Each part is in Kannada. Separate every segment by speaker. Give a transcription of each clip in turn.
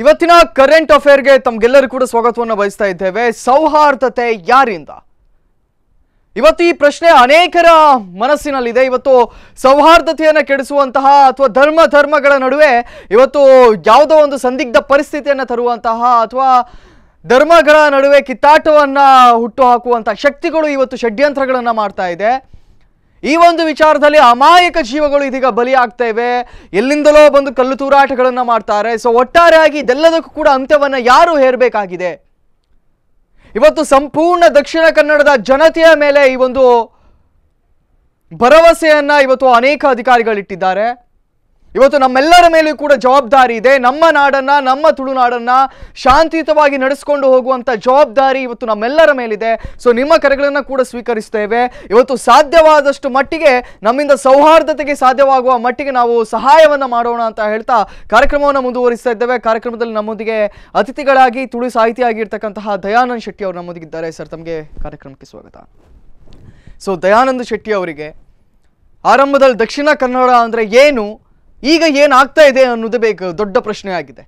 Speaker 1: ಇವತ್ತಿನ ಕರೆಂಟ್ ಅಫೇರ್ಗೆ ತಮ್ಗೆಲ್ಲರೂ ಕೂಡ ಸ್ವಾಗತವನ್ನು ಬಯಸ್ತಾ ಇದ್ದೇವೆ ಸೌಹಾರ್ದತೆ ಯಾರಿಂದ ಇವತ್ತು ಈ ಪ್ರಶ್ನೆ ಅನೇಕರ ಮನಸ್ಸಿನಲ್ಲಿದೆ ಇವತ್ತು ಸೌಹಾರ್ದತೆಯನ್ನು ಕೆಡಿಸುವಂತಹ ಅಥವಾ ಧರ್ಮ ಧರ್ಮಗಳ ನಡುವೆ ಇವತ್ತು ಯಾವುದೋ ಒಂದು ಸಂದಿಗ್ಧ ಪರಿಸ್ಥಿತಿಯನ್ನು ತರುವಂತಹ ಅಥವಾ ಧರ್ಮಗಳ ನಡುವೆ ಕಿತ್ತಾಟವನ್ನು ಹುಟ್ಟುಹಾಕುವಂತಹ ಶಕ್ತಿಗಳು ಇವತ್ತು ಷಡ್ಯಂತ್ರಗಳನ್ನು ಮಾಡ್ತಾ ಇದೆ ಈ ಒಂದು ವಿಚಾರದಲ್ಲಿ ಅಮಾಯಕ ಜೀವಗಳು ಇದೀಗ ಬಲಿಯಾಗ್ತಾ ಇವೆ ಎಲ್ಲಿಂದಲೋ ಬಂದು ಕಲ್ಲು ತೂರಾಟಗಳನ್ನು ಮಾಡ್ತಾರೆ ಸೊ ಒಟ್ಟಾರೆಯಾಗಿ ಇದೆಲ್ಲದಕ್ಕೂ ಕೂಡ ಅಂತ್ಯವನ್ನು ಯಾರು ಹೇರಬೇಕಾಗಿದೆ ಇವತ್ತು ಸಂಪೂರ್ಣ ದಕ್ಷಿಣ ಕನ್ನಡದ ಜನತೆಯ ಮೇಲೆ ಈ ಒಂದು ಭರವಸೆಯನ್ನ ಇವತ್ತು ಅನೇಕ ಅಧಿಕಾರಿಗಳಿಟ್ಟಿದ್ದಾರೆ ಇವತ್ತು ನಮ್ಮೆಲ್ಲರ ಮೇಲೂ ಕೂಡ ಜವಾಬ್ದಾರಿ ಇದೆ ನಮ್ಮ ನಾಡನ್ನ ನಮ್ಮ ತುಳುನಾಡನ್ನ ಶಾಂತಿಯುತವಾಗಿ ನಡೆಸಿಕೊಂಡು ಹೋಗುವಂತ ಜವಾಬ್ದಾರಿ ಇವತ್ತು ನಮ್ಮೆಲ್ಲರ ಮೇಲಿದೆ ಸೊ ನಿಮ್ಮ ಕರೆಗಳನ್ನು ಕೂಡ ಸ್ವೀಕರಿಸ್ತೇವೆ ಇವತ್ತು ಸಾಧ್ಯವಾದಷ್ಟು ಮಟ್ಟಿಗೆ ನಮ್ಮಿಂದ ಸೌಹಾರ್ದತೆಗೆ ಸಾಧ್ಯವಾಗುವ ಮಟ್ಟಿಗೆ ನಾವು ಸಹಾಯವನ್ನ ಮಾಡೋಣ ಅಂತ ಹೇಳ್ತಾ ಕಾರ್ಯಕ್ರಮವನ್ನು ಮುಂದುವರಿಸ್ತಾ ಇದ್ದೇವೆ ಕಾರ್ಯಕ್ರಮದಲ್ಲಿ ನಮ್ಮೊಂದಿಗೆ ಅತಿಥಿಗಳಾಗಿ ತುಳು ಸಾಹಿತಿಯಾಗಿರ್ತಕ್ಕಂತಹ ದಯಾನಂದ್ ಶೆಟ್ಟಿ ಅವರು ನಮ್ಮೊಂದಿಗಿದ್ದಾರೆ ಸರ್ ತಮಗೆ ಕಾರ್ಯಕ್ರಮಕ್ಕೆ ಸ್ವಾಗತ ಸೊ ದಯಾನಂದ್ ಶೆಟ್ಟಿ ಅವರಿಗೆ ಆರಂಭದಲ್ಲಿ ದಕ್ಷಿಣ ಕನ್ನಡ ಅಂದರೆ ಏನು ಈಗ ಏನಾಗ್ತಾ ಇದೆ ಅನ್ನೋದು ಬೇಕು ದೊಡ್ಡ ಪ್ರಶ್ನೆ ಆಗಿದೆ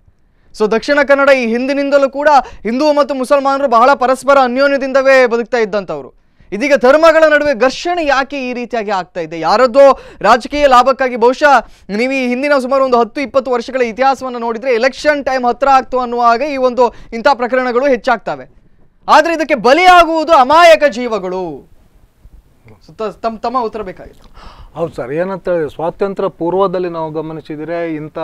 Speaker 1: ಸೊ ದಕ್ಷಿಣ ಕನ್ನಡ ಈ ಹಿಂದಿನಿಂದಲೂ ಕೂಡ ಹಿಂದೂ ಮತ್ತು ಮುಸಲ್ಮಾನರು ಬಹಳ ಪರಸ್ಪರ ಅನ್ಯೋನ್ಯದಿಂದವೇ ಬದುಕ್ತಾ ಇದ್ದಂಥವ್ರು ಇದೀಗ ಧರ್ಮಗಳ ನಡುವೆ ಘರ್ಷಣೆ ಯಾಕೆ ಈ ರೀತಿಯಾಗಿ ಆಗ್ತಾ ಇದೆ ಯಾರದ್ದೋ ರಾಜಕೀಯ ಲಾಭಕ್ಕಾಗಿ ಬಹುಶಃ ನೀವು ಈ ಹಿಂದಿನ ಸುಮಾರು ಒಂದು ಹತ್ತು ಇಪ್ಪತ್ತು ವರ್ಷಗಳ ಇತಿಹಾಸವನ್ನು ನೋಡಿದರೆ ಎಲೆಕ್ಷನ್ ಟೈಮ್ ಹತ್ರ ಆಗ್ತು ಅನ್ನುವಾಗ ಈ ಒಂದು ಇಂಥ ಪ್ರಕರಣಗಳು ಹೆಚ್ಚಾಗ್ತವೆ ಆದರೆ ಇದಕ್ಕೆ ಬಲಿಯಾಗುವುದು ಅಮಾಯಕ ಜೀವಗಳು ತಮ್ಮ ಉತ್ತರ ಬೇಕಾಗಿತ್ತು
Speaker 2: ಹೌದು ಸರ್ ಏನಂತ ಹೇಳಿದ್ರೆ ಸ್ವಾತಂತ್ರ್ಯ ಪೂರ್ವದಲ್ಲಿ ನಾವು ಗಮನಿಸಿದರೆ ಇಂಥ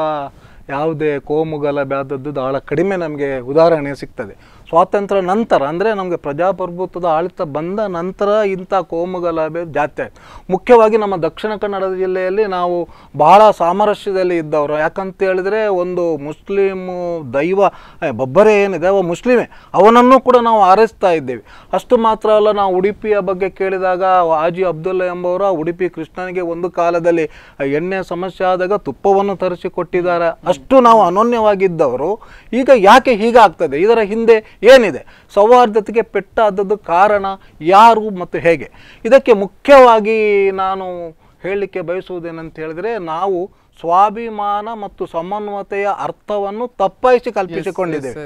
Speaker 2: ಯಾವುದೇ ಕೋಮುಗಲ ಬ್ಯಾದದ್ದು ಭಾಳ ಕಡಿಮೆ ನಮಗೆ ಉದಾಹರಣೆ ಸಿಗ್ತದೆ ಸ್ವಾತಂತ್ರ್ಯ ನಂತರ ಅಂದರೆ ನಮಗೆ ಪ್ರಜಾಪ್ರಭುತ್ವದ ಆಳಿತ ಬಂದ ನಂತರ ಇಂಥ ಕೋಮುಗಲಭೆ ಜಾತಿ ಮುಖ್ಯವಾಗಿ ನಮ್ಮ ದಕ್ಷಿಣ ಕನ್ನಡ ಜಿಲ್ಲೆಯಲ್ಲಿ ನಾವು ಬಹಳ ಸಾಮರಸ್ಯದಲ್ಲಿ ಇದ್ದವರು ಯಾಕಂತ ಹೇಳಿದ್ರೆ ಒಂದು ಮುಸ್ಲಿಮು ದೈವ ಬಬ್ಬರೆ ಏನಿದೆ ಅವ ಮುಸ್ಲಿಮೇ ಅವನನ್ನು ಕೂಡ ನಾವು ಆರಿಸ್ತಾ ಇದ್ದೇವೆ ಅಷ್ಟು ಮಾತ್ರ ಅಲ್ಲ ನಾವು ಉಡುಪಿಯ ಬಗ್ಗೆ ಕೇಳಿದಾಗ ಆಜಿ ಅಬ್ದುಲ್ಲಾ ಎಂಬವರು ಉಡುಪಿ ಕೃಷ್ಣನಿಗೆ ಒಂದು ಕಾಲದಲ್ಲಿ ಎಣ್ಣೆ ಸಮಸ್ಯೆ ಆದಾಗ ತುಪ್ಪವನ್ನು ತರಿಸಿಕೊಟ್ಟಿದ್ದಾರೆ ಅಷ್ಟು ನಾವು ಅನೋನ್ಯವಾಗಿದ್ದವರು ಈಗ ಯಾಕೆ ಹೀಗಾಗ್ತದೆ ಇದರ ಹಿಂದೆ ಏನಿದೆ ಸೌಹಾರ್ದತೆಗೆ ಪೆಟ್ಟಾದದ್ದು ಕಾರಣ ಯಾರು ಮತ್ತು ಹೇಗೆ ಇದಕ್ಕೆ ಮುಖ್ಯವಾಗಿ ನಾನು ಹೇಳಲಿಕ್ಕೆ ಬಯಸುವುದೇನಂತ ಹೇಳಿದ್ರೆ ನಾವು ಸ್ವಾಭಿಮಾನ ಮತ್ತು ಸಮನ್ವತೆಯ ಅರ್ಥವನ್ನು ತಪ್ಪಾಯಿಸಿ ಕಲ್ಪಿಸಿಕೊಂಡಿದ್ದೇವೆ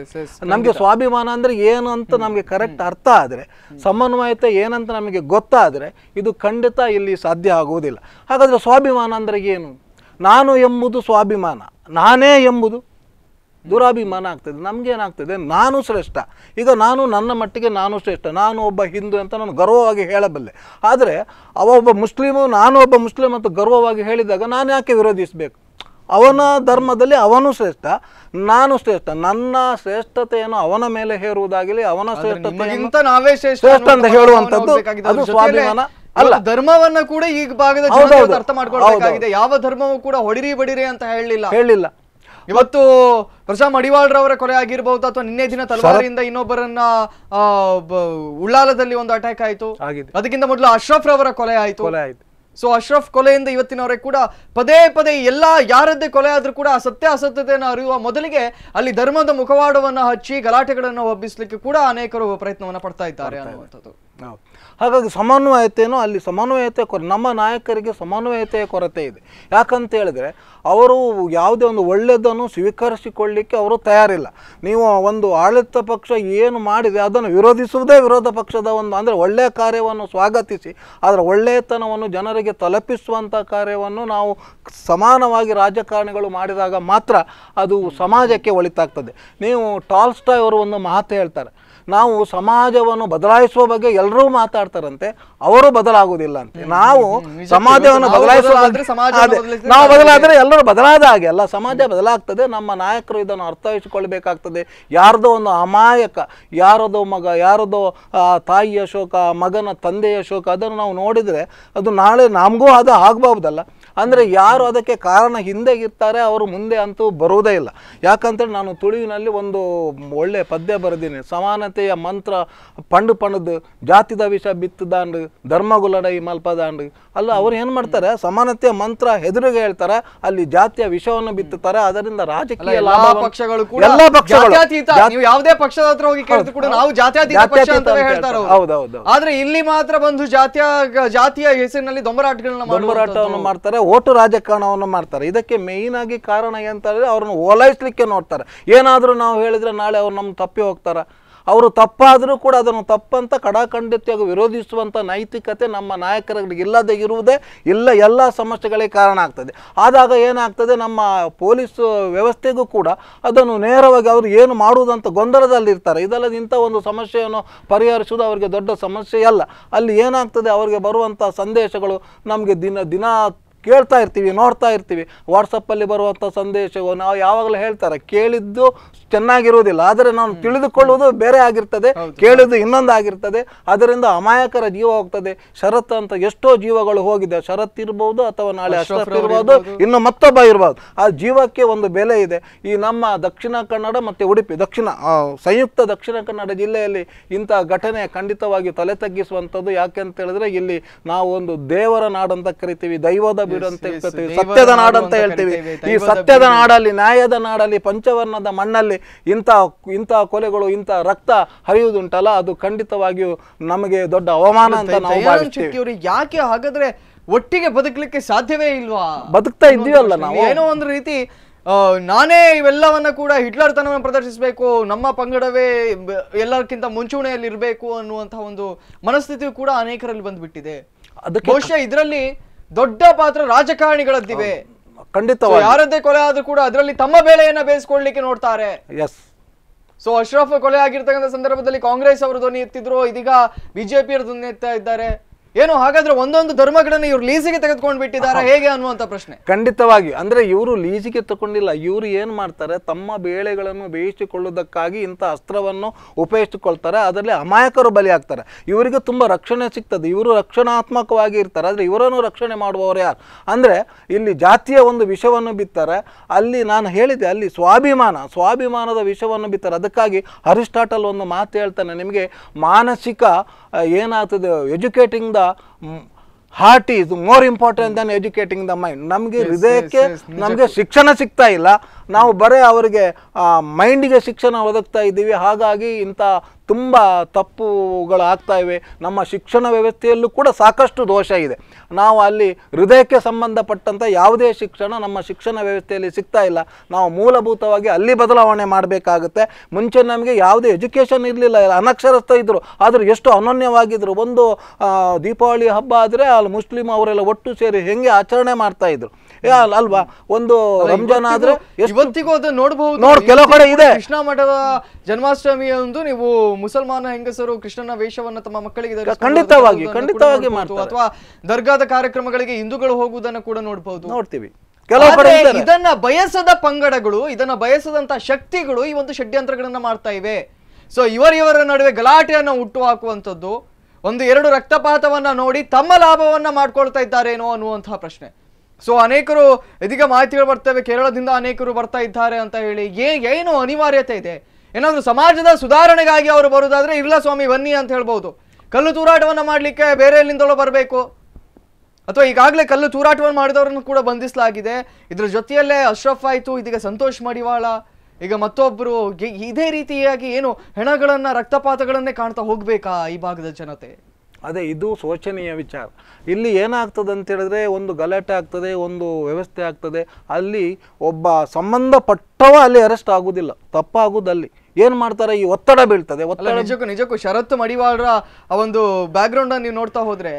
Speaker 2: ನಮಗೆ ಸ್ವಾಭಿಮಾನ ಅಂದರೆ ಏನು ಅಂತ ನಮಗೆ ಕರೆಕ್ಟ್ ಅರ್ಥ ಆದರೆ ಸಮನ್ವಯತೆ ಏನಂತ ನಮಗೆ ಗೊತ್ತಾದರೆ ಇದು ಖಂಡಿತ ಇಲ್ಲಿ ಸಾಧ್ಯ ಆಗುವುದಿಲ್ಲ ಹಾಗಾದರೆ ಸ್ವಾಭಿಮಾನ ಅಂದರೆ ಏನು ನಾನು ಎಂಬುದು ಸ್ವಾಭಿಮಾನ ನಾನೇ ಎಂಬುದು ದುರಾಭಿಮಾನ ಆಗ್ತದೆ ನಮಗೇನಾಗ್ತದೆ ನಾನು ಶ್ರೇಷ್ಠ ಈಗ ನಾನು ನನ್ನ ಮಟ್ಟಿಗೆ ನಾನು ಶ್ರೇಷ್ಠ ನಾನು ಒಬ್ಬ ಹಿಂದೂ ಅಂತ ನಾನು ಗರ್ವವಾಗಿ ಹೇಳಬಲ್ಲೆ ಆದರೆ ಅವ ಒಬ್ಬ ಮುಸ್ಲಿಮು ನಾನು ಒಬ್ಬ ಮುಸ್ಲಿಮ್ ಅಂತ ಗರ್ವವಾಗಿ ಹೇಳಿದಾಗ ನಾನು ಯಾಕೆ ವಿರೋಧಿಸಬೇಕು ಅವನ ಧರ್ಮದಲ್ಲಿ ಅವನು ಶ್ರೇಷ್ಠ ನಾನು ಶ್ರೇಷ್ಠ ನನ್ನ ಶ್ರೇಷ್ಠತೆಯನ್ನು ಅವನ ಮೇಲೆ ಹೇರುವುದಾಗಲಿ ಅವನ ಶ್ರೇಷ್ಠತೆಗಿಂತ ನಾವೇ ಶ್ರೇಷ್ಠ ಅಂತ ಹೇಳುವಂಥದ್ದು ಅದು ಸ್ವಾಭಿಮಾನ
Speaker 1: ಅಲ್ಲ ಧರ್ಮವನ್ನ ಕೂಡ ಈಗ ಭಾಗದ ಅರ್ಥ ಮಾಡ್ಕೊಳ್ಬೇಕಾಗಿದೆ ಯಾವ ಧರ್ಮವೂ ಕೂಡ ಹೊಡಿರಿ ಬಡಿರಿ ಅಂತ ಹೇಳಿಲ್ಲ ಹೇಳಿಲ್ಲ ಇವತ್ತು ಪ್ರಶಾ ಮಡಿವಾಳ್ರವರ ಕೊಲೆ ಆಗಿರಬಹುದು ಅಥವಾ ನಿನ್ನೆ ದಿನ ತಲವಾರಿಯಿಂದ ಇನ್ನೊಬ್ಬರನ್ನ ಉಳ್ಳಾಲದಲ್ಲಿ ಒಂದು ಅಟ್ಯಾಕ್ ಆಯ್ತು ಅದಕ್ಕಿಂತ ಮೊದಲು ಅಶ್ರಫ್ ರವರ ಕೊಲೆ ಆಯ್ತು ಸೊ ಅಶ್ರಫ್ ಕೊಲೆಯಿಂದ ಇವತ್ತಿನವರೆಗೆ ಕೂಡ ಪದೇ ಪದೇ ಎಲ್ಲ ಯಾರದ್ದೇ ಕೊಲೆ ಆದ್ರೂ ಕೂಡ ಸತ್ಯ ಅಸತ್ಯತೆಯನ್ನು ಅರಿಯುವ ಮೊದಲಿಗೆ ಅಲ್ಲಿ ಧರ್ಮದ ಮುಖವಾಡವನ್ನು ಹಚ್ಚಿ ಗಲಾಟೆಗಳನ್ನು ಒಬ್ಬಿಸ್ಲಿಕ್ಕೆ ಕೂಡ ಅನೇಕರು ಪ್ರಯತ್ನವನ್ನು ಪಡ್ತಾ ಇದ್ದಾರೆ ಅನ್ನುವಂಥದ್ದು ಹಾಗಾಗಿ ಸಮನ್ವಯತೆಯೂ
Speaker 2: ಅಲ್ಲಿ ಸಮನ್ವಯತೆ ಕೊರ ನಮ್ಮ ನಾಯಕರಿಗೆ ಸಮನ್ವಯತೆಯ ಕೊರತೆ ಇದೆ ಯಾಕಂತ ಹೇಳಿದ್ರೆ ಅವರು ಯಾವುದೇ ಒಂದು ಒಳ್ಳೆಯದನ್ನು ಸ್ವೀಕರಿಸಿಕೊಳ್ಳಿಕ್ಕೆ ಅವರು ತಯಾರಿಲ್ಲ ನೀವು ಒಂದು ಆಡಳಿತ ಪಕ್ಷ ಏನು ಮಾಡಿದೆ ಅದನ್ನು ವಿರೋಧಿಸುವುದೇ ವಿರೋಧ ಪಕ್ಷದ ಒಂದು ಅಂದರೆ ಒಳ್ಳೆಯ ಕಾರ್ಯವನ್ನು ಸ್ವಾಗತಿಸಿ ಅದರ ಒಳ್ಳೆಯತನವನ್ನು ಜನರಿಗೆ ತಲುಪಿಸುವಂಥ ಕಾರ್ಯವನ್ನು ನಾವು ಸಮಾನವಾಗಿ ರಾಜಕಾರಣಿಗಳು ಮಾಡಿದಾಗ ಮಾತ್ರ ಅದು ಸಮಾಜಕ್ಕೆ ಒಳಿತಾಗ್ತದೆ ನೀವು ಟಾಲ್ಸ್ಟಾಯ್ ಅವರು ಒಂದು ಮಾತು ಹೇಳ್ತಾರೆ ನಾವು ಸಮಾಜವನ್ನು ಬದಲಾಯಿಸುವ ಬಗ್ಗೆ ಎಲ್ಲರೂ ಮಾತಾಡ್ತಾರಂತೆ ಅವರು ಬದಲಾಗುವುದಿಲ್ಲ ಅಂತ ನಾವು ಸಮಾಜವನ್ನು ಬದಲಾಯಿಸುವ ನಾವು ಬದಲಾದ್ರೆ ಎಲ್ಲರೂ ಬದಲಾದ ಹಾಗೆ ಅಲ್ಲ ಸಮಾಜ ಬದಲಾಗ್ತದೆ ನಮ್ಮ ನಾಯಕರು ಇದನ್ನು ಅರ್ಥೈಸಿಕೊಳ್ಬೇಕಾಗ್ತದೆ ಯಾರದೋ ಒಂದು ಅಮಾಯಕ ಯಾರದೋ ಮಗ ಯಾರದೋ ತಾಯಿಯ ಶೋಕ ಮಗನ ತಂದೆಯ ಶೋಕ ಅದನ್ನು ನಾವು ನೋಡಿದರೆ ಅದು ನಾಳೆ ನಮಗೂ ಅದು ಆಗಬಹುದಲ್ಲ ಅಂದ್ರೆ ಯಾರು ಅದಕ್ಕೆ ಕಾರಣ ಹಿಂದೆ ಇರ್ತಾರೆ ಅವರು ಮುಂದೆ ಅಂತೂ ಬರುವುದೇ ಇಲ್ಲ ಯಾಕಂತೇಳಿ ನಾನು ತುಳುವಿನಲ್ಲಿ ಒಂದು ಒಳ್ಳೆ ಪದ್ಯ ಬರೆದೀನಿ ಸಮಾನತೆಯ ಮಂತ್ರ ಪಂಡು ಪಣದು ಜಾತಿದ ವಿಷ ಬಿತ್ತದಾಂಡು ಮಲ್ಪದ ಅಂಡ್ ಅಲ್ಲ ಅವ್ರು ಏನು ಮಾಡ್ತಾರೆ ಸಮಾನತೆಯ ಮಂತ್ರ ಹೆದರಿಗೆ ಹೇಳ್ತಾರೆ ಅಲ್ಲಿ ಜಾತಿಯ ವಿಷವನ್ನು ಬಿತ್ತುತ್ತಾರೆ ಅದರಿಂದ ರಾಜಕೀಯ ಲಾಭ ಪಕ್ಷಗಳು ಕೂಡ ಎಲ್ಲ ಪಕ್ಷಗಳು ಯಾವುದೇ ಪಕ್ಷದ ಹತ್ರ ಹೋಗಿ ಕೇಳಿದ್ರು ಕೂಡ ನಾವು ಜಾತ್ಯಾತೀತ ಪಕ್ಷ
Speaker 1: ಆದ್ರೆ ಇಲ್ಲಿ ಮಾತ್ರ ಬಂದು ಜಾತಿಯ ಜಾತಿಯ ಹೆಸರಿನಲ್ಲಿ ದೊಂಬರಾಟಗಳನ್ನ ದೊಂಬರಾಟವನ್ನು ಮಾಡ್ತಾರೆ
Speaker 2: ಓಟು ರಾಜಕಾರಣವನ್ನು ಮಾಡ್ತಾರೆ ಇದಕ್ಕೆ ಮೇಯ್ನಾಗಿ ಕಾರಣ ಹೇಳಿದ್ರೆ ಅವ್ರನ್ನ ಓಲೈಸ್ಲಿಕ್ಕೆ ನೋಡ್ತಾರೆ ಏನಾದರೂ ನಾವು ಹೇಳಿದರೆ ನಾಳೆ ಅವ್ರು ನಮ್ಮ ತಪ್ಪಿ ಹೋಗ್ತಾರೆ ಅವರು ತಪ್ಪಾದರೂ ಕೂಡ ಅದನ್ನು ತಪ್ಪಂತ ಕಡಾಖಂಡಿತವಾಗಿ ವಿರೋಧಿಸುವಂಥ ನೈತಿಕತೆ ನಮ್ಮ ನಾಯಕರುಗಳಿಗೆ ಇಲ್ಲದೇ ಇರುವುದೇ ಇಲ್ಲ ಎಲ್ಲ ಸಮಸ್ಯೆಗಳಿಗೆ ಕಾರಣ ಆಗ್ತದೆ ಆದಾಗ ಏನಾಗ್ತದೆ ನಮ್ಮ ಪೊಲೀಸ್ ವ್ಯವಸ್ಥೆಗೂ ಕೂಡ ಅದನ್ನು ನೇರವಾಗಿ ಅವರು ಏನು ಮಾಡುವುದಂತ ಗೊಂದಲದಲ್ಲಿರ್ತಾರೆ ಇದಲ್ಲದೆ ಇಂಥ ಒಂದು ಸಮಸ್ಯೆಯನ್ನು ಪರಿಹರಿಸುವುದು ಅವರಿಗೆ ದೊಡ್ಡ ಸಮಸ್ಯೆಯಲ್ಲ ಅಲ್ಲಿ ಏನಾಗ್ತದೆ ಅವರಿಗೆ ಬರುವಂಥ ಸಂದೇಶಗಳು ನಮಗೆ ದಿನ ದಿನ ಕೇಳ್ತಾ ಇರ್ತೀವಿ ನೋಡ್ತಾ ಇರ್ತೀವಿ ವಾಟ್ಸಪ್ಪಲ್ಲಿ ಬರುವಂಥ ಸಂದೇಶವು ನಾವು ಯಾವಾಗಲೂ ಹೇಳ್ತಾರೆ ಕೇಳಿದ್ದು ಚೆನ್ನಾಗಿರುವುದಿಲ್ಲ ಆದರೆ ನಾವು ತಿಳಿದುಕೊಳ್ಳುವುದು ಬೇರೆ ಆಗಿರ್ತದೆ ಕೇಳುವುದು ಆಗಿರ್ತದೆ ಅದರಿಂದ ಅಮಾಯಕರ ಜೀವ ಹೋಗ್ತದೆ ಶರತ್ ಅಂತ ಎಷ್ಟೋ ಜೀವಗಳು ಹೋಗಿದೆ ಶರತ್ ಇರಬಹುದು ಅಥವಾ ನಾಳೆ ಅಶ್ರಫ್ ಇರಬಹುದು ಇನ್ನು ಮತ್ತೊಬ್ಬ ಇರಬಹುದು ಆ ಜೀವಕ್ಕೆ ಒಂದು ಬೆಲೆ ಇದೆ ಈ ನಮ್ಮ ದಕ್ಷಿಣ ಕನ್ನಡ ಮತ್ತೆ ಉಡುಪಿ ದಕ್ಷಿಣ ಸಂಯುಕ್ತ ದಕ್ಷಿಣ ಕನ್ನಡ ಜಿಲ್ಲೆಯಲ್ಲಿ ಇಂತಹ ಘಟನೆ ಖಂಡಿತವಾಗಿ ತಲೆ ತಗ್ಗಿಸುವಂತದ್ದು ಯಾಕೆ ಅಂತ ಹೇಳಿದ್ರೆ ಇಲ್ಲಿ ನಾವು ಒಂದು ದೇವರ ಅಂತ ಕರಿತೀವಿ ದೈವದ ಬೀಡು ಅಂತ ಹೇಳ್ತೀವಿ ಸತ್ಯದ ಅಂತ ಹೇಳ್ತೀವಿ ಈ ಸತ್ಯದ ನಾಡಲ್ಲಿ ನ್ಯಾಯದ ನಾಡಲ್ಲಿ ಪಂಚವರ್ಣದ ಮಣ್ಣಲ್ಲಿ ಇಂಥ ಇಂಥ ಕೊಲೆಗಳು ಇಂಥ ರಕ್ತ ಹರಿಯುವುದುಂಟಲ್ಲ ಅದು ಖಂಡಿತವಾಗಿಯೂ ನಮಗೆ ದೊಡ್ಡ ಅವಮಾನ ಅಂತ ನಾವು
Speaker 1: ಯಾಕೆ ಹಾಗಾದ್ರೆ ಒಟ್ಟಿಗೆ ಬದುಕಲಿಕ್ಕೆ ಸಾಧ್ಯವೇ ಇಲ್ವಾ ಬದುಕ್ತಾ ಇದೀವಲ್ಲ ನಾವು ಏನೋ ಒಂದು ರೀತಿ ನಾನೇ ಇವೆಲ್ಲವನ್ನ ಕೂಡ ಹಿಟ್ಲರ್ ತನವನ್ನು ಪ್ರದರ್ಶಿಸಬೇಕು ನಮ್ಮ ಪಂಗಡವೇ ಎಲ್ಲರಿಗಿಂತ ಮುಂಚೂಣಿಯಲ್ಲಿ ಇರಬೇಕು ಅನ್ನುವಂತಹ ಒಂದು ಮನಸ್ಥಿತಿ ಕೂಡ ಅನೇಕರಲ್ಲಿ ಬಂದ್ಬಿಟ್ಟಿದೆ ಅದಕ್ಕೆ ಬಹುಶಃ ಇದರಲ್ಲಿ ದೊಡ್ಡ ಪಾತ್ರ ರಾಜಕಾರಣಿಗಳದ್ದಿವೆ ಖಂಡಿತ ಯಾರದ್ದೇ ಕೊಲೆ ಆದ್ರೂ ಕೂಡ ಅದರಲ್ಲಿ ತಮ್ಮ ಬೇಳೆಯನ್ನ ಬೇಯಿಸಿಕೊಳ್ಳಲಿಕ್ಕೆ ನೋಡ್ತಾರೆ ಎಸ್ ಸೊ ಅಶ್ರಫ್ ಕೊಲೆ ಆಗಿರ್ತಕ್ಕಂಥ ಸಂದರ್ಭದಲ್ಲಿ ಕಾಂಗ್ರೆಸ್ ಅವರು ಧ್ವನಿ ಎತ್ತಿದ್ರು ಇದೀಗ ಬಿಜೆಪಿಯವರು ಧ್ವನಿ ಎತ್ತಾ ಇದ್ದಾರೆ ಏನು ಹಾಗಾದ್ರೆ ಒಂದೊಂದು ಧರ್ಮಗಳನ್ನ ಇವ್ರು ಲೀಸಿಗೆ ತೆಗೆದುಕೊಂಡು ಬಿಟ್ಟಿದ್ದಾರೆ ಹೇಗೆ ಅನ್ನುವಂತ ಪ್ರಶ್ನೆ
Speaker 2: ಖಂಡಿತವಾಗಿ ಅಂದ್ರೆ ಇವರು ಲೀಸಿಗೆ ತಗೊಂಡಿಲ್ಲ ಇವರು ಏನ್ ಮಾಡ್ತಾರೆ ತಮ್ಮ ಬೇಳೆಗಳನ್ನು ಬೇಯಿಸಿಕೊಳ್ಳುವುದಕ್ಕಾಗಿ ಇಂಥ ಅಸ್ತ್ರವನ್ನು ಉಪಯೋಗಿಸಿಕೊಳ್ತಾರೆ ಅದರಲ್ಲಿ ಅಮಾಯಕರು ಬಲಿಯಾಗ್ತಾರೆ ಇವರಿಗೆ ತುಂಬಾ ರಕ್ಷಣೆ ಸಿಗ್ತದೆ ಇವರು ರಕ್ಷಣಾತ್ಮಕವಾಗಿ ಇರ್ತಾರೆ ಆದರೆ ಇವರನ್ನು ರಕ್ಷಣೆ ಮಾಡುವವರು ಯಾರು ಅಂದ್ರೆ ಇಲ್ಲಿ ಜಾತಿಯ ಒಂದು ವಿಷವನ್ನು ಬಿತ್ತಾರೆ ಅಲ್ಲಿ ನಾನು ಹೇಳಿದೆ ಅಲ್ಲಿ ಸ್ವಾಭಿಮಾನ ಸ್ವಾಭಿಮಾನದ ವಿಷವನ್ನು ಬಿತ್ತಾರೆ ಅದಕ್ಕಾಗಿ ಅರಿಸ್ಟಾಟಲ್ ಒಂದು ಮಾತು ಹೇಳ್ತಾನೆ ನಿಮಗೆ ಮಾನಸಿಕ ಏನಾಗ್ತದೆ educating the heart is more important than educating the mind ನಮಗೆ ಹೃದಯಕ್ಕೆ ನಮಗೆ ಶಿಕ್ಷಣ ಸಿಗ್ತಾ ಇಲ್ಲ ನಾವು ಬರೀ ಅವರಿಗೆ ಮೈಂಡಿಗೆ ಶಿಕ್ಷಣ ಒದಗ್ತಾ ಇದ್ದೀವಿ ಹಾಗಾಗಿ ಇಂಥ ತುಂಬ ತಪ್ಪುಗಳು ಆಗ್ತಾಯಿವೆ ನಮ್ಮ ಶಿಕ್ಷಣ ವ್ಯವಸ್ಥೆಯಲ್ಲೂ ಕೂಡ ಸಾಕಷ್ಟು ದೋಷ ಇದೆ ನಾವು ಅಲ್ಲಿ ಹೃದಯಕ್ಕೆ ಸಂಬಂಧಪಟ್ಟಂಥ ಯಾವುದೇ ಶಿಕ್ಷಣ ನಮ್ಮ ಶಿಕ್ಷಣ ವ್ಯವಸ್ಥೆಯಲ್ಲಿ ಸಿಗ್ತಾ ಇಲ್ಲ ನಾವು ಮೂಲಭೂತವಾಗಿ ಅಲ್ಲಿ ಬದಲಾವಣೆ ಮಾಡಬೇಕಾಗುತ್ತೆ ಮುಂಚೆ ನಮಗೆ ಯಾವುದೇ ಎಜುಕೇಷನ್ ಇರಲಿಲ್ಲ ಅನಕ್ಷರಸ್ಥ ಇದ್ದರು ಆದರೂ ಎಷ್ಟು ಅನನ್ಯವಾಗಿದ್ದರು ಒಂದು ದೀಪಾವಳಿ ಹಬ್ಬ ಆದರೆ ಅಲ್ಲಿ ಮುಸ್ಲಿಮ್ ಅವರೆಲ್ಲ ಒಟ್ಟು ಸೇರಿ ಹೆಂಗೆ ಆಚರಣೆ ಮಾಡ್ತಾಯಿದ್ರು ಅಲ್ವಾ ಒಂದು ರಂಜಾನ್ ಆದ್ರೆ
Speaker 1: ಇವತ್ತಿಗೂ ನೋಡಬಹುದು ನೋಡಿ ಕೆಲವು ಕಡೆ ಇದೆ ಕೃಷ್ಣ ಮಠದ ಜನ್ಮಾಷ್ಟಮಿ ಒಂದು ನೀವು ಮುಸಲ್ಮಾನ ಹೆಂಗಸರು ಕೃಷ್ಣನ ವೇಷವನ್ನ ತಮ್ಮ ಮಕ್ಕಳಿಗೆ ಖಂಡಿತವಾಗಿ ಖಂಡಿತವಾಗಿ ಮಾಡ್ತಾರೆ ಅಥವಾ ದರ್ಗಾದ ಕಾರ್ಯಕ್ರಮಗಳಿಗೆ ಹಿಂದೂಗಳು ಹೋಗುವುದನ್ನ ಕೂಡ ನೋಡಬಹುದು ನೋಡ್ತೀವಿ ಇದನ್ನ ಬಯಸದ ಪಂಗಡಗಳು ಇದನ್ನ ಬಯಸದಂತ ಶಕ್ತಿಗಳು ಈ ಒಂದು ಷಡ್ಯಂತ್ರಗಳನ್ನ ಮಾಡ್ತಾ ಇವೆ ಸೊ ಇವರ ಇವರ ನಡುವೆ ಗಲಾಟೆಯನ್ನ ಹುಟ್ಟು ಹಾಕುವಂಥದ್ದು ಒಂದು ಎರಡು ರಕ್ತಪಾತವನ್ನ ನೋಡಿ ತಮ್ಮ ಲಾಭವನ್ನ ಮಾಡ್ಕೊಳ್ತಾ ಇದ್ದಾರೇನೋ ಅನ್ನುವಂತಹ ಪ್ರಶ್ನೆ ಸೊ ಅನೇಕರು ಇದೀಗ ಮಾಹಿತಿಗಳು ಬರ್ತವೆ ಕೇರಳದಿಂದ ಅನೇಕರು ಬರ್ತಾ ಇದ್ದಾರೆ ಅಂತ ಹೇಳಿ ಏ ಏನು ಅನಿವಾರ್ಯತೆ ಇದೆ ಏನಾದರೂ ಸಮಾಜದ ಸುಧಾರಣೆಗಾಗಿ ಅವರು ಬರೋದಾದ್ರೆ ಇಲ್ಲ ಸ್ವಾಮಿ ಬನ್ನಿ ಅಂತ ಹೇಳ್ಬೋದು ಕಲ್ಲು ತೂರಾಟವನ್ನು ಮಾಡಲಿಕ್ಕೆ ಬೇರೆ ಎಲ್ಲಿಂದಲೋ ಬರಬೇಕು ಅಥವಾ ಈಗಾಗಲೇ ಕಲ್ಲು ತೂರಾಟವನ್ನು ಮಾಡಿದವರನ್ನು ಕೂಡ ಬಂಧಿಸಲಾಗಿದೆ ಇದರ ಜೊತೆಯಲ್ಲೇ ಅಶ್ರಫ್ ಆಯಿತು ಇದೀಗ ಸಂತೋಷ್ ಮಡಿವಾಳ ಈಗ ಮತ್ತೊಬ್ಬರು ಇದೇ ರೀತಿಯಾಗಿ ಏನು ಹೆಣಗಳನ್ನು ರಕ್ತಪಾತಗಳನ್ನೇ ಕಾಣ್ತಾ ಹೋಗಬೇಕಾ ಈ ಭಾಗದ ಜನತೆ
Speaker 2: ಅದೇ ಇದು ಶೋಚನೀಯ ವಿಚಾರ ಇಲ್ಲಿ ಏನಾಗ್ತದೆ ಅಂತ ಹೇಳಿದ್ರೆ ಒಂದು ಗಲಾಟೆ ಆಗ್ತದೆ ಒಂದು ವ್ಯವಸ್ಥೆ ಆಗ್ತದೆ ಅಲ್ಲಿ ಒಬ್ಬ ಸಂಬಂಧಪಟ್ಟವ ಅಲ್ಲಿ ಅರೆಸ್ಟ್ ಆಗುವುದಿಲ್ಲ ತಪ್ಪಾಗುವುದಲ್ಲಿ ಏನ್ ಮಾಡ್ತಾರೆ ಈ ಒತ್ತಡ
Speaker 1: ಬೀಳ್ತದೆ ನಿಜಕ್ಕೂ ನಿಜಕ್ಕೂ ಶರತ್ ಮಡಿವಾಳರ ಆ ಒಂದು ಬ್ಯಾಕ್ ನೀವು ನೋಡ್ತಾ ಹೋದ್ರೆ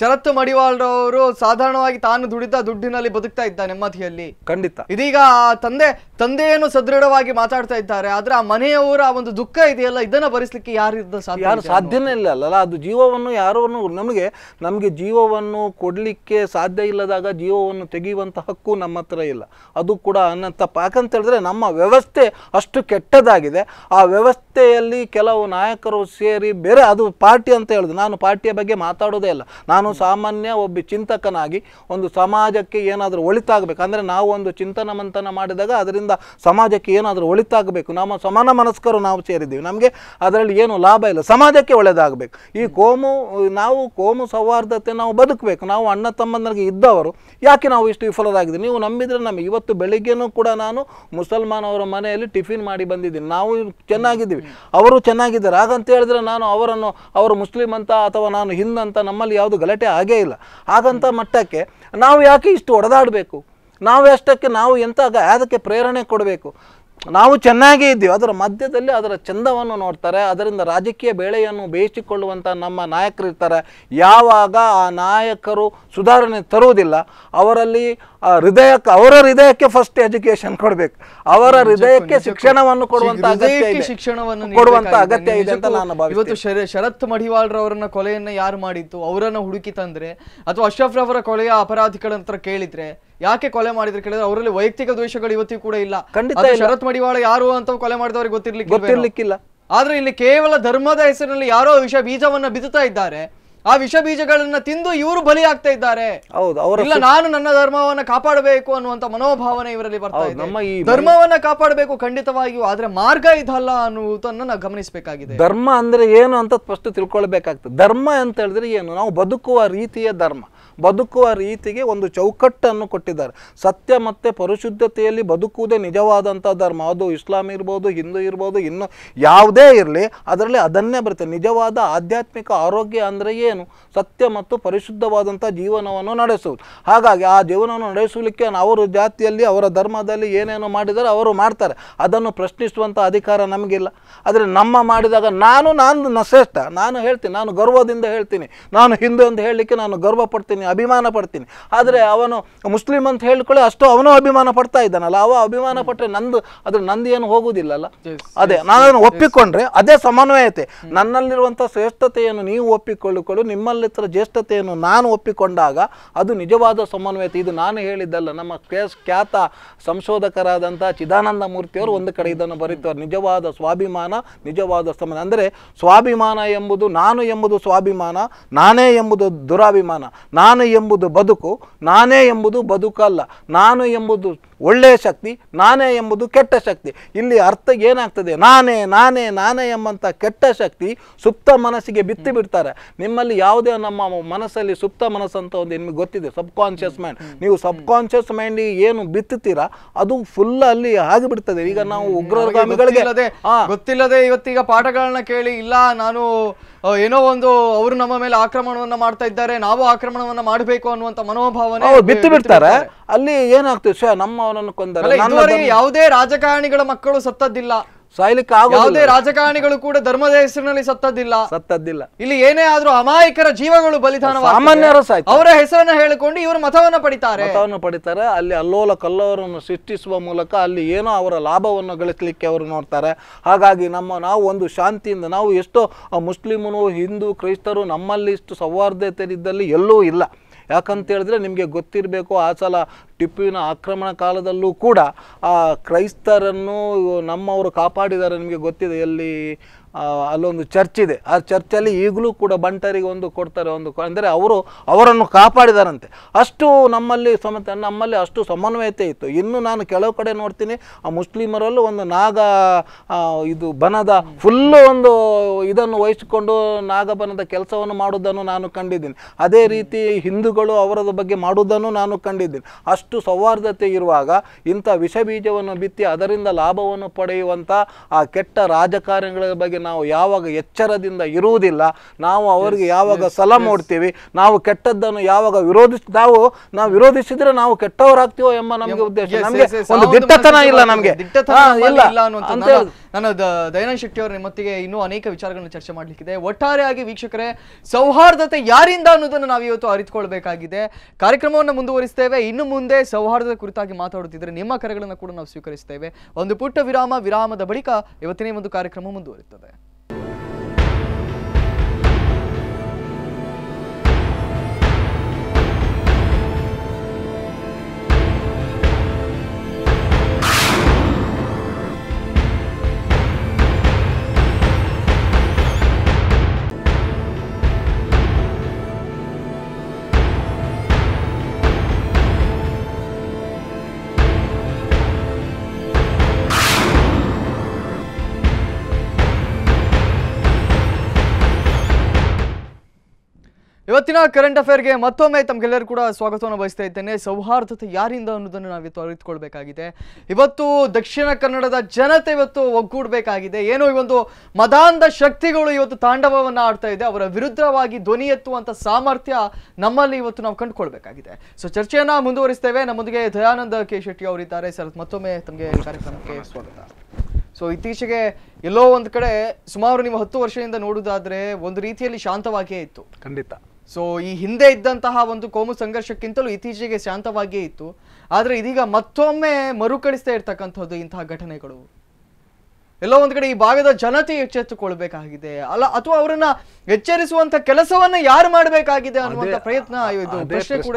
Speaker 1: ಶರತ್ ಮಡಿವಾಳರವರು ಸಾಧಾರಣವಾಗಿ ತಾನು ದುಡಿದ ದುಡ್ಡಿನಲ್ಲಿ ಬದುಕ್ತಾ ಇದ್ದ ನೆಮ್ಮದಿಯಲ್ಲಿ ಖಂಡಿತ ಇದೀಗ ತಂದೆ ತಂದೆಯನ್ನು ಸದೃಢವಾಗಿ ಮಾತಾಡ್ತಾ ಇದ್ದಾರೆ ಆದ್ರೆ ಆ ಮನೆಯವರ ಒಂದು ದುಃಖ ಇದೆಯಲ್ಲ ಇದನ್ನ ಭರಿಸಲಿಕ್ಕೆ ಯಾರಿದ್ದ ಯಾರು ಸಾಧ್ಯನೇ
Speaker 2: ಇಲ್ಲ ಅಲ್ಲ ಅದು ಜೀವವನ್ನು ಯಾರನ್ನು ನಮಗೆ ನಮಗೆ ಜೀವವನ್ನು ಕೊಡಲಿಕ್ಕೆ ಸಾಧ್ಯ ಇಲ್ಲದಾಗ ಜೀವವನ್ನು ತೆಗೆಯುವಂಥ ಹಕ್ಕು ನಮ್ಮ ಹತ್ರ ಇಲ್ಲ ಅದು ಕೂಡ ಪಾಕ ಯಾಕಂತ ಹೇಳಿದ್ರೆ ನಮ್ಮ ವ್ಯವಸ್ಥೆ ಅಷ್ಟು ಕೆಟ್ಟದಾಗಿದೆ ಆ ವ್ಯವಸ್ಥೆಯಲ್ಲಿ ಕೆಲವು ನಾಯಕರು ಸೇರಿ ಬೇರೆ ಅದು ಪಾರ್ಟಿ ಅಂತ ಹೇಳಿದ್ರು ನಾನು ಪಾರ್ಟಿಯ ಬಗ್ಗೆ ಮಾತಾಡೋದೇ ಇಲ್ಲ ನಾನು ನಾನು ಸಾಮಾನ್ಯ ಒಬ್ಬ ಚಿಂತಕನಾಗಿ ಒಂದು ಸಮಾಜಕ್ಕೆ ಏನಾದರೂ ಒಳಿತಾಗಬೇಕು ಅಂದರೆ ನಾವು ಒಂದು ಚಿಂತನ ಮಂಥನ ಮಾಡಿದಾಗ ಅದರಿಂದ ಸಮಾಜಕ್ಕೆ ಏನಾದರೂ ಒಳಿತಾಗಬೇಕು ನಮ್ಮ ಸಮಾನ ಮನಸ್ಕರು ನಾವು ಸೇರಿದ್ದೀವಿ ನಮಗೆ ಅದರಲ್ಲಿ ಏನು ಲಾಭ ಇಲ್ಲ ಸಮಾಜಕ್ಕೆ ಒಳ್ಳೆಯದಾಗಬೇಕು ಈ ಕೋಮು ನಾವು ಕೋಮು ಸೌಹಾರ್ದತೆ ನಾವು ಬದುಕಬೇಕು ನಾವು ಅಣ್ಣ ತಮ್ಮಂದರಿಗೆ ಇದ್ದವರು ಯಾಕೆ ನಾವು ಇಷ್ಟು ವಿಫಲರಾಗಿದ್ದೀವಿ ನೀವು ನಂಬಿದರೆ ನಮಗೆ ಇವತ್ತು ಬೆಳಿಗ್ಗೆನೂ ಕೂಡ ನಾನು ಅವರ ಮನೆಯಲ್ಲಿ ಟಿಫಿನ್ ಮಾಡಿ ಬಂದಿದ್ದೀನಿ ನಾವು ಚೆನ್ನಾಗಿದ್ದೀವಿ ಅವರು ಚೆನ್ನಾಗಿದ್ದಾರೆ ಹಾಗಂತ ಹೇಳಿದ್ರೆ ನಾನು ಅವರನ್ನು ಅವರು ಮುಸ್ಲಿಂ ಅಂತ ಅಥವಾ ನಾನು ಹಿಂದ್ ಅಂತ ನಮ್ಮಲ್ಲಿ ಯಾವುದು ಗಲಾಟೆ ಗಲಾಟೆ ಆಗೇ ಇಲ್ಲ ಹಾಗಂಥ ಮಟ್ಟಕ್ಕೆ ನಾವು ಯಾಕೆ ಇಷ್ಟು ಹೊಡೆದಾಡಬೇಕು ನಾವು ಎಷ್ಟಕ್ಕೆ ನಾವು ಎಂಥ ಅದಕ್ಕೆ ಪ್ರೇರಣೆ ಕೊಡಬೇಕು ನಾವು ಚೆನ್ನಾಗಿ ಇದ್ದೀವಿ ಅದರ ಮಧ್ಯದಲ್ಲಿ ಅದರ ಚಂದವನ್ನು ನೋಡ್ತಾರೆ ಅದರಿಂದ ರಾಜಕೀಯ ಬೇಳೆಯನ್ನು ಬೇಯಿಸಿಕೊಳ್ಳುವಂಥ ನಮ್ಮ ನಾಯಕರು ಇರ್ತಾರೆ ಯಾವಾಗ ಆ ನಾಯಕರು ಸುಧಾರಣೆ ತರುವುದಿಲ್ಲ ಅವರಲ್ಲಿ ಹೃದಯಕ್ಕೆ ಅವರ ಹೃದಯಕ್ಕೆ ಫಸ್ಟ್ ಎಜುಕೇಶನ್ ಕೊಡಬೇಕು ಅವರ ಹೃದಯಕ್ಕೆ ಶಿಕ್ಷಣವನ್ನು ಕೊಡುವಂತಹ ಶಿಕ್ಷಣವನ್ನು ಕೊಡುವಂತ ಅಗತ್ಯ ಇದೆ ಅಂತ ನಾನು
Speaker 1: ಇವತ್ತು ಶರತ್ ಮಡಿವಾಳ್ರವರನ್ನ ಕೊಲೆಯನ್ನ ಯಾರು ಮಾಡಿತ್ತು ಅವರನ್ನ ಹುಡುಕಿ ತಂದ್ರೆ ಅಥವಾ ಅಶ್ರಫ್ರವರ ಕೊಲೆಯ ಅಪರಾಧಿಗಳ ಹತ್ರ ಕೇಳಿದ್ರೆ ಯಾಕೆ ಕೊಲೆ ಮಾಡಿದ್ರು ಕೇಳಿದ್ರೆ ಅವರಲ್ಲಿ ವೈಯಕ್ತಿಕ ದ್ವೇಷಗಳು ಇವತ್ತಿಗೂ ಕೂಡ ಇಲ್ಲ ಖಂಡಿತ ಶರತ್ ಮಡಿವಾಳ ಯಾರು ಅಂತ ಕೊಲೆ ಮಾಡಿದವರಿಗೆ ಗೊತ್ತಿರ್ಲಿಕ್ಕೆ ಗೊತ್ತಿರ್ಲಿಕ್ಕಿಲ್ಲ ಆದ್ರೆ ಇಲ್ಲಿ ಕೇವಲ ಧರ್ಮದ ಹೆಸರಿನಲ್ಲಿ ಯಾರೋ ವಿಷ ಬೀಜವನ್ನ ಬಿದುತ್ತಾ ಇದ್ದಾರೆ ಆ ವಿಷ ಬೀಜಗಳನ್ನ ತಿಂದು ಇವರು ಬಲಿ ಆಗ್ತಾ ಇದ್ದಾರೆ
Speaker 2: ಹೌದು ಇಲ್ಲ ನಾನು
Speaker 1: ನನ್ನ ಧರ್ಮವನ್ನ ಕಾಪಾಡಬೇಕು ಅನ್ನುವಂತ ಮನೋಭಾವನೆ ಇವರಲ್ಲಿ ಬರ್ತಾ ಇದೆ ನಮ್ಮ ಈ ಧರ್ಮವನ್ನ ಕಾಪಾಡಬೇಕು ಖಂಡಿತವಾಗಿಯೂ ಆದ್ರೆ ಮಾರ್ಗ ಇದಲ್ಲ ಅನ್ನುವುದನ್ನ ನಾವು ಗಮನಿಸಬೇಕಾಗಿದೆ
Speaker 2: ಧರ್ಮ ಅಂದ್ರೆ ಏನು ಅಂತ ಫಸ್ಟ್ ತಿಳ್ಕೊಳ್ಬೇಕಾಗ್ತದೆ ಧರ್ಮ ಅಂತ ಹೇಳಿದ್ರೆ ಏನು ನಾವು ಬದುಕುವ ರೀತಿಯ ಧರ್ಮ ಬದುಕುವ ರೀತಿಗೆ ಒಂದು ಚೌಕಟ್ಟನ್ನು ಕೊಟ್ಟಿದ್ದಾರೆ ಸತ್ಯ ಮತ್ತು ಪರಿಶುದ್ಧತೆಯಲ್ಲಿ ಬದುಕುವುದೇ ನಿಜವಾದಂಥ ಧರ್ಮ ಅದು ಇಸ್ಲಾಂ ಇರ್ಬೋದು ಹಿಂದೂ ಇರ್ಬೋದು ಇನ್ನೂ ಯಾವುದೇ ಇರಲಿ ಅದರಲ್ಲಿ ಅದನ್ನೇ ಬರುತ್ತೆ ನಿಜವಾದ ಆಧ್ಯಾತ್ಮಿಕ ಆರೋಗ್ಯ ಅಂದರೆ ಏನು ಸತ್ಯ ಮತ್ತು ಪರಿಶುದ್ಧವಾದಂಥ ಜೀವನವನ್ನು ನಡೆಸುವುದು ಹಾಗಾಗಿ ಆ ಜೀವನವನ್ನು ನಡೆಸಲಿಕ್ಕೆ ಅವರು ಜಾತಿಯಲ್ಲಿ ಅವರ ಧರ್ಮದಲ್ಲಿ ಏನೇನು ಮಾಡಿದರೆ ಅವರು ಮಾಡ್ತಾರೆ ಅದನ್ನು ಪ್ರಶ್ನಿಸುವಂಥ ಅಧಿಕಾರ ನಮಗಿಲ್ಲ ಆದರೆ ನಮ್ಮ ಮಾಡಿದಾಗ ನಾನು ನಾನು ನಶ್ರೇಷ್ಠ ನಾನು ಹೇಳ್ತೀನಿ ನಾನು ಗರ್ವದಿಂದ ಹೇಳ್ತೀನಿ ನಾನು ಹಿಂದೂ ಅಂತ ಹೇಳಲಿಕ್ಕೆ ನಾನು ಗರ್ವ ಪಡ್ತೀನಿ ಅಭಿಮಾನ ಪಡ್ತೀನಿ ಆದರೆ ಅವನು ಮುಸ್ಲಿಮ್ ಅಂತ ಹೇಳ್ಕೊಳ್ಳಿ ಅಷ್ಟು ಅವನು ಅಭಿಮಾನ ಪಡ್ತಾ ಇದ್ದಾನಲ್ಲ ಅವ ಅಭಿಮಾನ ಪಟ್ಟರೆ ನಂದು ಅದ್ರ ನಂದು ಏನು ಹೋಗುವುದಿಲ್ಲಲ್ಲ ಅದೇ ನಾನು ಒಪ್ಪಿಕೊಂಡ್ರೆ ಅದೇ ಸಮನ್ವಯತೆ ನನ್ನಲ್ಲಿರುವಂಥ ಶ್ರೇಷ್ಠತೆಯನ್ನು ನೀವು ಒಪ್ಪಿಕೊಳ್ಳಿಕೊಳ್ಳು ನಿಮ್ಮಲ್ಲಿತ್ರ ಜ್ಯೇಷ್ಠತೆಯನ್ನು ನಾನು ಒಪ್ಪಿಕೊಂಡಾಗ ಅದು ನಿಜವಾದ ಸಮನ್ವಯತೆ ಇದು ನಾನು ಹೇಳಿದ್ದಲ್ಲ ನಮ್ಮ ಖ್ಯಾತ ಸಂಶೋಧಕರಾದಂಥ ಚಿದಾನಂದ ಮೂರ್ತಿಯವರು ಒಂದು ಕಡೆ ಇದನ್ನು ಬರೀತಾರೆ ನಿಜವಾದ ಸ್ವಾಭಿಮಾನ ನಿಜವಾದ ಸಮನ್ವಯ ಅಂದರೆ ಸ್ವಾಭಿಮಾನ ಎಂಬುದು ನಾನು ಎಂಬುದು ಸ್ವಾಭಿಮಾನ ನಾನೇ ಎಂಬುದು ದುರಾಭಿಮಾನ ನಾನು ನಾನು ಎಂಬುದು ಬದುಕು ನಾನೇ ಎಂಬುದು ಬದುಕಲ್ಲ ನಾನು ಎಂಬುದು ಒಳ್ಳೆಯ ಶಕ್ತಿ ನಾನೇ ಎಂಬುದು ಕೆಟ್ಟ ಶಕ್ತಿ ಇಲ್ಲಿ ಅರ್ಥ ಏನಾಗ್ತದೆ ನಾನೇ ನಾನೇ ನಾನೇ ಎಂಬಂಥ ಕೆಟ್ಟ ಶಕ್ತಿ ಸುಪ್ತ ಮನಸ್ಸಿಗೆ ಬಿತ್ತಿ ಬಿಡ್ತಾರೆ ನಿಮ್ಮಲ್ಲಿ ಯಾವುದೇ ನಮ್ಮ ಮನಸ್ಸಲ್ಲಿ ಸುಪ್ತ ಮನಸ್ಸು ಅಂತ ಒಂದು ನಿಮಗೆ ಗೊತ್ತಿದೆ ಸಬ್ ಕಾನ್ಷಿಯಸ್ ಮೈಂಡ್ ನೀವು ಸಬ್ ಕಾನ್ಷಿಯಸ್ ಮೈಂಡ್ ಏನು ಬಿತ್ತುತ್ತೀರಾ ಅದು ಫುಲ್
Speaker 1: ಅಲ್ಲಿ ಆಗಿಬಿಡ್ತದೆ
Speaker 2: ಈಗ ನಾವು ಉಗ್ರಗಾಮಿಗಳಿಗೆ
Speaker 1: ಗೊತ್ತಿಲ್ಲದೆ ಇವತ್ತೀಗ ಪಾಠಗಳನ್ನ ಕೇಳಿ ಇಲ್ಲ ನಾನು ಏನೋ ಒಂದು ಅವರು ನಮ್ಮ ಮೇಲೆ ಆಕ್ರಮಣವನ್ನ ಮಾಡ್ತಾ ಇದ್ದಾರೆ ನಾವು ಆಕ್ರಮಣವನ್ನ ಮಾಡಬೇಕು ಅನ್ನುವಂತ ಮನೋಭಾವನೆ ಬಿತ್ತು ಬಿಡ್ತಾರೆ ಅಲ್ಲಿ ಏನಾಗ್ತದೆ ನಮ್ಮ ಅವನನ್ನು ಕೊಂದರೆ ಯಾವುದೇ ರಾಜಕಾರಣಿಗಳ ಮಕ್ಕಳು ಸತ್ತದ್ದಿಲ್ಲ
Speaker 2: ಸಾಯ್ಲಿಕ್ಕೆ ಯಾವುದೇ
Speaker 1: ರಾಜಕಾರಣಿಗಳು ಕೂಡ ಧರ್ಮದ ಹೆಸರಿನಲ್ಲಿ ಸತ್ತದ್ದಿಲ್ಲ ಸತ್ತದ್ದಿಲ್ಲ ಇಲ್ಲಿ ಏನೇ ಆದ್ರೂ ಅಮಾಯಕರ ಜೀವಗಳು ಬಲಿದಾನ ಅವರ ಹೆಸರನ್ನ ಹೇಳಿಕೊಂಡು ಇವರು ಮತವನ್ನು ಪಡಿತಾರೆ ಮತವನ್ನು
Speaker 2: ಪಡಿತಾರೆ ಅಲ್ಲಿ ಅಲ್ಲೋಲ ಕಲ್ಲೋರನ್ನು ಸೃಷ್ಟಿಸುವ ಮೂಲಕ ಅಲ್ಲಿ ಏನೋ ಅವರ ಲಾಭವನ್ನು ಗಳಿಸಲಿಕ್ಕೆ ಅವರು ನೋಡ್ತಾರೆ ಹಾಗಾಗಿ ನಮ್ಮ ನಾವು ಒಂದು ಶಾಂತಿಯಿಂದ ನಾವು ಎಷ್ಟೋ ಮುಸ್ಲಿಮನು ಹಿಂದೂ ಕ್ರೈಸ್ತರು ನಮ್ಮಲ್ಲಿ ಇಷ್ಟು ಸೌಹಾರ್ದತೆ ಇದ್ದಲ್ಲಿ ಎಲ್ಲೂ ಇಲ್ಲ ಯಾಕಂತ ಹೇಳಿದ್ರೆ ನಿಮಗೆ ಗೊತ್ತಿರಬೇಕು ಆ ಸಲ ಟಿಪ್ಪುವಿನ ಆಕ್ರಮಣ ಕಾಲದಲ್ಲೂ ಕೂಡ ಆ ಕ್ರೈಸ್ತರನ್ನು ನಮ್ಮವರು ಕಾಪಾಡಿದ್ದಾರೆ ನಿಮಗೆ ಗೊತ್ತಿದೆ ಎಲ್ಲಿ ಅಲ್ಲೊಂದು ಚರ್ಚ್ ಇದೆ ಆ ಚರ್ಚಲ್ಲಿ ಈಗಲೂ ಕೂಡ ಬಂಟರಿಗೆ ಒಂದು ಕೊಡ್ತಾರೆ ಒಂದು ಅಂದರೆ ಅವರು ಅವರನ್ನು ಕಾಪಾಡಿದಾರಂತೆ ಅಷ್ಟು ನಮ್ಮಲ್ಲಿ ಸಮತೆ ನಮ್ಮಲ್ಲಿ ಅಷ್ಟು ಸಮನ್ವಯತೆ ಇತ್ತು ಇನ್ನು ನಾನು ಕೆಲವು ಕಡೆ ನೋಡ್ತೀನಿ ಆ ಮುಸ್ಲಿಮರಲ್ಲೂ ಒಂದು ನಾಗ ಇದು ಬನದ ಫುಲ್ಲು ಒಂದು ಇದನ್ನು ವಹಿಸಿಕೊಂಡು ನಾಗಬನದ ಕೆಲಸವನ್ನು ಮಾಡುವುದನ್ನು ನಾನು ಕಂಡಿದ್ದೀನಿ ಅದೇ ರೀತಿ ಹಿಂದೂಗಳು ಅವರದ ಬಗ್ಗೆ ಮಾಡುವುದನ್ನು ನಾನು ಕಂಡಿದ್ದೀನಿ ಅಷ್ಟು ಸೌಹಾರ್ದತೆ ಇರುವಾಗ ಇಂಥ ವಿಷ ಬೀಜವನ್ನು ಬಿತ್ತಿ ಅದರಿಂದ ಲಾಭವನ್ನು ಪಡೆಯುವಂಥ ಆ ಕೆಟ್ಟ ರಾಜಕಾರಣಗಳ ಬಗ್ಗೆ ನಾವು ಯಾವಾಗ ಎಚ್ಚರದಿಂದ ಇರುವುದಿಲ್ಲ ನಾವು ಅವರಿಗೆ ಯಾವಾಗ ಸಲ ಮಾಡ್ತೀವಿ ನಾವು ಕೆಟ್ಟದ್ದನ್ನು ಯಾವಾಗ ವಿರೋಧಿಸ್ ನಾವು ನಾವು ವಿರೋಧಿಸಿದ್ರೆ ನಾವು ಕೆಟ್ಟವರಾಗ್ತೀವೋ ಎಂಬ ನಮಗೆ ಉದ್ದೇಶ ನಮಗೆ ಒಂದು ದಿಟ್ಟತನ ಇಲ್ಲ ನಮಗೆ ಇಲ್ಲ
Speaker 1: ನಾನು ದಯಾನಂದ ಶೆಟ್ಟಿ ಅವರ ನಿಮ್ಮೊತ್ತಿಗೆ ಇನ್ನೂ ಅನೇಕ ವಿಚಾರಗಳನ್ನು ಚರ್ಚೆ ಮಾಡಲಿಕ್ಕಿದೆ ಒಟ್ಟಾರೆಯಾಗಿ ವೀಕ್ಷಕರೇ ಸೌಹಾರ್ದತೆ ಯಾರಿಂದ ಅನ್ನೋದನ್ನು ನಾವು ಇವತ್ತು ಅರಿತುಕೊಳ್ಬೇಕಾಗಿದೆ ಕಾರ್ಯಕ್ರಮವನ್ನು ಮುಂದುವರಿಸ್ತೇವೆ ಇನ್ನು ಮುಂದೆ ಸೌಹಾರ್ದದ ಕುರಿತಾಗಿ ಮಾತಾಡುತ್ತಿದ್ದರೆ ನಿಮ್ಮ ಕರೆಗಳನ್ನು ಕೂಡ ನಾವು ಸ್ವೀಕರಿಸ್ತೇವೆ ಒಂದು ಪುಟ್ಟ ವಿರಾಮ ವಿರಾಮದ ಬಳಿಕ ಇವತ್ತಿನ ಒಂದು ಕಾರ್ಯಕ್ರಮ ಮುಂದುವರಿಯುತ್ತದೆ ಇವತ್ತಿನ ಕರೆಂಟ್ ಅಫೇರ್ಗೆ ಮತ್ತೊಮ್ಮೆ ತಮಗೆಲ್ಲರೂ ಕೂಡ ಸ್ವಾಗತವನ್ನು ಬಯಸ್ತಾ ಇದ್ದೇನೆ ಸೌಹಾರ್ದತೆ ಯಾರಿಂದ ಅನ್ನೋದನ್ನು ನಾವು ಅರಿತುಕೊಳ್ಬೇಕಾಗಿದೆ ಇವತ್ತು ದಕ್ಷಿಣ ಕನ್ನಡದ ಜನತೆ ಇವತ್ತು ಒಗ್ಗೂಡಬೇಕಾಗಿದೆ ಏನೋ ಈ ಒಂದು ಮದಾಂಧ ಶಕ್ತಿಗಳು ಇವತ್ತು ತಾಂಡವವನ್ನು ಆಡ್ತಾ ಇದೆ ಅವರ ವಿರುದ್ಧವಾಗಿ ಧ್ವನಿ ಎತ್ತುವಂಥ ಸಾಮರ್ಥ್ಯ ನಮ್ಮಲ್ಲಿ ಇವತ್ತು ನಾವು ಕಂಡುಕೊಳ್ಬೇಕಾಗಿದೆ ಸೊ ಚರ್ಚೆಯನ್ನು ಮುಂದುವರಿಸ್ತೇವೆ ನಮ್ಮೊಂದಿಗೆ ದಯಾನಂದ ಕೆ ಶೆಟ್ಟಿ ಅವರಿದ್ದಾರೆ ಸರ್ ಮತ್ತೊಮ್ಮೆ ತಮಗೆ ಕಾರ್ಯಕ್ರಮಕ್ಕೆ ಸ್ವಾಗತ ಸೊ ಇತ್ತೀಚೆಗೆ ಎಲ್ಲೋ ಒಂದು ಕಡೆ ಸುಮಾರು ನೀವು ಹತ್ತು ವರ್ಷದಿಂದ ನೋಡುವುದಾದರೆ ಒಂದು ರೀತಿಯಲ್ಲಿ ಶಾಂತವಾಗಿಯೇ ಇತ್ತು ಖಂಡಿತ ಸೊ ಈ ಹಿಂದೆ ಇದ್ದಂತಹ ಒಂದು ಕೋಮು ಸಂಘರ್ಷಕ್ಕಿಂತಲೂ ಇತ್ತೀಚೆಗೆ ಶಾಂತವಾಗಿಯೇ ಇತ್ತು ಆದರೆ ಇದೀಗ ಮತ್ತೊಮ್ಮೆ ಮರುಕಳಿಸ್ತಾ ಇರ್ತಕ್ಕಂಥದ್ದು ಇಂತಹ ಘಟನೆಗಳು ಎಲ್ಲೋ ಒಂದು ಕಡೆ ಈ ಭಾಗದ ಜನತೆ ಎಚ್ಚೆತ್ತುಕೊಳ್ಬೇಕಾಗಿದೆ ಅಲ್ಲ ಅಥವಾ ಅವರನ್ನ ಎಚ್ಚರಿಸುವಂತ ಕೆಲಸವನ್ನ ಯಾರು ಮಾಡಬೇಕಾಗಿದೆ ಅನ್ನುವಂತ ಪ್ರಯತ್ನ ಕೂಡ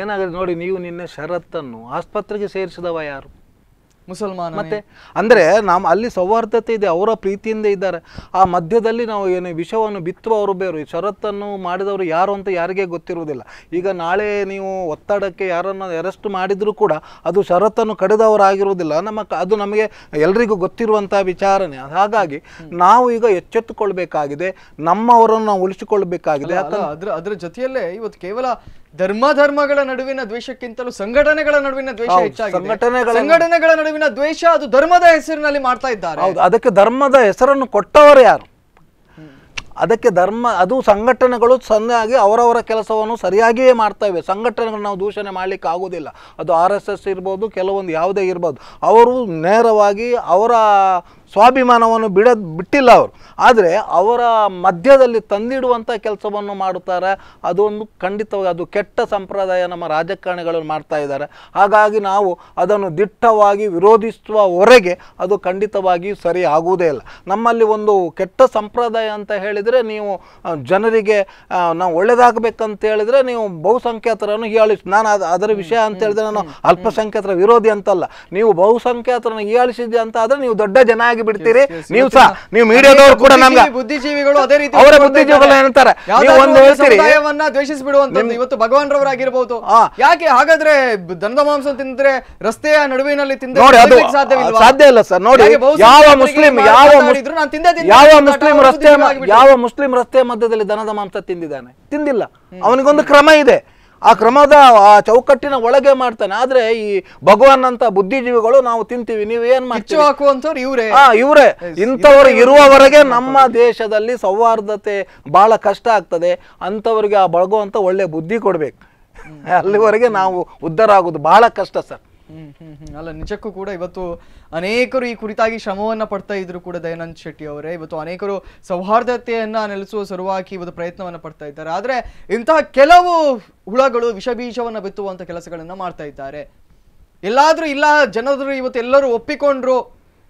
Speaker 2: ಏನಾಗಿದೆ ನೋಡಿ ನೀವು ನಿನ್ನೆ ಅನ್ನು ಆಸ್ಪತ್ರೆಗೆ ಸೇರಿಸಿದವ ಯಾರು ಮುಸಲ್ಮಾನ ಮತ್ತೆ ಅಂದರೆ ನಮ್ಮ ಅಲ್ಲಿ ಸೌಹಾರ್ದತೆ ಇದೆ ಅವರ ಪ್ರೀತಿಯಿಂದ ಇದ್ದಾರೆ ಆ ಮಧ್ಯದಲ್ಲಿ ನಾವು ಏನು ವಿಷವನ್ನು ಬಿತ್ತುವವರು ಬೇರು ಈ ಷರತ್ತನ್ನು ಮಾಡಿದವರು ಯಾರು ಅಂತ ಯಾರಿಗೆ ಗೊತ್ತಿರುವುದಿಲ್ಲ ಈಗ ನಾಳೆ ನೀವು ಒತ್ತಡಕ್ಕೆ ಯಾರನ್ನು ಅರೆಸ್ಟ್ ಮಾಡಿದರೂ ಕೂಡ ಅದು ಷರತ್ತನ್ನು ಕಡಿದವರಾಗಿರುವುದಿಲ್ಲ ನಮ್ಮ ಅದು ನಮಗೆ ಎಲ್ರಿಗೂ ಗೊತ್ತಿರುವಂತಹ ವಿಚಾರನೆ ಹಾಗಾಗಿ ನಾವು ಈಗ ಎಚ್ಚೆತ್ತುಕೊಳ್ಬೇಕಾಗಿದೆ ನಮ್ಮವರನ್ನು ನಾವು ಉಳಿಸಿಕೊಳ್ಬೇಕಾಗಿದೆ ಅದರ
Speaker 1: ಅದರ ಜೊತೆಯಲ್ಲೇ ಇವತ್ತು ಕೇವಲ ಧರ್ಮ ಧರ್ಮಗಳ ನಡುವಿನ ದ್ವೇಷಕ್ಕಿಂತಲೂ ಸಂಘಟನೆಗಳ ನಡುವಿನ ದ್ವೇಷ ಹೆಚ್ಚಾಗಿದೆ ಸಂಘಟನೆಗಳ ನಡುವಿನ ದ್ವೇಷ ಅದು ಧರ್ಮದ ಹೆಸರಿನಲ್ಲಿ ಮಾಡ್ತಾ ಇದ್ದಾರೆ ಹೌದು
Speaker 2: ಅದಕ್ಕೆ ಧರ್ಮದ ಹೆಸರನ್ನು ಕೊಟ್ಟವರು ಯಾರು ಅದಕ್ಕೆ ಧರ್ಮ ಅದು ಸಂಘಟನೆಗಳು ಸರಿಯಾಗಿ ಅವರವರ ಕೆಲಸವನ್ನು ಸರಿಯಾಗಿಯೇ ಮಾಡ್ತಾ ಇವೆ ಸಂಘಟನೆಗಳನ್ನು ನಾವು ದೂಷಣೆ ಮಾಡಲಿಕ್ಕೆ ಆಗೋದಿಲ್ಲ ಅದು ಆರ್ ಎಸ್ ಎಸ್ ಇರ್ಬೋದು ಕೆಲವೊಂದು ಯಾವುದೇ ಇರ್ಬೋದು ಅವರು ನೇರವಾಗಿ ಅವರ ಸ್ವಾಭಿಮಾನವನ್ನು ಬಿಡ ಬಿಟ್ಟಿಲ್ಲ ಅವರು ಆದರೆ ಅವರ ಮಧ್ಯದಲ್ಲಿ ತಂದಿಡುವಂಥ ಕೆಲಸವನ್ನು ಮಾಡುತ್ತಾರೆ ಅದೊಂದು ಖಂಡಿತವಾಗಿ ಅದು ಕೆಟ್ಟ ಸಂಪ್ರದಾಯ ನಮ್ಮ ರಾಜಕಾರಣಿಗಳು ಮಾಡ್ತಾ ಇದ್ದಾರೆ ಹಾಗಾಗಿ ನಾವು ಅದನ್ನು ದಿಟ್ಟವಾಗಿ ವಿರೋಧಿಸುವ ಹೊರಗೆ ಅದು ಖಂಡಿತವಾಗಿಯೂ ಸರಿ ಆಗುವುದೇ ಇಲ್ಲ ನಮ್ಮಲ್ಲಿ ಒಂದು ಕೆಟ್ಟ ಸಂಪ್ರದಾಯ ಅಂತ ಹೇಳಿದರೆ ನೀವು ಜನರಿಗೆ ನಾವು ಒಳ್ಳೆಯದಾಗಬೇಕಂತ ಹೇಳಿದರೆ ನೀವು ಬಹುಸಂಖ್ಯಾತರನ್ನು ಹೀಯಾಳಿಸಿ ನಾನು ಅದು ಅದರ ವಿಷಯ ಅಂತ ಹೇಳಿದ್ರೆ ನಾನು ಅಲ್ಪಸಂಖ್ಯಾತರ ವಿರೋಧಿ ಅಂತಲ್ಲ ನೀವು ಬಹುಸಂಖ್ಯಾತರನ್ನು ಹೀಯಾಳಿಸಿದ್ದೆ ಅಂತ ಆದರೆ ನೀವು ದೊಡ್ಡ ಜನ ಆಗಿ ಬಿಡ್ತೀರಿ ನೀವು ಸಹ ನೀವು ಮೀಡಿಯಾದವರು ಕೂಡ ನಮ್ಗೆ
Speaker 1: ಬುದ್ಧಿಜೀವಿಗಳು ಅದೇ ರೀತಿ ಅವರ ಬುದ್ಧಿಜೀವಿಗಳು ಹೇಳ್ತಾರೆ ನೀವು ದ್ವೇಷಿಸಿ ಇವತ್ತು ಭಗವಾನ್ ರವರಾಗಿರ್ಬಹುದು ಯಾಕೆ ಹಾಗಾದ್ರೆ ದನದ ಮಾಂಸ ತಿಂದ್ರೆ ರಸ್ತೆಯ ನಡುವಿನಲ್ಲಿ ತಿಂದ್ರೆ ಸಾಧ್ಯ ಇಲ್ಲ ಸರ್ ನೋಡಿ ಯಾವ ಮುಸ್ಲಿಂ ಯಾವ ಯಾವ ಮುಸ್ಲಿಂ ರಸ್ತೆ ಯಾವ
Speaker 2: ಮುಸ್ಲಿಂ ರಸ್ತೆ ಮಧ್ಯದಲ್ಲಿ ದನದ ಮಾಂಸ ತಿಂದಿದ್ದಾನೆ ತಿಂದಿಲ್ಲ ಅವನಿಗೊಂದು ಕ್ರಮ ಇದೆ ಆ ಕ್ರಮದ ಆ ಚೌಕಟ್ಟಿನ ಒಳಗೆ ಮಾಡ್ತಾನೆ ಆದ್ರೆ ಈ ಭಗವಾನ್ ಅಂತ ಬುದ್ಧಿಜೀವಿಗಳು ನಾವು ತಿಂತೀವಿ ನೀವು ಏನ್ ಮಾಡ್ತೀವಿ ಇವರೇ ಇವರೇ ಇಂಥವ್ರು ಇರುವವರೆಗೆ ನಮ್ಮ ದೇಶದಲ್ಲಿ ಸೌಹಾರ್ದತೆ ಬಹಳ ಕಷ್ಟ ಆಗ್ತದೆ ಅಂತವರಿಗೆ ಆ ಬಳಗುವಂತ
Speaker 1: ಒಳ್ಳೆ ಬುದ್ಧಿ ಕೊಡ್ಬೇಕು ಅಲ್ಲಿವರೆಗೆ ನಾವು ಉದ್ಧಾರ ಆಗೋದು ಬಹಳ ಕಷ್ಟ ಸರ್ ಅಲ್ಲ ನಿಜಕ್ಕೂ ಕೂಡ ಇವತ್ತು ಅನೇಕರು ಈ ಕುರಿತಾಗಿ ಶ್ರಮವನ್ನು ಪಡ್ತಾ ಇದ್ರು ಕೂಡ ದಯಾನಂದ್ ಶೆಟ್ಟಿ ಅವರೇ ಇವತ್ತು ಅನೇಕರು ಸೌಹಾರ್ದತೆಯನ್ನ ನೆಲೆಸುವ ಸಲುವಾಗಿ ಇವತ್ತು ಪ್ರಯತ್ನವನ್ನ ಪಡ್ತಾ ಇದ್ದಾರೆ ಆದ್ರೆ ಇಂತಹ ಕೆಲವು ಹುಳಗಳು ಬೀಜವನ್ನ ಬಿತ್ತುವಂತ ಕೆಲಸಗಳನ್ನ ಮಾಡ್ತಾ ಇದ್ದಾರೆ ಎಲ್ಲಾದ್ರೂ ಇಲ್ಲ ಜನರು ಇವತ್ತು ಎಲ್ಲರೂ ಒಪ್ಪಿಕೊಂಡ್ರು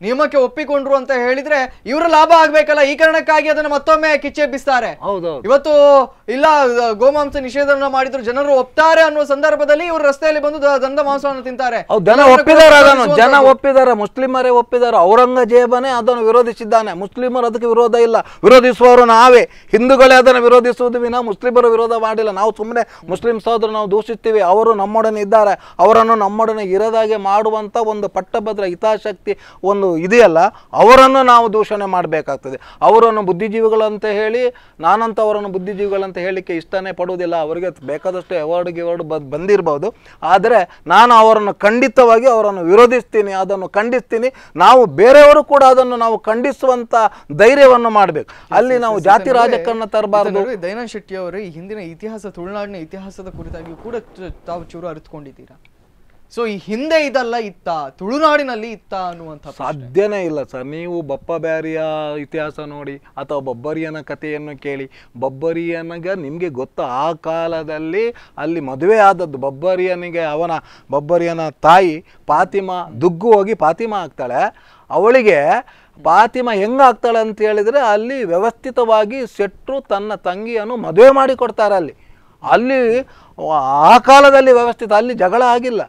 Speaker 1: ನಿಯಮಕ್ಕೆ ಒಪ್ಪಿಕೊಂಡ್ರು ಅಂತ ಹೇಳಿದ್ರೆ ಇವರು ಲಾಭ ಆಗ್ಬೇಕಲ್ಲ ಈ ಕಾರಣಕ್ಕಾಗಿ ಅದನ್ನ ಮತ್ತೊಮ್ಮೆ ಕಿಚ್ಚೆಬ್ಬಿಸ್ತಾರೆ ಇವತ್ತು ಇಲ್ಲ ಗೋಮಾಂಸ ನಿಷೇಧವನ್ನ ಮಾಡಿದ್ರು ಜನರು ಒಪ್ತಾರೆ ಅನ್ನೋ ಸಂದರ್ಭದಲ್ಲಿ ಇವರು ರಸ್ತೆಯಲ್ಲಿ ಬಂದು ದಂಧ ಮಾಂಸವನ್ನು ತಿಂತಾರೆ ಜನ
Speaker 2: ಒಪ್ಪಿದಾರೆ ಮುಸ್ಲಿಮರೇ ಒಪ್ಪಿದ್ದಾರೆ ಔರಂಗಜೇಬನೇ ಅದನ್ನು ವಿರೋಧಿಸಿದ್ದಾನೆ ಮುಸ್ಲಿಮರು ಅದಕ್ಕೆ ವಿರೋಧ ಇಲ್ಲ ವಿರೋಧಿಸುವವರು ನಾವೇ ಹಿಂದೂಗಳೇ ಅದನ್ನು ವಿರೋಧಿಸುವುದು ವಿನ ಮುಸ್ಲಿಮರು ವಿರೋಧ ಮಾಡಿಲ್ಲ ನಾವು ಸುಮ್ಮನೆ ಮುಸ್ಲಿಂ ಸಹೋದರ ನಾವು ದೂಷಿಸ್ತೀವಿ ಅವರು ನಮ್ಮೊಡನೆ ಇದ್ದಾರೆ ಅವರನ್ನು ನಮ್ಮೊಡನೆ ಇರದಾಗೆ ಮಾಡುವಂತ ಒಂದು ಪಟ್ಟಭದ್ರ ಹಿತಾಶಕ್ತಿ ಒಂದು ಏನು ಇದೆಯಲ್ಲ ಅವರನ್ನು ನಾವು ದೂಷಣೆ ಮಾಡಬೇಕಾಗ್ತದೆ ಅವರನ್ನು ಬುದ್ಧಿಜೀವಿಗಳಂತ ಹೇಳಿ ನಾನಂತ ಅವರನ್ನು ಬುದ್ಧಿಜೀವಿಗಳಂತ ಹೇಳಿಕೆ ಇಷ್ಟನೇ ಪಡುವುದಿಲ್ಲ ಅವರಿಗೆ ಬೇಕಾದಷ್ಟು ಅವಾರ್ಡ್ ಗಿವಾರ್ಡ್ ಬದ್ ಬಂದಿರ್ಬೋದು ಆದರೆ ನಾನು ಅವರನ್ನು ಖಂಡಿತವಾಗಿ ಅವರನ್ನು ವಿರೋಧಿಸ್ತೀನಿ ಅದನ್ನು ಖಂಡಿಸ್ತೀನಿ ನಾವು ಬೇರೆಯವರು ಕೂಡ ಅದನ್ನು ನಾವು ಖಂಡಿಸುವಂಥ ಧೈರ್ಯವನ್ನು ಮಾಡಬೇಕು ಅಲ್ಲಿ ನಾವು ಜಾತಿ ರಾಜಕಾರಣ ತರಬಾರದು
Speaker 1: ದೈನಂದ್ ಶೆಟ್ಟಿ ಈ ಹಿಂದಿನ ಇತಿಹಾಸ ತುಳುನಾಡಿನ ಇತಿಹಾಸದ ಕುರಿತಾಗಿಯೂ ಕೂಡ ತಾವು ಚೂರು ಅರಿತುಕೊಂಡಿದ್ದೀರಾ ಸೊ ಈ ಹಿಂದೆ ಇದಲ್ಲ ಇತ್ತ ತುಳುನಾಡಿನಲ್ಲಿ ಇತ್ತ ಅನ್ನುವಂಥ
Speaker 2: ಸಾಧ್ಯನೇ ಇಲ್ಲ ಸರ್ ನೀವು ಬಪ್ಪ ಬ್ಯಾರಿಯ ಇತಿಹಾಸ ನೋಡಿ ಅಥವಾ ಬಬ್ಬರಿಯನ ಕಥೆಯನ್ನು ಕೇಳಿ ಬಬ್ಬರಿಯನಿಗೆ ನಿಮಗೆ ಗೊತ್ತ ಆ ಕಾಲದಲ್ಲಿ ಅಲ್ಲಿ ಮದುವೆ ಆದದ್ದು ಬಬ್ಬರಿಯನಿಗೆ ಅವನ ಬಬ್ಬರಿಯನ ತಾಯಿ ಪಾತಿಮಾ ದುಗ್ಗು ಹೋಗಿ ಪಾತಿಮಾ ಆಗ್ತಾಳೆ ಅವಳಿಗೆ ಪಾತಿಮ ಹೆಂಗಾಗ್ತಾಳೆ ಅಂತ ಹೇಳಿದರೆ ಅಲ್ಲಿ ವ್ಯವಸ್ಥಿತವಾಗಿ ಶೆಟ್ರು ತನ್ನ ತಂಗಿಯನ್ನು ಮದುವೆ ಮಾಡಿಕೊಡ್ತಾರೆ ಅಲ್ಲಿ ಅಲ್ಲಿ ಆ ಕಾಲದಲ್ಲಿ ವ್ಯವಸ್ಥಿತ ಅಲ್ಲಿ ಜಗಳ ಆಗಿಲ್ಲ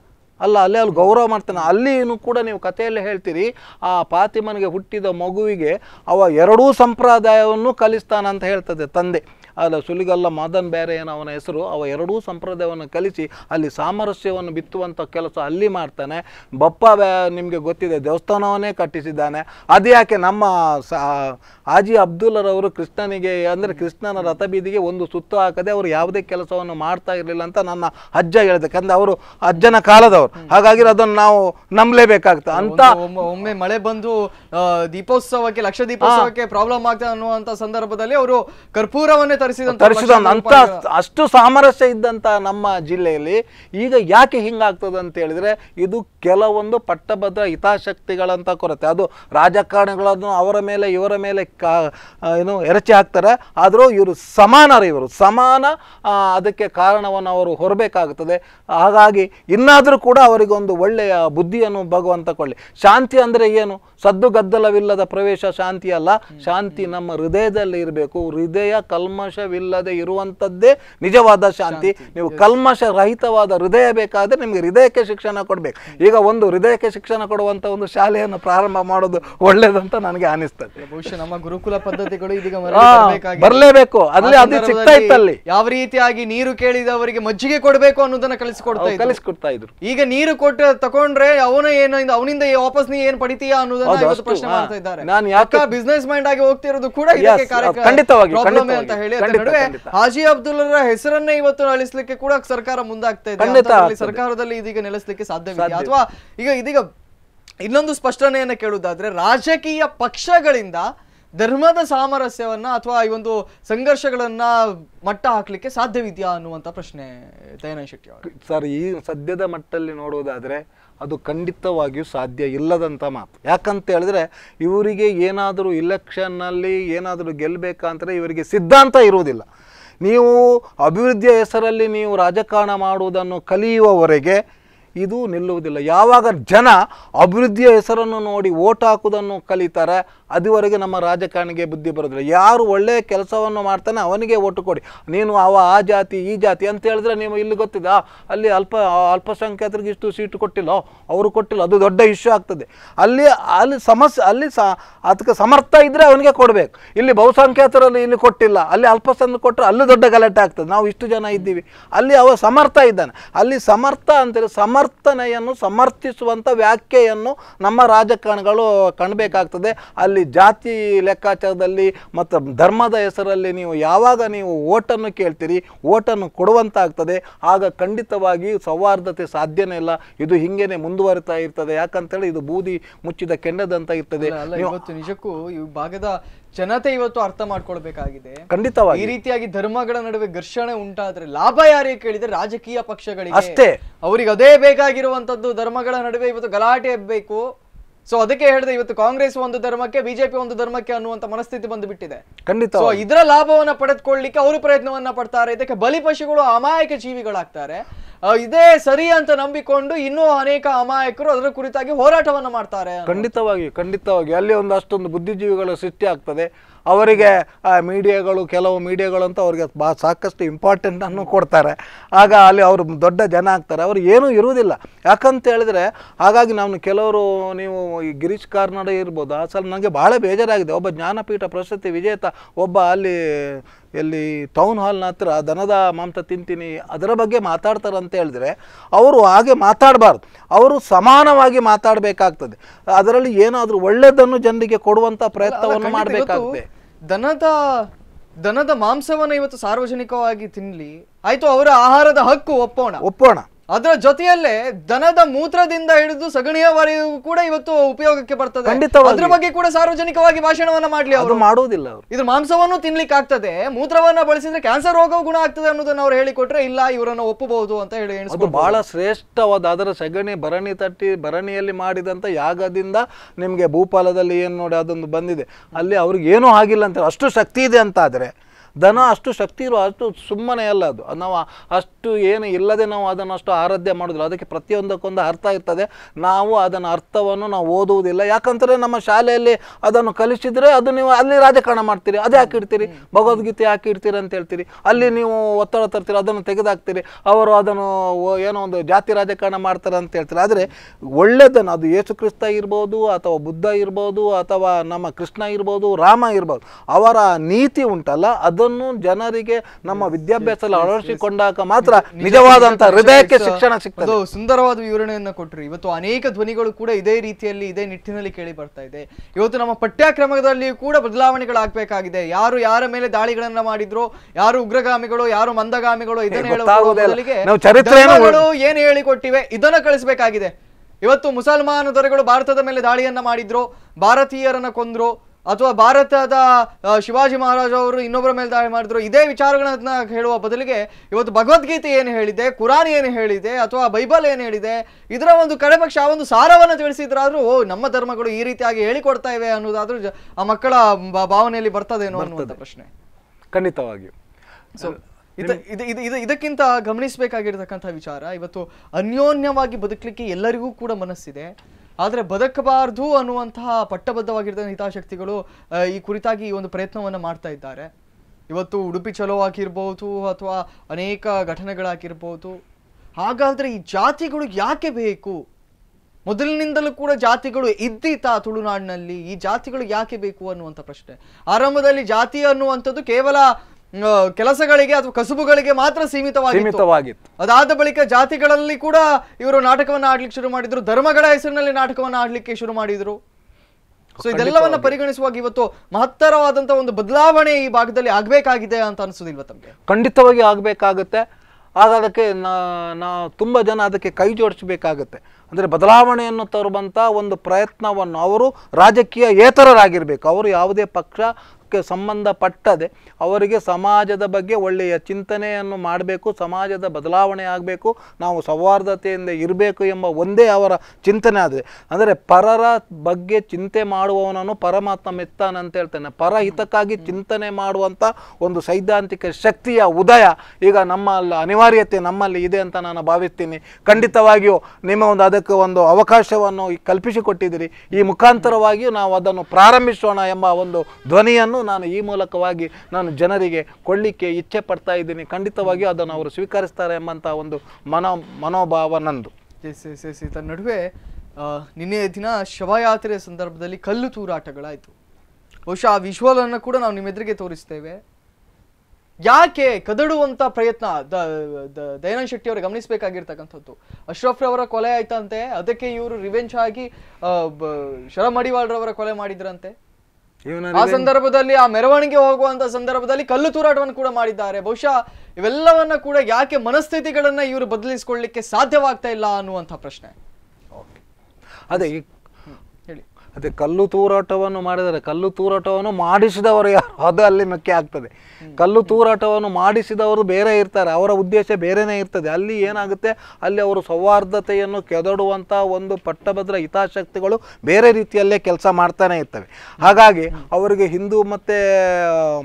Speaker 2: ಅಲ್ಲ ಅಲ್ಲೇ ಅಲ್ಲಿ ಗೌರವ ಮಾಡ್ತಾನೆ ಏನು ಕೂಡ ನೀವು ಕಥೆಯಲ್ಲಿ ಹೇಳ್ತೀರಿ ಆ ಪಾತಿಮನಿಗೆ ಹುಟ್ಟಿದ ಮಗುವಿಗೆ ಅವ ಎರಡೂ ಸಂಪ್ರದಾಯವನ್ನು ಕಲಿಸ್ತಾನಂತ ಹೇಳ್ತದೆ ತಂದೆ ಅಲ್ಲ ಸುಲಿಗಲ್ಲ ಮಾದನ್ ಬೇರೆ ಏನೋ ಅವನ ಹೆಸರು ಅವ ಎರಡೂ ಸಂಪ್ರದಾಯವನ್ನು ಕಲಿಸಿ ಅಲ್ಲಿ ಸಾಮರಸ್ಯವನ್ನು ಬಿತ್ತುವಂಥ ಕೆಲಸ ಅಲ್ಲಿ ಮಾಡ್ತಾನೆ ಬಪ್ಪ ನಿಮಗೆ ಗೊತ್ತಿದೆ ದೇವಸ್ಥಾನವನ್ನೇ ಕಟ್ಟಿಸಿದ್ದಾನೆ ಅದು ಯಾಕೆ ನಮ್ಮ ಹಾಜಿ ಅಬ್ದುಲ್ಲರವರು ಕೃಷ್ಣನಿಗೆ ಅಂದರೆ ಕೃಷ್ಣನ ರಥಬೀದಿಗೆ ಒಂದು ಸುತ್ತು ಹಾಕದೆ ಅವರು ಯಾವುದೇ ಕೆಲಸವನ್ನು ಮಾಡ್ತಾ ಇರಲಿಲ್ಲ ಅಂತ ನನ್ನ ಅಜ್ಜ ಹೇಳಿದೆ ಅವರು ಅಜ್ಜನ ಕಾಲದವರು ಹಾಗಾಗಿ ಅದನ್ನು ನಾವು ನಂಬಲೇಬೇಕಾಗ್ತದೆ ಅಂತ
Speaker 1: ಒಮ್ಮೆ ಮಳೆ ಬಂದು ದೀಪೋತ್ಸವಕ್ಕೆ ಲಕ್ಷ ದೀಪೋತ್ಸವಕ್ಕೆ ಪ್ರಾಬ್ಲಮ್ ಆಗ್ತದೆ ಅನ್ನುವಂಥ ಸಂದರ್ಭದಲ್ಲಿ ಅವರು ಕರ್ಪೂರವನ್ನೇ ತರಿಸಿದ ಅಂತ
Speaker 2: ಅಷ್ಟು ಸಾಮರಸ್ಯ ಇದ್ದಂಥ ನಮ್ಮ ಜಿಲ್ಲೆಯಲ್ಲಿ ಈಗ ಯಾಕೆ ಹಿಂಗಾಗ್ತದೆ ಅಂತ ಹೇಳಿದ್ರೆ ಇದು ಕೆಲವೊಂದು ಪಟ್ಟಭದ್ರ ಹಿತಾಸಕ್ತಿಗಳಂತ ಕೊರತೆ ಅದು ರಾಜಕಾರಣಿಗಳನ್ನು ಅವರ ಮೇಲೆ ಇವರ ಮೇಲೆ ಕಾ ಏನು ಎರಚಿ ಹಾಕ್ತಾರೆ ಆದರೂ ಇವರು ಸಮಾನರ ಇವರು ಸಮಾನ ಅದಕ್ಕೆ ಕಾರಣವನ್ನು ಅವರು ಹೊರಬೇಕಾಗುತ್ತದೆ ಹಾಗಾಗಿ ಇನ್ನಾದರೂ ಕೂಡ ಅವರಿಗೊಂದು ಒಳ್ಳೆಯ ಬುದ್ಧಿಯನ್ನು ಭಗವಂತ ಕೊಳ್ಳಿ ಶಾಂತಿ ಅಂದರೆ ಏನು ಸದ್ದು ಗದ್ದಲವಿಲ್ಲದ ಪ್ರವೇಶ ಶಾಂತಿ ಅಲ್ಲ ಶಾಂತಿ ನಮ್ಮ ಹೃದಯದಲ್ಲಿ ಇರಬೇಕು ಹೃದಯ ಕಲ್ಮಶ ಕಲ್ಮಶವಿಲ್ಲದೆ ಇರುವಂಥದ್ದೇ ನಿಜವಾದ ಶಾಂತಿ ನೀವು ಕಲ್ಮಶ ರಹಿತವಾದ ಹೃದಯ ಬೇಕಾದರೆ ನಿಮಗೆ ಹೃದಯಕ್ಕೆ ಶಿಕ್ಷಣ ಕೊಡಬೇಕು ಈಗ ಒಂದು
Speaker 1: ಹೃದಯಕ್ಕೆ ಶಿಕ್ಷಣ ಕೊಡುವಂಥ ಒಂದು ಶಾಲೆಯನ್ನು ಪ್ರಾರಂಭ ಮಾಡೋದು ಒಳ್ಳೇದಂತ ನನಗೆ ಅನಿಸ್ತದೆ ಬಹುಶಃ ನಮ್ಮ ಗುರುಕುಲ ಪದ್ಧತಿಗಳು ಇದೀಗ ಬರಲೇಬೇಕು ಅಲ್ಲಿ ಅದು ಸಿಗ್ತಾ ಇತ್ತಲ್ಲಿ ಯಾವ ರೀತಿಯಾಗಿ ನೀರು ಕೇಳಿದ ಅವರಿಗೆ ಮಜ್ಜಿಗೆ ಕೊಡಬೇಕು ಅನ್ನೋದನ್ನ ಕಲಿಸಿಕೊಡ್ತಾ ಕಲಿಸ್ಕೊಡ್ತಾ ಇದ್ರು ಈಗ ನೀರು ಕೊಟ್ಟ ತಗೊಂಡ್ರೆ ಅವನ ಏನೋ ಅವನಿಂದ ವಾಪಸ್ ನೀ ಏನ್ ಪಡಿತೀಯ ಅನ್ನೋದನ್ನ ಪ್ರಶ್ನೆ ಮಾಡ್ತಾ ಇದ್ದಾರೆ ನಾನು ಯಾಕೆ ಬಿಸ್ನೆಸ್ ಮೈಂಡ್ ಆಗಿ ಹೋಗ್ತಿರೋದು ಕೂಡ ಖಂಡಿತವಾಗಿ ಅಂತ ಹೇಳಿ ನಡುವೆ ಹಾಜಿ ಅಬ್ದುಲ್ಲರ ಹೆಸರನ್ನ ಇವತ್ತು ಅಳಿಸ್ಲಿಕ್ಕೆ ಕೂಡ ಸರ್ಕಾರ ಮುಂದಾಗ್ತಾ ಇದೆ ಸರ್ಕಾರದಲ್ಲಿ ಇದೀಗ ನೆಲೆಸಲಿಕ್ಕೆ ಸಾಧ್ಯವಿದೆ ಅಥವಾ ಈಗ ಇದೀಗ ಇನ್ನೊಂದು ಸ್ಪಷ್ಟನೆಯನ್ನ ಕೇಳುವುದಾದ್ರೆ ರಾಜಕೀಯ ಪಕ್ಷಗಳಿಂದ ಧರ್ಮದ ಸಾಮರಸ್ಯವನ್ನ ಅಥವಾ ಈ ಒಂದು ಸಂಘರ್ಷಗಳನ್ನ ಮಟ್ಟ ಹಾಕ್ಲಿಕ್ಕೆ ಸಾಧ್ಯವಿದೆಯಾ ಅನ್ನುವಂತ ಪ್ರಶ್ನೆ
Speaker 2: ದಯನಾಯ್ ಶೆಟ್ಟಿ ಅವರು ಸರ್ ಈ ಸದ್ಯದ ಮಟ್ಟಲ್ಲಿ ನೋಡುವುದಾದ್ರೆ ಅದು ಖಂಡಿತವಾಗಿಯೂ ಸಾಧ್ಯ ಇಲ್ಲದಂಥ ಮಾತು ಯಾಕಂತ ಹೇಳಿದ್ರೆ ಇವರಿಗೆ ಏನಾದರೂ ಇಲೆಕ್ಷನ್ನಲ್ಲಿ ಏನಾದರೂ ಗೆಲ್ಲಬೇಕಂದ್ರೆ ಇವರಿಗೆ ಸಿದ್ಧಾಂತ ಇರುವುದಿಲ್ಲ ನೀವು ಅಭಿವೃದ್ಧಿಯ ಹೆಸರಲ್ಲಿ ನೀವು ರಾಜಕಾರಣ ಮಾಡುವುದನ್ನು ಕಲಿಯುವವರೆಗೆ ಇದು ನಿಲ್ಲುವುದಿಲ್ಲ ಯಾವಾಗ ಜನ ಅಭಿವೃದ್ಧಿಯ ಹೆಸರನ್ನು ನೋಡಿ ಓಟ್ ಹಾಕುವುದನ್ನು ಕಲಿತಾರೆ ಅದುವರೆಗೆ ನಮ್ಮ ರಾಜಕಾರಣಿಗೆ ಬುದ್ಧಿ ಬರೋದಿಲ್ಲ ಯಾರು ಒಳ್ಳೆಯ ಕೆಲಸವನ್ನು ಮಾಡ್ತಾನೆ ಅವನಿಗೆ ಓಟು ಕೊಡಿ ನೀನು ಅವ ಆ ಜಾತಿ ಈ ಜಾತಿ ಅಂತ ಹೇಳಿದ್ರೆ ನೀವು ಇಲ್ಲಿ ಗೊತ್ತಿದೆ ಅಲ್ಲಿ ಅಲ್ಪ ಅಲ್ಪಸಂಖ್ಯಾತರಿಗೆ ಇಷ್ಟು ಸೀಟು ಕೊಟ್ಟಿಲ್ಲ ಅವರು ಕೊಟ್ಟಿಲ್ಲ ಅದು ದೊಡ್ಡ ಇಶ್ಯೂ ಆಗ್ತದೆ ಅಲ್ಲಿ ಅಲ್ಲಿ ಸಮಸ್ಯೆ ಅಲ್ಲಿ ಸ ಅದಕ್ಕೆ ಸಮರ್ಥ ಇದ್ದರೆ ಅವನಿಗೆ ಕೊಡಬೇಕು ಇಲ್ಲಿ ಬಹುಸಂಖ್ಯಾತರಲ್ಲಿ ಇಲ್ಲಿ ಕೊಟ್ಟಿಲ್ಲ ಅಲ್ಲಿ ಅಲ್ಪಸಂಖ್ಯೆ ಕೊಟ್ಟರೆ ಅಲ್ಲೂ ದೊಡ್ಡ ಗಲಾಟೆ ಆಗ್ತದೆ ನಾವು ಇಷ್ಟು ಜನ ಇದ್ದೀವಿ ಅಲ್ಲಿ ಅವ ಸಮರ್ಥ ಇದ್ದಾನೆ ಅಲ್ಲಿ ಸಮರ್ಥ ಅಂತೇಳಿ ಸಮರ್ಥ ಸಮರ್ಥನೆಯನ್ನು ಸಮರ್ಥಿಸುವಂಥ ವ್ಯಾಖ್ಯೆಯನ್ನು ನಮ್ಮ ರಾಜಕಾರಣಗಳು ಕಾಣಬೇಕಾಗ್ತದೆ ಅಲ್ಲಿ ಜಾತಿ ಲೆಕ್ಕಾಚಾರದಲ್ಲಿ ಮತ್ತು ಧರ್ಮದ ಹೆಸರಲ್ಲಿ ನೀವು ಯಾವಾಗ ನೀವು ಓಟನ್ನು ಕೇಳ್ತೀರಿ ಓಟನ್ನು ಕೊಡುವಂತಾಗ್ತದೆ ಆಗ ಖಂಡಿತವಾಗಿ ಸೌಹಾರ್ದತೆ ಸಾಧ್ಯನೇ ಇಲ್ಲ ಇದು ಹಿಂಗೇನೆ ಮುಂದುವರಿತಾ ಇರ್ತದೆ
Speaker 1: ಯಾಕಂತೇಳಿ ಇದು ಬೂದಿ ಮುಚ್ಚಿದ
Speaker 2: ಕೆಂಡದಂತ ಇರ್ತದೆ
Speaker 1: ನಿಜಕ್ಕೂ ಈ ಭಾಗದ ಜನತೆ ಇವತ್ತು ಅರ್ಥ ಮಾಡ್ಕೊಳ್ಬೇಕಾಗಿದೆ ಖಂಡಿತವಾಗಿ ಈ ರೀತಿಯಾಗಿ ಧರ್ಮಗಳ ನಡುವೆ ಘರ್ಷಣೆ ಉಂಟಾದ್ರೆ ಲಾಭ ಯಾರಿಗೆ ಕೇಳಿದ್ರೆ ರಾಜಕೀಯ ಪಕ್ಷಗಳಿಗೆ ಅಷ್ಟೇ ಅವರಿಗೆ ಅದೇ ಬೇಕಾಗಿರುವಂತದ್ದು ಧರ್ಮಗಳ ನಡುವೆ ಇವತ್ತು ಗಲಾಟೆ ಬೇಕು ಸೊ ಅದಕ್ಕೆ ಹೇಳಿದೆ ಇವತ್ತು ಕಾಂಗ್ರೆಸ್ ಒಂದು ಧರ್ಮಕ್ಕೆ ಬಿಜೆಪಿ ಒಂದು ಧರ್ಮಕ್ಕೆ ಅನ್ನುವಂತ ಮನಸ್ಥಿತಿ ಬಂದುಬಿಟ್ಟಿದೆ ಖಂಡಿತ ಇದರ ಲಾಭವನ್ನ ಪಡೆದುಕೊಳ್ಳಲಿಕ್ಕೆ ಅವರು ಪ್ರಯತ್ನವನ್ನ ಪಡ್ತಾರೆ ಇದಕ್ಕೆ ಬಲಿಪಶುಗಳು ಅಮಾಯಕ ಜೀವಿಗಳಾಗ್ತಾರೆ ಇದೇ ಸರಿ ಅಂತ ನಂಬಿಕೊಂಡು ಇನ್ನೂ ಅನೇಕ ಅಮಾಯಕರು ಅದರ ಕುರಿತಾಗಿ ಹೋರಾಟವನ್ನ ಮಾಡ್ತಾರೆ
Speaker 2: ಖಂಡಿತವಾಗಿ ಖಂಡಿತವಾಗಿ ಅಲ್ಲಿ ಒಂದು ಅಷ್ಟೊಂದು ಬುದ್ಧಿಜೀವಿಗಳ ಸೃಷ್ಟಿ ಆಗ್ತದೆ ಅವರಿಗೆ ಮೀಡಿಯಾಗಳು ಕೆಲವು ಅಂತ ಅವ್ರಿಗೆ ಬಾ ಸಾಕಷ್ಟು ಇಂಪಾರ್ಟೆಂಟನ್ನು ಕೊಡ್ತಾರೆ ಆಗ ಅಲ್ಲಿ ಅವರು ದೊಡ್ಡ ಜನ ಆಗ್ತಾರೆ ಅವರು ಏನೂ ಇರುವುದಿಲ್ಲ ಯಾಕಂತ ಹೇಳಿದ್ರೆ ಹಾಗಾಗಿ ನಾನು ಕೆಲವರು ನೀವು ಈ ಗಿರೀಶ್ ಕಾರ್ನಾಡ ಇರ್ಬೋದು ಆ ಸಲ ನನಗೆ ಭಾಳ ಬೇಜಾರಾಗಿದೆ ಒಬ್ಬ ಜ್ಞಾನಪೀಠ ಪ್ರಶಸ್ತಿ ವಿಜೇತ ಒಬ್ಬ ಅಲ್ಲಿ ಎಲ್ಲಿ ಟೌನ್ ಹಾಲ್ನ ಹತ್ರ ದನದ ಮಾಂಸ ತಿಂತೀನಿ ಅದರ ಬಗ್ಗೆ ಮಾತಾಡ್ತಾರೆ ಅಂತ ಹೇಳಿದ್ರೆ ಅವರು ಹಾಗೆ ಮಾತಾಡಬಾರ್ದು ಅವರು ಸಮಾನವಾಗಿ
Speaker 1: ಮಾತಾಡಬೇಕಾಗ್ತದೆ ಅದರಲ್ಲಿ ಏನಾದರೂ ಒಳ್ಳೆಯದನ್ನು ಜನರಿಗೆ ಕೊಡುವಂಥ ಪ್ರಯತ್ನವನ್ನು ಮಾಡಬೇಕಾಗ್ತದೆ ದನದ ದನದ ಮಾಂಸವನ್ನು ಇವತ್ತು ಸಾರ್ವಜನಿಕವಾಗಿ ತಿನ್ಲಿ, ಆಯ್ತು ಅವರ ಆಹಾರದ ಹಕ್ಕು ಒಪ್ಪೋಣ ಒಪ್ಪೋಣ ಅದರ ಜೊತೆಯಲ್ಲೇ ದನದ ಮೂತ್ರದಿಂದ ಹಿಡಿದು ಸಗಣಿಯ ಸಗಣಿಯವರೆಗೂ ಕೂಡ ಇವತ್ತು ಉಪಯೋಗಕ್ಕೆ ಬರ್ತದೆ ಅದ್ರ ಬಗ್ಗೆ ಕೂಡ ಸಾರ್ವಜನಿಕವಾಗಿ ಭಾಷಣವನ್ನ ಮಾಡ್ಲಿ ಅವರು ಮಾಡುವುದಿಲ್ಲ ಇದ್ರ ಮಾಂಸವನ್ನು ತಿನ್ಲಿಕ್ಕೆ ಆಗ್ತದೆ ಮೂತ್ರವನ್ನ ಬಳಸಿದ್ರೆ ಕ್ಯಾನ್ಸರ್ ರೋಗವು ಗುಣ ಆಗ್ತದೆ ಅನ್ನೋದನ್ನ ಅವ್ರು ಹೇಳಿಕೊಟ್ರೆ ಇಲ್ಲ ಇವರನ್ನ ಒಪ್ಪಬಹುದು ಅಂತ ಹೇಳಿ ಅದು ಬಹಳ
Speaker 2: ಶ್ರೇಷ್ಠವಾದ ಅದರ ಸಗಣಿ ಭರಣಿ ತಟ್ಟಿ ಭರಣಿಯಲ್ಲಿ ಮಾಡಿದಂತ ಯಾಗದಿಂದ ನಿಮ್ಗೆ ಭೂಪಾಲದಲ್ಲಿ ಏನು ನೋಡಿ ಅದೊಂದು ಬಂದಿದೆ ಅಲ್ಲಿ ಅವ್ರಿಗೆ ಏನೂ ಆಗಿಲ್ಲ ಅಂತ ಅಷ್ಟು ಶಕ್ತಿ ಇದೆ ಅಂತ ಆದ್ರೆ ದನ ಅಷ್ಟು ಶಕ್ತಿ ಇರೋ ಅಷ್ಟು ಸುಮ್ಮನೆ ಅಲ್ಲ ಅದು ನಾವು ಅಷ್ಟು ಏನು ಇಲ್ಲದೆ ನಾವು ಅದನ್ನು ಅಷ್ಟು ಆರಾಧ್ಯ ಮಾಡೋದಿಲ್ಲ ಅದಕ್ಕೆ ಪ್ರತಿಯೊಂದಕ್ಕೊಂದು ಅರ್ಥ ಇರ್ತದೆ ನಾವು ಅದನ್ನು ಅರ್ಥವನ್ನು ನಾವು ಓದುವುದಿಲ್ಲ ಯಾಕಂತಂದರೆ ನಮ್ಮ ಶಾಲೆಯಲ್ಲಿ ಅದನ್ನು ಕಲಿಸಿದರೆ ಅದು ನೀವು ಅಲ್ಲಿ ರಾಜಕಾರಣ ಮಾಡ್ತೀರಿ ಅದೇ ಹಾಕಿಡ್ತೀರಿ ಭಗವದ್ಗೀತೆ ಹಾಕಿಡ್ತೀರಿ ಅಂತ ಹೇಳ್ತೀರಿ ಅಲ್ಲಿ ನೀವು ಒತ್ತಡ ತರ್ತೀರಿ ಅದನ್ನು ತೆಗೆದಾಕ್ತೀರಿ ಅವರು ಅದನ್ನು ಏನೋ ಒಂದು ಜಾತಿ ರಾಜಕಾರಣ ಮಾಡ್ತಾರೆ ಅಂತ ಹೇಳ್ತೀರಿ ಆದರೆ ಒಳ್ಳೆಯದನ್ನು ಅದು ಯೇಸು ಕ್ರಿಸ್ತ ಇರ್ಬೋದು ಅಥವಾ ಬುದ್ಧ ಇರ್ಬೋದು ಅಥವಾ ನಮ್ಮ ಕೃಷ್ಣ ಇರ್ಬೋದು ರಾಮ ಇರ್ಬೋದು ಅವರ ನೀತಿ ಉಂಟಲ್ಲ ಅದು ಅದನ್ನು ಜನರಿಗೆ ನಮ್ಮ ವಿದ್ಯಾಭ್ಯಾಸದಲ್ಲಿ ಅಳವಡಿಸಿಕೊಂಡಾಗ ಮಾತ್ರ ನಿಜವಾದಂತ ಹೃದಯಕ್ಕೆ ಶಿಕ್ಷಣ ಸಿಗ್ತದೆ
Speaker 1: ಸುಂದರವಾದ ವಿವರಣೆಯನ್ನು ಕೊಟ್ಟರು ಇವತ್ತು ಅನೇಕ ಧ್ವನಿಗಳು ಕೂಡ ಇದೇ ರೀತಿಯಲ್ಲಿ ಇದೇ ನಿಟ್ಟಿನಲ್ಲಿ ಕೇಳಿ ಬರ್ತಾ ಇದೆ ಇವತ್ತು ನಮ್ಮ ಪಠ್ಯಕ್ರಮದಲ್ಲಿ ಕೂಡ ಬದಲಾವಣೆಗಳಾಗಬೇಕಾಗಿದೆ ಯಾರು ಯಾರ ಮೇಲೆ ದಾಳಿಗಳನ್ನ ಮಾಡಿದ್ರು ಯಾರು ಉಗ್ರಗಾಮಿಗಳು ಯಾರು ಮಂದಗಾಮಿಗಳು ಇದನ್ನು ಹೇಳೋ ಏನು ಹೇಳಿಕೊಟ್ಟಿವೆ ಇದನ್ನ ಕಳಿಸಬೇಕಾಗಿದೆ ಇವತ್ತು ಮುಸಲ್ಮಾನ ದೊರೆಗಳು ಭಾರತದ ಮೇಲೆ ದಾಳಿಯನ್ನ ಮಾಡಿದ್ರು ಭಾರತೀಯರನ್ನ ಕೊಂದ್ರು ಅಥವಾ ಭಾರತದ ಶಿವಾಜಿ ಮಹಾರಾಜ ಅವರು ಇನ್ನೊಬ್ಬರ ಮೇಲೆ ದಾಳಿ ಮಾಡಿದ್ರು ಇದೇ ವಿಚಾರಗಳನ್ನ ಹೇಳುವ ಬದಲಿಗೆ ಇವತ್ತು ಭಗವದ್ಗೀತೆ ಏನು ಹೇಳಿದೆ ಕುರಾನ್ ಏನು ಹೇಳಿದೆ ಅಥವಾ ಬೈಬಲ್ ಏನು ಹೇಳಿದೆ ಇದರ ಒಂದು ಕಡೆ ಪಕ್ಷ ಆ ಒಂದು ಸಾರವನ್ನು ತಿಳಿಸಿದ್ರಾದ್ರೂ ನಮ್ಮ ಧರ್ಮಗಳು ಈ ರೀತಿಯಾಗಿ ಹೇಳಿಕೊಡ್ತಾ ಇವೆ ಅನ್ನೋದಾದ್ರೂ ಆ ಮಕ್ಕಳ ಭಾವನೆಯಲ್ಲಿ ಬರ್ತದೇನೋ ಅನ್ನುವಂಥ
Speaker 2: ಪ್ರಶ್ನೆ ಖಂಡಿತವಾಗಿ ಸೊ
Speaker 1: ಇದು ಇದಕ್ಕಿಂತ ಗಮನಿಸಬೇಕಾಗಿರ್ತಕ್ಕಂಥ ವಿಚಾರ ಇವತ್ತು ಅನ್ಯೋನ್ಯವಾಗಿ ಬದುಕಲಿಕ್ಕೆ ಎಲ್ಲರಿಗೂ ಕೂಡ ಮನಸ್ಸಿದೆ ಆದರೆ ಬದುಕಬಾರದು ಅನ್ನುವಂತಹ ಪಟ್ಟಬದ್ಧವಾಗಿರ್ತಕ್ಕಂಥ ಹಿತಾಶಕ್ತಿಗಳು ಈ ಕುರಿತಾಗಿ ಈ ಒಂದು ಪ್ರಯತ್ನವನ್ನು ಮಾಡ್ತಾ ಇದ್ದಾರೆ ಇವತ್ತು ಉಡುಪಿ ಚಲೋ ಆಗಿರ್ಬೋದು ಅಥವಾ ಅನೇಕ ಘಟನೆಗಳಾಗಿರ್ಬೋದು ಹಾಗಾದರೆ ಈ ಜಾತಿಗಳು ಯಾಕೆ ಬೇಕು ಮೊದಲಿನಿಂದಲೂ ಕೂಡ ಜಾತಿಗಳು ಇದ್ದೀತಾ ತುಳುನಾಡಿನಲ್ಲಿ ಈ ಜಾತಿಗಳು ಯಾಕೆ ಬೇಕು ಅನ್ನುವಂಥ ಪ್ರಶ್ನೆ ಆರಂಭದಲ್ಲಿ ಜಾತಿ ಅನ್ನುವಂಥದ್ದು ಕೇವಲ ಕೆಲಸಗಳಿಗೆ ಅಥವಾ ಕಸುಬುಗಳಿಗೆ ಮಾತ್ರ ಸೀಮಿತವಾಗಿತ್ತು ಅದಾದ ಬಳಿಕ ಜಾತಿಗಳಲ್ಲಿ ಕೂಡ ಇವರು ನಾಟಕವನ್ನು ಆಡ್ಲಿಕ್ಕೆ ಶುರು ಮಾಡಿದ್ರು ಧರ್ಮಗಳ ಹೆಸರಿನಲ್ಲಿ ನಾಟಕವನ್ನು ಆಡ್ಲಿಕ್ಕೆ ಶುರು ಮಾಡಿದ್ರು ಸೊ ಇದೆಲ್ಲವನ್ನ ಪರಿಗಣಿಸುವಾಗ ಇವತ್ತು ಮಹತ್ತರವಾದಂತಹ ಒಂದು ಬದಲಾವಣೆ ಈ ಭಾಗದಲ್ಲಿ ಆಗ್ಬೇಕಾಗಿದೆ ಅಂತ ಅನ್ಸುದಿಲ್ವ ತಮಗೆ
Speaker 2: ಖಂಡಿತವಾಗಿ ಆಗ್ಬೇಕಾಗತ್ತೆ ಆಗ ಅದಕ್ಕೆ ನಾ ತುಂಬ ಜನ ಅದಕ್ಕೆ ಕೈ ಜೋಡಿಸಬೇಕಾಗತ್ತೆ ಅಂದರೆ ಬದಲಾವಣೆಯನ್ನು ತರುವಂಥ ಒಂದು ಪ್ರಯತ್ನವನ್ನು ಅವರು ರಾಜಕೀಯ ಏತರರಾಗಿರಬೇಕು ಅವರು ಯಾವುದೇ ಪಕ್ಷ ಸಂಬಂಧಪಟ್ಟದೆ ಅವರಿಗೆ ಸಮಾಜದ ಬಗ್ಗೆ ಒಳ್ಳೆಯ ಚಿಂತನೆಯನ್ನು ಮಾಡಬೇಕು ಸಮಾಜದ ಬದಲಾವಣೆ ಆಗಬೇಕು ನಾವು ಸೌಹಾರ್ದತೆಯಿಂದ ಇರಬೇಕು ಎಂಬ ಒಂದೇ ಅವರ ಚಿಂತನೆ ಆದರೆ ಅಂದರೆ ಪರರ ಬಗ್ಗೆ ಚಿಂತೆ ಮಾಡುವವನನ್ನು ಪರಮಾತ್ಮ ಮೆತ್ತಾನಂತ ಹೇಳ್ತಾನೆ ಹಿತಕ್ಕಾಗಿ ಚಿಂತನೆ ಮಾಡುವಂಥ ಒಂದು ಸೈದ್ಧಾಂತಿಕ ಶಕ್ತಿಯ ಉದಯ ಈಗ ನಮ್ಮಲ್ಲಿ ಅನಿವಾರ್ಯತೆ ನಮ್ಮಲ್ಲಿ ಇದೆ ಅಂತ ನಾನು ಭಾವಿಸ್ತೀನಿ ಖಂಡಿತವಾಗಿಯೂ ನಿಮ್ಮ ಒಂದು ಅದಕ್ಕೆ ಒಂದು ಅವಕಾಶವನ್ನು ಕಲ್ಪಿಸಿಕೊಟ್ಟಿದ್ದೀರಿ ಈ ಮುಖಾಂತರವಾಗಿಯೂ ನಾವು ಅದನ್ನು ಪ್ರಾರಂಭಿಸೋಣ ಎಂಬ ಒಂದು ಧ್ವನಿಯನ್ನು ಅದನ್ನು ನಾನು ಈ ಮೂಲಕವಾಗಿ ನಾನು ಜನರಿಗೆ ಕೊಡಲಿಕ್ಕೆ ಇಚ್ಛೆ ಪಡ್ತಾ ಇದ್ದೀನಿ ಖಂಡಿತವಾಗಿಯೂ ಅದನ್ನು ಅವರು ಸ್ವೀಕರಿಸ್ತಾರೆ
Speaker 1: ಎಂಬಂತಹ ಒಂದು ಮನೋ ಮನೋಭಾವ ನಂದು ಎಸ್ ಎಸ್ ಎಸ್ ಇದರ ನಡುವೆ ನಿನ್ನೆ ದಿನ ಶವಯಾತ್ರೆಯ ಸಂದರ್ಭದಲ್ಲಿ ಕಲ್ಲು ತೂರಾಟಗಳಾಯಿತು ಬಹುಶಃ ಆ ವಿಶ್ವಲ್ ಅನ್ನು ಕೂಡ ನಾವು ನಿಮ್ಮ ಎದುರಿಗೆ ತೋರಿಸ್ತೇವೆ ಯಾಕೆ ಕದಡುವಂತ ಪ್ರಯತ್ನ ದಯಾನಂದ್ ಶೆಟ್ಟಿ ಅವರು ಗಮನಿಸಬೇಕಾಗಿರ್ತಕ್ಕಂಥದ್ದು ಅಶ್ರಫ್ ರವರ ಕೊಲೆ ಆಯ್ತಂತೆ ಅದಕ್ಕೆ ಇವರು ರಿವೆಂಜ್ ಆಗಿ ಶರಮಡಿವಾಳ್ರವರ ಕೊಲೆ ಮಾಡಿದ್ರಂತೆ ಆ ಸಂದರ್ಭದಲ್ಲಿ ಆ ಮೆರವಣಿಗೆ ಹೋಗುವಂತ ಸಂದರ್ಭದಲ್ಲಿ ಕಲ್ಲು ತೂರಾಟವನ್ನು ಕೂಡ ಮಾಡಿದ್ದಾರೆ ಬಹುಶಃ ಇವೆಲ್ಲವನ್ನ ಕೂಡ ಯಾಕೆ ಮನಸ್ಥಿತಿಗಳನ್ನ ಇವರು ಬದಲಿಸಿಕೊಳ್ಳಲಿಕ್ಕೆ ಸಾಧ್ಯವಾಗ್ತಾ ಇಲ್ಲ ಅನ್ನುವಂತ ಪ್ರಶ್ನೆ
Speaker 2: ಅದೇ ಅದೇ ಕಲ್ಲು ತೂರಾಟವನ್ನು ಮಾಡಿದರೆ ಕಲ್ಲು ತೂರಾಟವನ್ನು ಮಾಡಿಸಿದವರು ಯಾರು ಅದು ಅಲ್ಲಿ ಮೆಕ್ಕೆ ಆಗ್ತದೆ ಕಲ್ಲು ತೂರಾಟವನ್ನು ಮಾಡಿಸಿದವರು ಬೇರೆ ಇರ್ತಾರೆ ಅವರ ಉದ್ದೇಶ ಬೇರೆಯೇ ಇರ್ತದೆ ಅಲ್ಲಿ ಏನಾಗುತ್ತೆ ಅಲ್ಲಿ ಅವರು ಸೌಹಾರ್ದತೆಯನ್ನು ಕೆದಡುವಂಥ ಒಂದು ಪಟ್ಟಭದ್ರ ಹಿತಾಸಕ್ತಿಗಳು ಬೇರೆ ರೀತಿಯಲ್ಲೇ ಕೆಲಸ ಮಾಡ್ತಾನೆ ಇರ್ತವೆ ಹಾಗಾಗಿ ಅವರಿಗೆ ಹಿಂದೂ ಮತ್ತು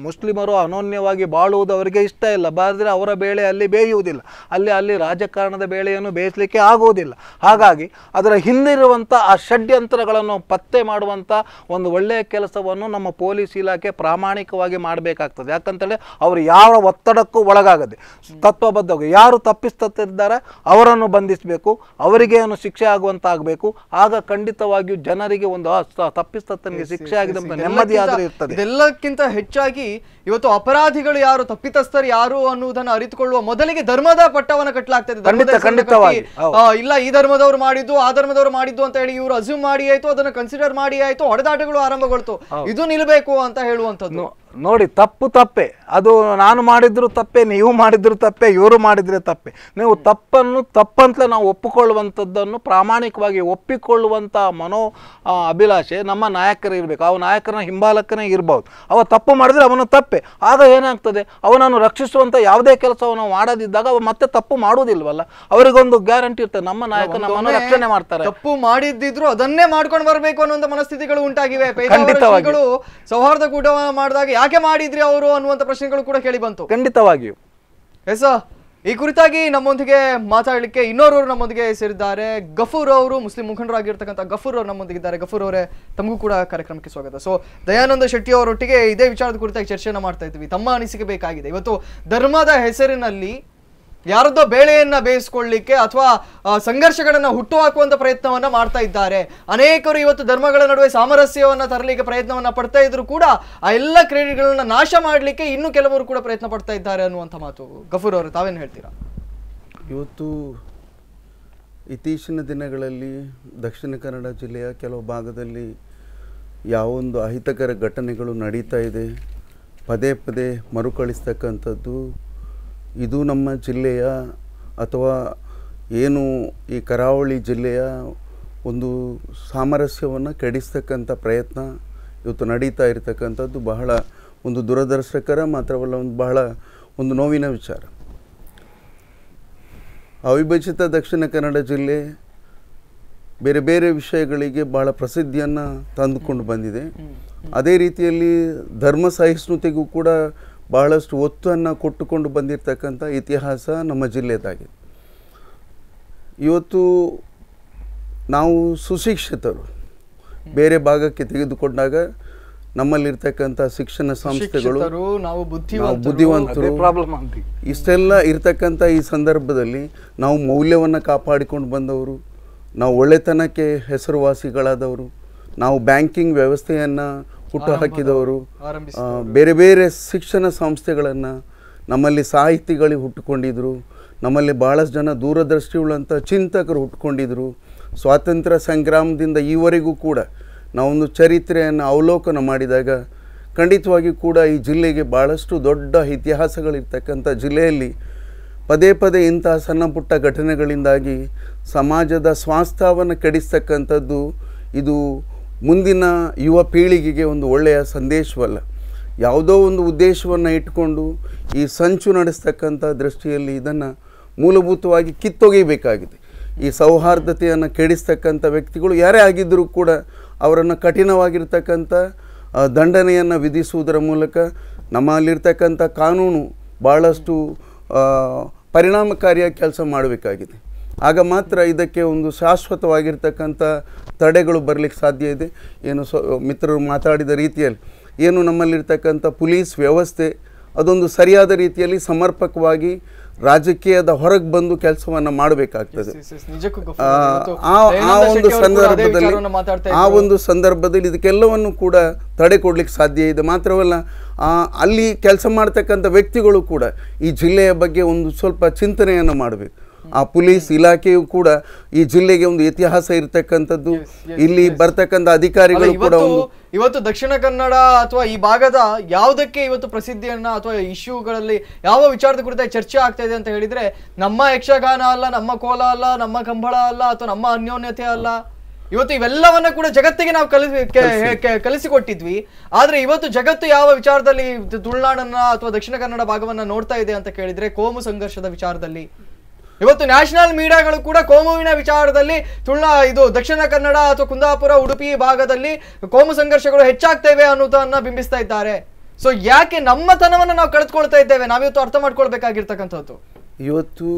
Speaker 2: ಮುಸ್ಲಿಮರು ಅನೋನ್ಯವಾಗಿ ಬಾಳುವುದು ಅವರಿಗೆ ಇಷ್ಟ ಇಲ್ಲ ಬಾರದ್ರೆ ಅವರ ಬೇಳೆ ಅಲ್ಲಿ ಬೇಯುವುದಿಲ್ಲ ಅಲ್ಲಿ ಅಲ್ಲಿ ರಾಜಕಾರಣದ ಬೇಳೆಯನ್ನು ಬೇಯಿಸಲಿಕ್ಕೆ ಆಗುವುದಿಲ್ಲ ಹಾಗಾಗಿ ಅದರ ಹಿಂದಿರುವಂಥ ಆ ಷಡ್ಯಂತ್ರಗಳನ್ನು ಪತ್ತೆ ಮಾಡುವಂತ ಮಾಡುವಂಥ ಒಂದು ಒಳ್ಳೆಯ ಕೆಲಸವನ್ನು ನಮ್ಮ ಪೊಲೀಸ್ ಇಲಾಖೆ ಪ್ರಾಮಾಣಿಕವಾಗಿ ಮಾಡಬೇಕಾಗ್ತದೆ ಯಾಕಂತೇಳಿ ಅವರು ಯಾವ ಒತ್ತಡಕ್ಕೂ ಒಳಗಾಗದೆ ತತ್ವಬದ್ಧವಾಗಿ ಯಾರು ತಪ್ಪಿಸ್ತಿದ್ದಾರೆ ಅವರನ್ನು ಬಂಧಿಸಬೇಕು ಅವರಿಗೆ ಏನು ಶಿಕ್ಷೆ ಆಗುವಂತ ಆಗಬೇಕು ಆಗ ಖಂಡಿತವಾಗಿಯೂ ಜನರಿಗೆ ಒಂದು ತಪ್ಪಿಸ್ತನಿಗೆ ಶಿಕ್ಷೆ ಆಗಿದೆ ನೆಮ್ಮದಿ ಆದರೆ
Speaker 1: ಇರ್ತದೆ ಇದೆಲ್ಲಕ್ಕಿಂತ ಹೆಚ್ಚಾಗಿ ಇವತ್ತು ಅಪರಾಧಿಗಳು ಯಾರು ತಪ್ಪಿತಸ್ಥರು ಯಾರು ಅನ್ನುವುದನ್ನು ಅರಿತುಕೊಳ್ಳುವ ಮೊದಲಿಗೆ ಧರ್ಮದ ಪಟ್ಟವನ್ನು ಕಟ್ಟಲಾಗ್ತದೆ ಇಲ್ಲ ಈ ಧರ್ಮದವರು ಮಾಡಿದ್ದು ಆ ಧರ್ಮದವರು ಮಾಡಿದ್ದು ಅಂತ ಹೇಳಿ ಇವರು ಅಸ್ಯೂಮ್ ಮಾಡಿ ಆಯ್ತು ಅದನ್ನು ಕನ್ಸಿಡರ್ ಮಾಡಿ ಆಯ್ತು ಹೊಡೆದಾಟಗಳು ಆರಂಭಗೊಳ್ತು ಇದು ನಿಲ್ಬೇಕು ಅಂತ ಹೇಳುವಂತದ್ದು
Speaker 2: ನೋಡಿ ತಪ್ಪು ತಪ್ಪೆ ಅದು ನಾನು ಮಾಡಿದ್ರು ತಪ್ಪೆ ನೀವು ಮಾಡಿದ್ರು ತಪ್ಪೆ ಇವರು ಮಾಡಿದ್ರೆ ತಪ್ಪೆ ನೀವು ತಪ್ಪನ್ನು ತಪ್ಪಂತಲೇ ನಾವು ಒಪ್ಪಿಕೊಳ್ಳುವಂಥದ್ದನ್ನು ಪ್ರಾಮಾಣಿಕವಾಗಿ ಒಪ್ಪಿಕೊಳ್ಳುವಂಥ ಮನೋ ಅಭಿಲಾಷೆ ನಮ್ಮ ನಾಯಕರು ಇರಬೇಕು ಆ ನಾಯಕರನ್ನ ಹಿಂಬಾಲಕನೇ ಇರಬಹುದು ಅವ ತಪ್ಪು ಮಾಡಿದ್ರೆ ಅವನು ತಪ್ಪೆ ಆಗ ಏನಾಗ್ತದೆ ಅವನನ್ನು ರಕ್ಷಿಸುವಂಥ ಯಾವುದೇ ಕೆಲಸವನ್ನು ಮಾಡದಿದ್ದಾಗ ಅವ ಮತ್ತೆ
Speaker 1: ತಪ್ಪು ಮಾಡುವುದಿಲ್ವಲ್ಲ ಅವರಿಗೊಂದು ಗ್ಯಾರಂಟಿ ಇರ್ತದೆ ನಮ್ಮ ನಾಯಕ ನಮ್ಮನ್ನು ರಕ್ಷಣೆ ಮಾಡ್ತಾರೆ ತಪ್ಪು ಮಾಡಿದ್ದಿದ್ರು ಅದನ್ನೇ ಮಾಡ್ಕೊಂಡು ಬರಬೇಕು ಅನ್ನುವಂಥ ಮನಸ್ಥಿತಿಗಳು ಉಂಟಾಗಿವೆ ಸೌಹಾರ್ದ ಕೂಟವನ್ನು ಮಾಡಿದಾಗ ಯಾಕೆ ಮಾಡಿದ್ರಿ ಅವರು ಅನ್ನುವಂತ ಪ್ರಶ್ನೆಗಳು ಕೂಡ ಕೇಳಿ ಬಂತು ಖಂಡಿತವಾಗಿಯೂ ಎಸ್ ಈ ಕುರಿತಾಗಿ ನಮ್ಮೊಂದಿಗೆ ಮಾತಾಡಲಿಕ್ಕೆ ಇನ್ನೋರವರು ನಮ್ಮೊಂದಿಗೆ ಸೇರಿದ್ದಾರೆ ಗಫೂರ್ ಅವರು ಮುಸ್ಲಿಂ ಮುಖಂಡರಾಗಿರ್ತಕ್ಕಂಥ ಗಫೂರ್ ಅವರು ಇದ್ದಾರೆ ಗಫೂರ್ ಅವರೇ ತಮಗೂ ಕೂಡ ಕಾರ್ಯಕ್ರಮಕ್ಕೆ ಸ್ವಾಗತ ಸೊ ದಯಾನಂದ ಶೆಟ್ಟಿ ಅವರೊಟ್ಟಿಗೆ ಇದೇ ವಿಚಾರದ ಕುರಿತಾಗಿ ಚರ್ಚೆಯನ್ನು ಮಾಡ್ತಾ ಇದ್ವಿ ತಮ್ಮ ಅನಿಸಿಕೆ ಬೇಕಾಗಿದೆ ಇವತ್ತು ಧರ್ಮದ ಹೆಸರಿನಲ್ಲಿ ಯಾರದ್ದೋ ಬೇಳೆಯನ್ನ ಬೇಯಿಸ್ಕೊಳ್ಳಿಕ್ಕೆ ಅಥವಾ ಸಂಘರ್ಷಗಳನ್ನ ಹುಟ್ಟುಹಾಕುವಂತ ಪ್ರಯತ್ನವನ್ನ ಮಾಡ್ತಾ ಇದ್ದಾರೆ ಅನೇಕರು ಇವತ್ತು ಧರ್ಮಗಳ ನಡುವೆ ಸಾಮರಸ್ಯವನ್ನ ತರಲಿಕ್ಕೆ ಪ್ರಯತ್ನವನ್ನ ಪಡ್ತಾ ಇದ್ರು ಕೂಡ ಆ ಎಲ್ಲ ಕ್ರೀಡೆಗಳನ್ನ ನಾಶ ಮಾಡಲಿಕ್ಕೆ ಇನ್ನೂ ಕೆಲವರು ಕೂಡ ಪ್ರಯತ್ನ ಪಡ್ತಾ ಇದ್ದಾರೆ ಅನ್ನುವಂಥ ಮಾತು ಗಫೂರ್ ಅವರು ತಾವೇನು ಹೇಳ್ತೀರಾ
Speaker 3: ಇವತ್ತು ಇತ್ತೀಚಿನ ದಿನಗಳಲ್ಲಿ ದಕ್ಷಿಣ ಕನ್ನಡ ಜಿಲ್ಲೆಯ ಕೆಲವು ಭಾಗದಲ್ಲಿ ಯಾವೊಂದು ಅಹಿತಕರ ಘಟನೆಗಳು ನಡೀತಾ ಇದೆ ಪದೇ ಪದೇ ಮರುಕಳಿಸ್ತಕ್ಕಂಥದ್ದು ಇದು ನಮ್ಮ ಜಿಲ್ಲೆಯ ಅಥವಾ ಏನು ಈ ಕರಾವಳಿ ಜಿಲ್ಲೆಯ ಒಂದು ಸಾಮರಸ್ಯವನ್ನು ಕೆಡಿಸ್ತಕ್ಕಂಥ ಪ್ರಯತ್ನ ಇವತ್ತು ನಡೀತಾ ಇರತಕ್ಕಂಥದ್ದು ಬಹಳ ಒಂದು ದುರದೃಷ್ಟಕರ ಮಾತ್ರವಲ್ಲ ಒಂದು ಬಹಳ ಒಂದು ನೋವಿನ ವಿಚಾರ ಅವಿಭಜಿತ ದಕ್ಷಿಣ ಕನ್ನಡ ಜಿಲ್ಲೆ ಬೇರೆ ಬೇರೆ ವಿಷಯಗಳಿಗೆ ಬಹಳ ಪ್ರಸಿದ್ಧಿಯನ್ನು ತಂದುಕೊಂಡು ಬಂದಿದೆ ಅದೇ ರೀತಿಯಲ್ಲಿ ಧರ್ಮ ಸಹಿಷ್ಣುತೆಗೂ ಕೂಡ ಬಹಳಷ್ಟು ಒತ್ತನ್ನು ಕೊಟ್ಟುಕೊಂಡು ಬಂದಿರತಕ್ಕಂಥ ಇತಿಹಾಸ ನಮ್ಮ ಜಿಲ್ಲೆದಾಗಿದೆ ಇವತ್ತು ನಾವು ಸುಶಿಕ್ಷಿತರು ಬೇರೆ ಭಾಗಕ್ಕೆ ತೆಗೆದುಕೊಂಡಾಗ ನಮ್ಮಲ್ಲಿರ್ತಕ್ಕಂಥ ಶಿಕ್ಷಣ ಸಂಸ್ಥೆಗಳು
Speaker 1: ನಾವು ಬುದ್ಧಿವಂತರು
Speaker 3: ಇಷ್ಟೆಲ್ಲ ಇರ್ತಕ್ಕಂಥ ಈ ಸಂದರ್ಭದಲ್ಲಿ ನಾವು ಮೌಲ್ಯವನ್ನು ಕಾಪಾಡಿಕೊಂಡು ಬಂದವರು ನಾವು ಒಳ್ಳೆತನಕ್ಕೆ ಹೆಸರುವಾಸಿಗಳಾದವರು ನಾವು ಬ್ಯಾಂಕಿಂಗ್ ವ್ಯವಸ್ಥೆಯನ್ನು ಹುಟ್ಟು ಹಾಕಿದವರು ಬೇರೆ ಬೇರೆ ಶಿಕ್ಷಣ ಸಂಸ್ಥೆಗಳನ್ನು ನಮ್ಮಲ್ಲಿ ಸಾಹಿತಿಗಳು ಹುಟ್ಟುಕೊಂಡಿದ್ರು ನಮ್ಮಲ್ಲಿ ಭಾಳಷ್ಟು ಜನ ದೂರದೃಷ್ಟಿ ಉಳ್ಳಂಥ ಚಿಂತಕರು ಹುಟ್ಕೊಂಡಿದ್ರು ಸ್ವಾತಂತ್ರ್ಯ ಸಂಗ್ರಾಮದಿಂದ ಈವರೆಗೂ ಕೂಡ ನಾವೊಂದು ಚರಿತ್ರೆಯನ್ನು ಅವಲೋಕನ ಮಾಡಿದಾಗ ಖಂಡಿತವಾಗಿ ಕೂಡ ಈ ಜಿಲ್ಲೆಗೆ ಭಾಳಷ್ಟು ದೊಡ್ಡ ಇತಿಹಾಸಗಳಿರ್ತಕ್ಕಂಥ ಜಿಲ್ಲೆಯಲ್ಲಿ ಪದೇ ಪದೇ ಇಂತಹ ಸಣ್ಣ ಪುಟ್ಟ ಘಟನೆಗಳಿಂದಾಗಿ ಸಮಾಜದ ಸ್ವಾಸ್ಥವನ್ನು ಕೆಡಿಸ್ತಕ್ಕಂಥದ್ದು ಇದು ಮುಂದಿನ ಯುವ ಪೀಳಿಗೆಗೆ ಒಂದು ಒಳ್ಳೆಯ ಸಂದೇಶವಲ್ಲ ಯಾವುದೋ ಒಂದು ಉದ್ದೇಶವನ್ನು ಇಟ್ಟುಕೊಂಡು ಈ ಸಂಚು ನಡೆಸ್ತಕ್ಕಂಥ ದೃಷ್ಟಿಯಲ್ಲಿ ಇದನ್ನು ಮೂಲಭೂತವಾಗಿ ಕಿತ್ತೊಗೆಯಬೇಕಾಗಿದೆ ಈ ಸೌಹಾರ್ದತೆಯನ್ನು ಕೆಡಿಸ್ತಕ್ಕಂಥ ವ್ಯಕ್ತಿಗಳು ಯಾರೇ ಆಗಿದ್ದರೂ ಕೂಡ ಅವರನ್ನು ಕಠಿಣವಾಗಿರ್ತಕ್ಕಂಥ ದಂಡನೆಯನ್ನು ವಿಧಿಸುವುದರ ಮೂಲಕ ನಮ್ಮಲ್ಲಿರ್ತಕ್ಕಂಥ ಕಾನೂನು ಭಾಳಷ್ಟು ಪರಿಣಾಮಕಾರಿಯಾಗಿ ಕೆಲಸ ಮಾಡಬೇಕಾಗಿದೆ ಆಗ ಮಾತ್ರ ಇದಕ್ಕೆ ಒಂದು ಶಾಶ್ವತವಾಗಿರ್ತಕ್ಕಂಥ ತಡೆಗಳು ಬರಲಿಕ್ಕೆ ಸಾಧ್ಯ ಇದೆ ಏನು ಸೊ ಮಿತ್ರರು ಮಾತಾಡಿದ ರೀತಿಯಲ್ಲಿ ಏನು ನಮ್ಮಲ್ಲಿರ್ತಕ್ಕಂಥ ಪೊಲೀಸ್ ವ್ಯವಸ್ಥೆ ಅದೊಂದು ಸರಿಯಾದ ರೀತಿಯಲ್ಲಿ ಸಮರ್ಪಕವಾಗಿ ರಾಜಕೀಯದ ಹೊರಗೆ ಬಂದು ಕೆಲಸವನ್ನು ಮಾಡಬೇಕಾಗ್ತದೆ
Speaker 1: ಆ ಒಂದು ಸಂದರ್ಭದಲ್ಲಿ ಆ ಒಂದು
Speaker 3: ಸಂದರ್ಭದಲ್ಲಿ ಇದಕ್ಕೆಲ್ಲವನ್ನು ಕೂಡ ತಡೆ ಕೊಡಲಿಕ್ಕೆ ಸಾಧ್ಯ ಇದೆ ಮಾತ್ರವಲ್ಲ ಅಲ್ಲಿ ಕೆಲಸ ಮಾಡ್ತಕ್ಕಂಥ ವ್ಯಕ್ತಿಗಳು ಕೂಡ ಈ ಜಿಲ್ಲೆಯ ಬಗ್ಗೆ ಒಂದು ಸ್ವಲ್ಪ ಚಿಂತನೆಯನ್ನು ಮಾಡಬೇಕು ಆ ಪೊಲೀಸ್ ಇಲಾಖೆಯು ಕೂಡ ಈ ಜಿಲ್ಲೆಗೆ ಒಂದು ಇತಿಹಾಸ ಇರತಕ್ಕಂಥದ್ದು ಇಲ್ಲಿ ಬರ್ತಕ್ಕಂಥ ಅಧಿಕಾರಿಗಳು ಕೂಡ
Speaker 1: ಇವತ್ತು ದಕ್ಷಿಣ ಕನ್ನಡ ಅಥವಾ ಈ ಭಾಗದ ಯಾವುದಕ್ಕೆ ಇವತ್ತು ಪ್ರಸಿದ್ಧಿಯನ್ನ ಅಥವಾ ಇಶ್ಯೂಗಳಲ್ಲಿ ಯಾವ ವಿಚಾರದ ಕುರಿತ ಚರ್ಚೆ ಆಗ್ತಾ ಇದೆ ಅಂತ ಹೇಳಿದ್ರೆ ನಮ್ಮ ಯಕ್ಷಗಾನ ಅಲ್ಲ ನಮ್ಮ ಕೋಲ ಅಲ್ಲ ನಮ್ಮ ಕಂಬಳ ಅಲ್ಲ ಅಥವಾ ನಮ್ಮ ಅನ್ಯೋನ್ಯತೆ ಅಲ್ಲ ಇವತ್ತು ಇವೆಲ್ಲವನ್ನ ಕೂಡ ಜಗತ್ತಿಗೆ ನಾವು ಕಲಿಸಿ ಕಲಿಸಿಕೊಟ್ಟಿದ್ವಿ ಆದ್ರೆ ಇವತ್ತು ಜಗತ್ತು ಯಾವ ವಿಚಾರದಲ್ಲಿ ತುಳುನಾಡನ್ನ ಅಥವಾ ದಕ್ಷಿಣ ಕನ್ನಡ ಭಾಗವನ್ನ ನೋಡ್ತಾ ಇದೆ ಅಂತ ಕೇಳಿದ್ರೆ ಕೋಮು ಸಂಘರ್ಷದ ವಿಚಾರದಲ್ಲಿ ಇವತ್ತು ನ್ಯಾಷನಲ್ ಮೀಡಿಯಾಗಳು ಕೂಡ ಕೋಮುವಿನ ವಿಚಾರದಲ್ಲಿ ತುಳ್ಳ ಇದು ದಕ್ಷಿಣ ಕನ್ನಡ ಅಥವಾ ಕುಂದಾಪುರ ಉಡುಪಿ ಭಾಗದಲ್ಲಿ ಕೋಮು ಸಂಘರ್ಷಗಳು ಹೆಚ್ಚಾಗ್ತೇವೆ ಅನ್ನೋದನ್ನ ಬಿಂಬಿಸ್ತಾ ಇದ್ದಾರೆ ಸೊ ಯಾಕೆ ನಮ್ಮತನವನ್ನು ನಾವು ಕಳೆದುಕೊಳ್ತಾ ಇದ್ದೇವೆ ನಾವಿವತ್ತು ಅರ್ಥ ಮಾಡ್ಕೊಳ್ಬೇಕಾಗಿರ್ತಕ್ಕಂಥದ್ದು
Speaker 3: ಇವತ್ತು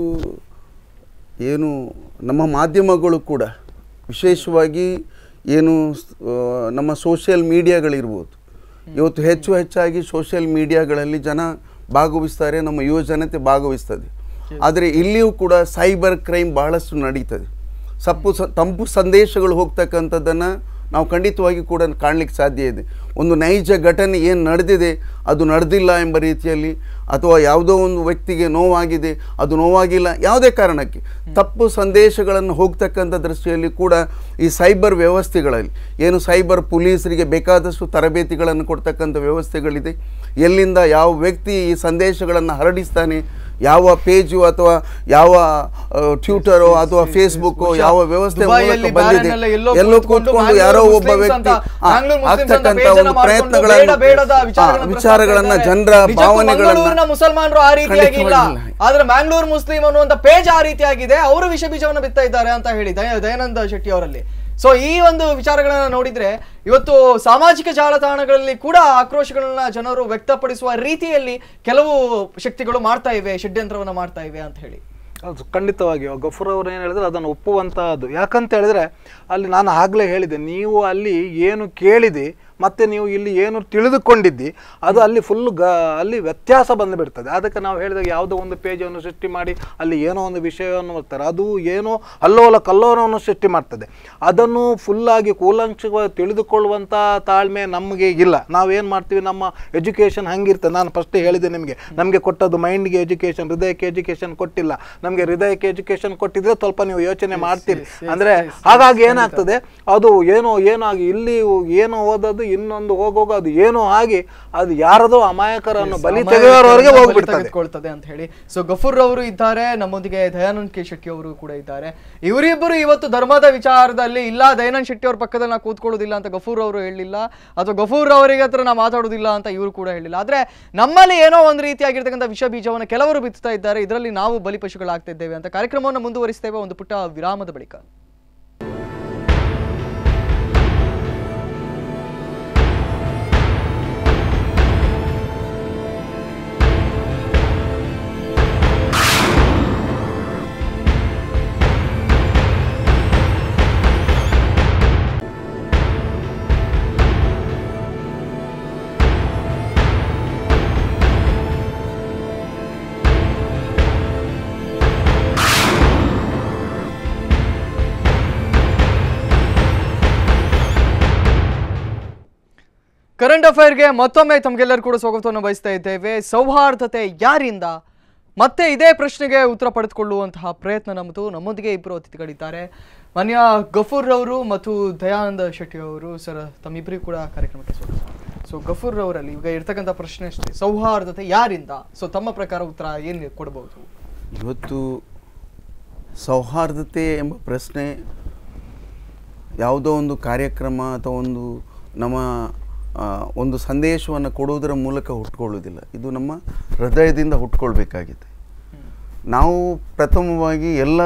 Speaker 3: ಏನು ನಮ್ಮ ಮಾಧ್ಯಮಗಳು ಕೂಡ ವಿಶೇಷವಾಗಿ ಏನು ನಮ್ಮ ಸೋಷಿಯಲ್ ಮೀಡಿಯಾಗಳಿರ್ಬೋದು ಇವತ್ತು ಹೆಚ್ಚು ಹೆಚ್ಚಾಗಿ ಸೋಷಿಯಲ್ ಮೀಡಿಯಾಗಳಲ್ಲಿ ಜನ ಭಾಗವಹಿಸ್ತಾರೆ ನಮ್ಮ ಯುವ ಜನತೆ ಭಾಗವಹಿಸ್ತದೆ ಆದರೆ ಇಲ್ಲಿಯೂ ಕೂಡ ಸೈಬರ್ ಕ್ರೈಮ್ ಬಹಳಷ್ಟು ನಡೀತದೆ ಸಪ್ಪು ಸ ತಂಪು ಸಂದೇಶಗಳು ಹೋಗ್ತಕ್ಕಂಥದ್ದನ್ನು ನಾವು ಖಂಡಿತವಾಗಿ ಕೂಡ ಕಾಣಲಿಕ್ಕೆ ಸಾಧ್ಯ ಇದೆ ಒಂದು ನೈಜ ಘಟನೆ ಏನು ನಡೆದಿದೆ ಅದು ನಡೆದಿಲ್ಲ ಎಂಬ ರೀತಿಯಲ್ಲಿ ಅಥವಾ ಯಾವುದೋ ಒಂದು ವ್ಯಕ್ತಿಗೆ ನೋವಾಗಿದೆ ಅದು ನೋವಾಗಿಲ್ಲ ಯಾವುದೇ ಕಾರಣಕ್ಕೆ ತಪ್ಪು ಸಂದೇಶಗಳನ್ನು ಹೋಗ್ತಕ್ಕಂಥ ದೃಷ್ಟಿಯಲ್ಲಿ ಕೂಡ ಈ ಸೈಬರ್ ವ್ಯವಸ್ಥೆಗಳಲ್ಲಿ ಏನು ಸೈಬರ್ ಪೊಲೀಸರಿಗೆ ಬೇಕಾದಷ್ಟು ತರಬೇತಿಗಳನ್ನು ಕೊಡ್ತಕ್ಕಂಥ ವ್ಯವಸ್ಥೆಗಳಿದೆ ಎಲ್ಲಿಂದ ಯಾವ ವ್ಯಕ್ತಿ ಈ ಸಂದೇಶಗಳನ್ನು ಹರಡಿಸ್ತಾನೆ ಯಾವ ಪೇಜು ಅಥವಾ ಯಾವ ಟ್ವಿಟರೋ ಅಥವಾ ಫೇಸ್ಬುಕ್ಕೋ ಯಾವ ವ್ಯವಸ್ಥೆ ಬಂದಿದೆ ಎಲ್ಲೋ ಕೂತ್ಕೊಂಡು ಯಾರೋ ಒಬ್ಬ ವ್ಯಕ್ತಿ ಆಗ್ತಕ್ಕಂಥ ಕೆಲವೊಂದು ಪ್ರಯತ್ನಗಳನ್ನು ವಿಚಾರಗಳನ್ನ ಜನರ ಭಾವನೆಗಳನ್ನ
Speaker 1: ಮುಸಲ್ಮಾನರು ಆ ರೀತಿಯಾಗಿ ಇಲ್ಲ ಆದ್ರೆ ಮ್ಯಾಂಗ್ಳೂರ್ ಮುಸ್ಲಿಂ ಅನ್ನುವಂತ ಪೇಜ್ ಆ ರೀತಿಯಾಗಿದೆ ಅವರು ವಿಷ ಬೀಜವನ್ನು ಬಿತ್ತಾ ಇದ್ದಾರೆ ಅಂತ ಹೇಳಿ ದಯಾನಂದ ಶೆಟ್ಟಿ ಅವರಲ್ಲಿ ಸೊ ಈ ಒಂದು ವಿಚಾರಗಳನ್ನ ನೋಡಿದ್ರೆ ಇವತ್ತು ಸಾಮಾಜಿಕ ಜಾಲತಾಣಗಳಲ್ಲಿ ಕೂಡ ಆಕ್ರೋಶಗಳನ್ನ ಜನರು ವ್ಯಕ್ತಪಡಿಸುವ ರೀತಿಯಲ್ಲಿ ಕೆಲವು ಶಕ್ತಿಗಳು ಮಾಡ್ತಾ ಇವೆ ಷಡ್ಯಂತ್ರವನ್ನು ಮಾಡ್ತಾ ಇವೆ ಅಂತ ಹೇಳಿ
Speaker 2: ಅದು ಖಂಡಿತವಾಗಿ ಗಫೂರ್ ಅವರು ಏನು ಹೇಳಿದ್ರೆ ಅದನ್ನು ಒಪ್ಪುವಂತಹದ್ದು ಯಾಕಂತ ಹೇಳಿದ್ರೆ ಅಲ್ಲಿ ನಾನು ಆಗ್ಲೇ ಹೇಳಿದೆ ನೀವು ಅಲ್ಲಿ ಏನು ಕೇಳಿದೆ ಮತ್ತು ನೀವು ಇಲ್ಲಿ ಏನು ತಿಳಿದುಕೊಂಡಿದ್ದಿ ಅದು ಅಲ್ಲಿ ಫುಲ್ ಗ ಅಲ್ಲಿ ವ್ಯತ್ಯಾಸ ಬಂದುಬಿಡ್ತದೆ ಅದಕ್ಕೆ ನಾವು ಹೇಳಿದಾಗ ಯಾವುದೋ ಒಂದು ಪೇಜನ್ನು ಸೃಷ್ಟಿ ಮಾಡಿ ಅಲ್ಲಿ ಏನೋ ಒಂದು ವಿಷಯವನ್ನು ಬರ್ತಾರೆ ಅದು ಏನೋ ಅಲ್ಲೋಲ ಕಲ್ಲೋಲವನ್ನು ಸೃಷ್ಟಿ ಮಾಡ್ತದೆ ಅದನ್ನು ಫುಲ್ಲಾಗಿ ಕೂಲಂಕ್ಷವಾಗಿ ತಿಳಿದುಕೊಳ್ಳುವಂಥ ತಾಳ್ಮೆ ನಮಗೆ ಇಲ್ಲ ನಾವೇನು ಮಾಡ್ತೀವಿ ನಮ್ಮ ಎಜುಕೇಷನ್ ಹಂಗಿರ್ತದೆ ನಾನು ಫಸ್ಟ್ ಹೇಳಿದೆ ನಿಮಗೆ ನಮಗೆ ಕೊಟ್ಟದ್ದು ಮೈಂಡ್ಗೆ ಎಜುಕೇಷನ್ ಹೃದಯಕ್ಕೆ ಎಜುಕೇಷನ್ ಕೊಟ್ಟಿಲ್ಲ ನಮಗೆ ಹೃದಯಕ್ಕೆ ಎಜುಕೇಷನ್ ಕೊಟ್ಟಿದ್ರೆ ಸ್ವಲ್ಪ ನೀವು ಯೋಚನೆ ಮಾಡ್ತೀರಿ ಅಂದರೆ ಹಾಗಾಗಿ ಏನಾಗ್ತದೆ ಅದು ಏನೋ ಏನಾಗಿ ಇಲ್ಲಿ ಏನೋ ಓದೋದು ಇನ್ನೊಂದು ಹೋಗೋಗ ಅದು ಏನೋ ಆಗಿ ಅದು ಯಾರದೋ ಅಮಾಯಕರನ್ನು ಬಲಿ
Speaker 1: ಹೋಗ್ಬಿಡ್ತಾರೆ ಅಂತ ಹೇಳಿ ಸೊ ಗಫೂರ್ ಅವರು ಇದ್ದಾರೆ ನಮ್ಮೊಂದಿಗೆ ದಯಾನಂದ್ ಕೆ ಶೆಟ್ಟಿ ಅವರು ಕೂಡ ಇದ್ದಾರೆ ಇವರಿಬ್ಬರು ಇವತ್ತು ಧರ್ಮದ ವಿಚಾರದಲ್ಲಿ ಇಲ್ಲ ದಯಾನಂದ್ ಶೆಟ್ಟಿ ಅವ್ರ ಪಕ್ಕದಲ್ಲಿ ನಾವು ಕೂತ್ಕೊಳ್ಳೋದಿಲ್ಲ ಅಂತ ಗಫೂರ್ ಅವರು ಹೇಳಿಲ್ಲ ಅಥವಾ ಗಫೂರ್ ಅವರಿಗೆ ಹತ್ರ ನಾವು ಮಾತಾಡೋದಿಲ್ಲ ಅಂತ ಇವರು ಕೂಡ ಹೇಳಿಲ್ಲ ಆದ್ರೆ ನಮ್ಮಲ್ಲಿ ಏನೋ ಒಂದು ರೀತಿಯಾಗಿರ್ತಕ್ಕಂಥ ವಿಷ ಬೀಜವನ್ನು ಕೆಲವರು ಬಿತ್ತಾ ಇದ್ದಾರೆ ಇದರಲ್ಲಿ ನಾವು ಬಲಿಪಶುಗಳಾಗ್ತಿದ್ದೇವೆ ಅಂತ ಕಾರ್ಯಕ್ರಮವನ್ನು ಮುಂದುವರಿಸ್ತೇವೆ ಒಂದು ಪುಟ್ಟ ವಿರಾಮದ ಬಳಿಕ ಕರೆಂಟ್ ಅಫೈರ್ಗೆ ಮತ್ತೊಮ್ಮೆ ತಮಗೆಲ್ಲರೂ ಕೂಡ ಸ್ವಾಗತವನ್ನು ಬಯಸ್ತಾ ಇದ್ದೇವೆ ಸೌಹಾರ್ದತೆ ಯಾರಿಂದ ಮತ್ತೆ ಇದೇ ಪ್ರಶ್ನೆಗೆ ಉತ್ತರ ಪಡೆದುಕೊಳ್ಳುವಂತಹ ಪ್ರಯತ್ನ ನಮ್ಮದು ನಮ್ಮೊಂದಿಗೆ ಇಬ್ಬರು ಅತಿಥಿಗಳಿದ್ದಾರೆ ಮನ್ಯ ಗಫೂರ್ ರವರು ಮತ್ತು ದಯಾನಂದ ಶೆಟ್ಟಿ ಅವರು ಸರ್ ತಮ್ಮಿಬ್ಬರಿಗೂ ಕೂಡ ಕಾರ್ಯಕ್ರಮಕ್ಕೆ ಸ್ವಾಗತ ಸೊ ಗಫೂರ್ ರವರಲ್ಲಿ ಈಗ ಇರ್ತಕ್ಕಂಥ ಪ್ರಶ್ನೆ ಅಷ್ಟೇ ಸೌಹಾರ್ದತೆ ಯಾರಿಂದ ಸೊ ತಮ್ಮ ಪ್ರಕಾರ ಉತ್ತರ ಏನು ಕೊಡಬಹುದು
Speaker 3: ಇವತ್ತು ಸೌಹಾರ್ದತೆ ಎಂಬ ಪ್ರಶ್ನೆ ಯಾವುದೋ ಒಂದು ಕಾರ್ಯಕ್ರಮ ಅಥವಾ ಒಂದು ನಮ್ಮ ಒಂದು ಸಂದೇಶವನ್ನು ಕೊಡುವುದರ ಮೂಲಕ ಹುಟ್ಕೊಳ್ಳುವುದಿಲ್ಲ ಇದು ನಮ್ಮ ಹೃದಯದಿಂದ ಹುಟ್ಕೊಳ್ಬೇಕಾಗಿದೆ ನಾವು ಪ್ರಥಮವಾಗಿ ಎಲ್ಲ